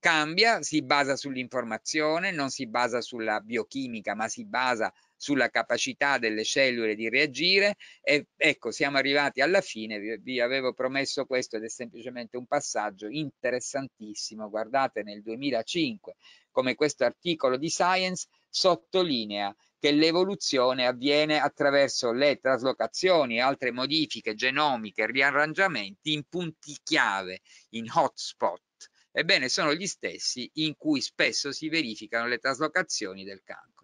cambia, si basa sull'informazione, non si basa sulla biochimica, ma si basa sulla capacità delle cellule di reagire e ecco siamo arrivati alla fine vi, vi avevo promesso questo ed è semplicemente un passaggio interessantissimo guardate nel 2005 come questo articolo di Science sottolinea che l'evoluzione avviene attraverso le traslocazioni e altre modifiche genomiche, riarrangiamenti in punti chiave, in hotspot. Ebbene, sono gli stessi in cui spesso si verificano le traslocazioni del campo.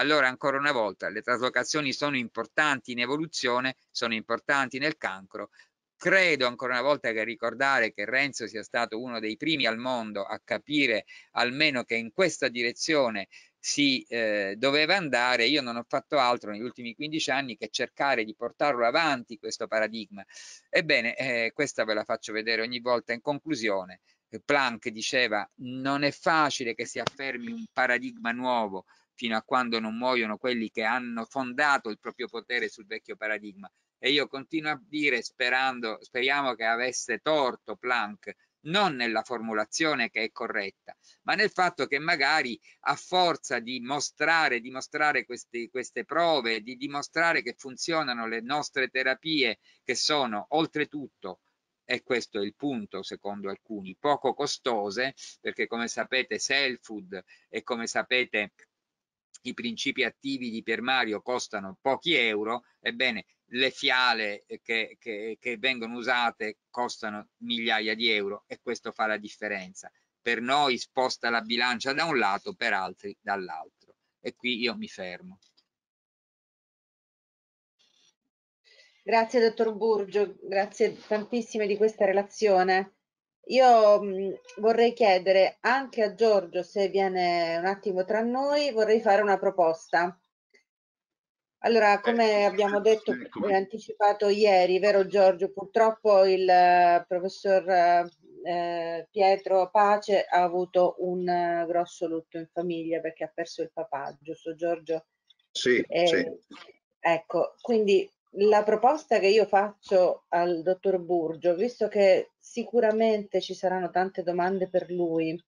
Allora, ancora una volta, le traslocazioni sono importanti in evoluzione, sono importanti nel cancro. Credo ancora una volta che ricordare che Renzo sia stato uno dei primi al mondo a capire almeno che in questa direzione si eh, doveva andare, io non ho fatto altro negli ultimi 15 anni che cercare di portarlo avanti questo paradigma. Ebbene, eh, questa ve la faccio vedere ogni volta in conclusione. Planck diceva non è facile che si affermi un paradigma nuovo, fino a quando non muoiono quelli che hanno fondato il proprio potere sul vecchio paradigma. E io continuo a dire, sperando, speriamo che avesse torto Planck, non nella formulazione che è corretta, ma nel fatto che magari a forza di mostrare, dimostrare queste, queste prove, di dimostrare che funzionano le nostre terapie, che sono oltretutto e questo è il punto secondo alcuni, poco costose perché come sapete Cell Food e come sapete i principi attivi di Pier Mario costano pochi euro, ebbene le fiale eh, che, che, che vengono usate costano migliaia di euro e questo fa la differenza. Per noi sposta la bilancia da un lato, per altri dall'altro. E qui io mi fermo. Grazie dottor Burgio, grazie tantissime di questa relazione. Io vorrei chiedere anche a Giorgio, se viene un attimo tra noi, vorrei fare una proposta. Allora, eh, come abbiamo detto e anticipato ieri, vero Giorgio, purtroppo il eh, professor eh, Pietro Pace ha avuto un eh, grosso lutto in famiglia perché ha perso il papà, giusto Giorgio? Sì, eh, sì. Ecco, quindi la proposta che io faccio al dottor Burgio, visto che sicuramente ci saranno tante domande per lui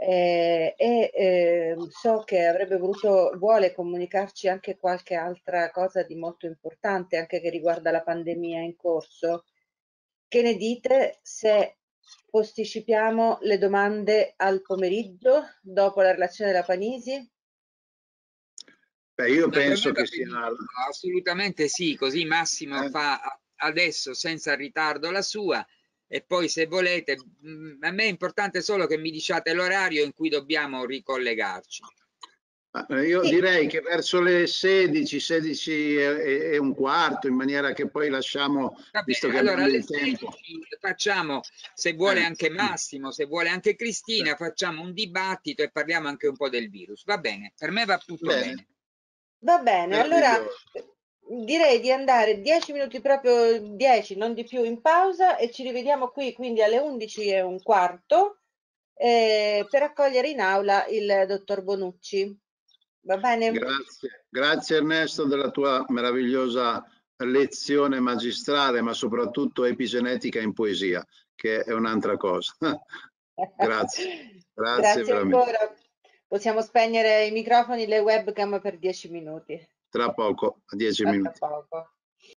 eh, e eh, so che avrebbe voluto, vuole comunicarci anche qualche altra cosa di molto importante, anche che riguarda la pandemia in corso, che ne dite se posticipiamo le domande al pomeriggio dopo la relazione della Panisi? Beh, io penso che sia... Assolutamente sì, così Massimo eh. fa adesso senza ritardo la sua e poi se volete, mm, a me è importante solo che mi diciate l'orario in cui dobbiamo ricollegarci. Eh, io direi che verso le 16, 16 e un quarto, in maniera che poi lasciamo, Vabbè, visto che allora, abbiamo tempo. Facciamo, se vuole eh. anche Massimo, se vuole anche Cristina, facciamo un dibattito e parliamo anche un po' del virus. Va bene, per me va tutto bene. bene. Va bene, eh, allora mhmm, direi di andare 10 minuti, proprio 10, non di più, in pausa e ci rivediamo qui quindi alle 11 e un quarto eh, per accogliere in aula il dottor Bonucci. Va bene? Grazie, grazie Ernesto della tua meravigliosa lezione magistrale, ma soprattutto epigenetica in poesia, che è un'altra cosa. grazie. Grazie, grazie veramente. ancora possiamo spegnere i microfoni, le webcam per 10 minuti. Tra poco, 10 minuti. Poco.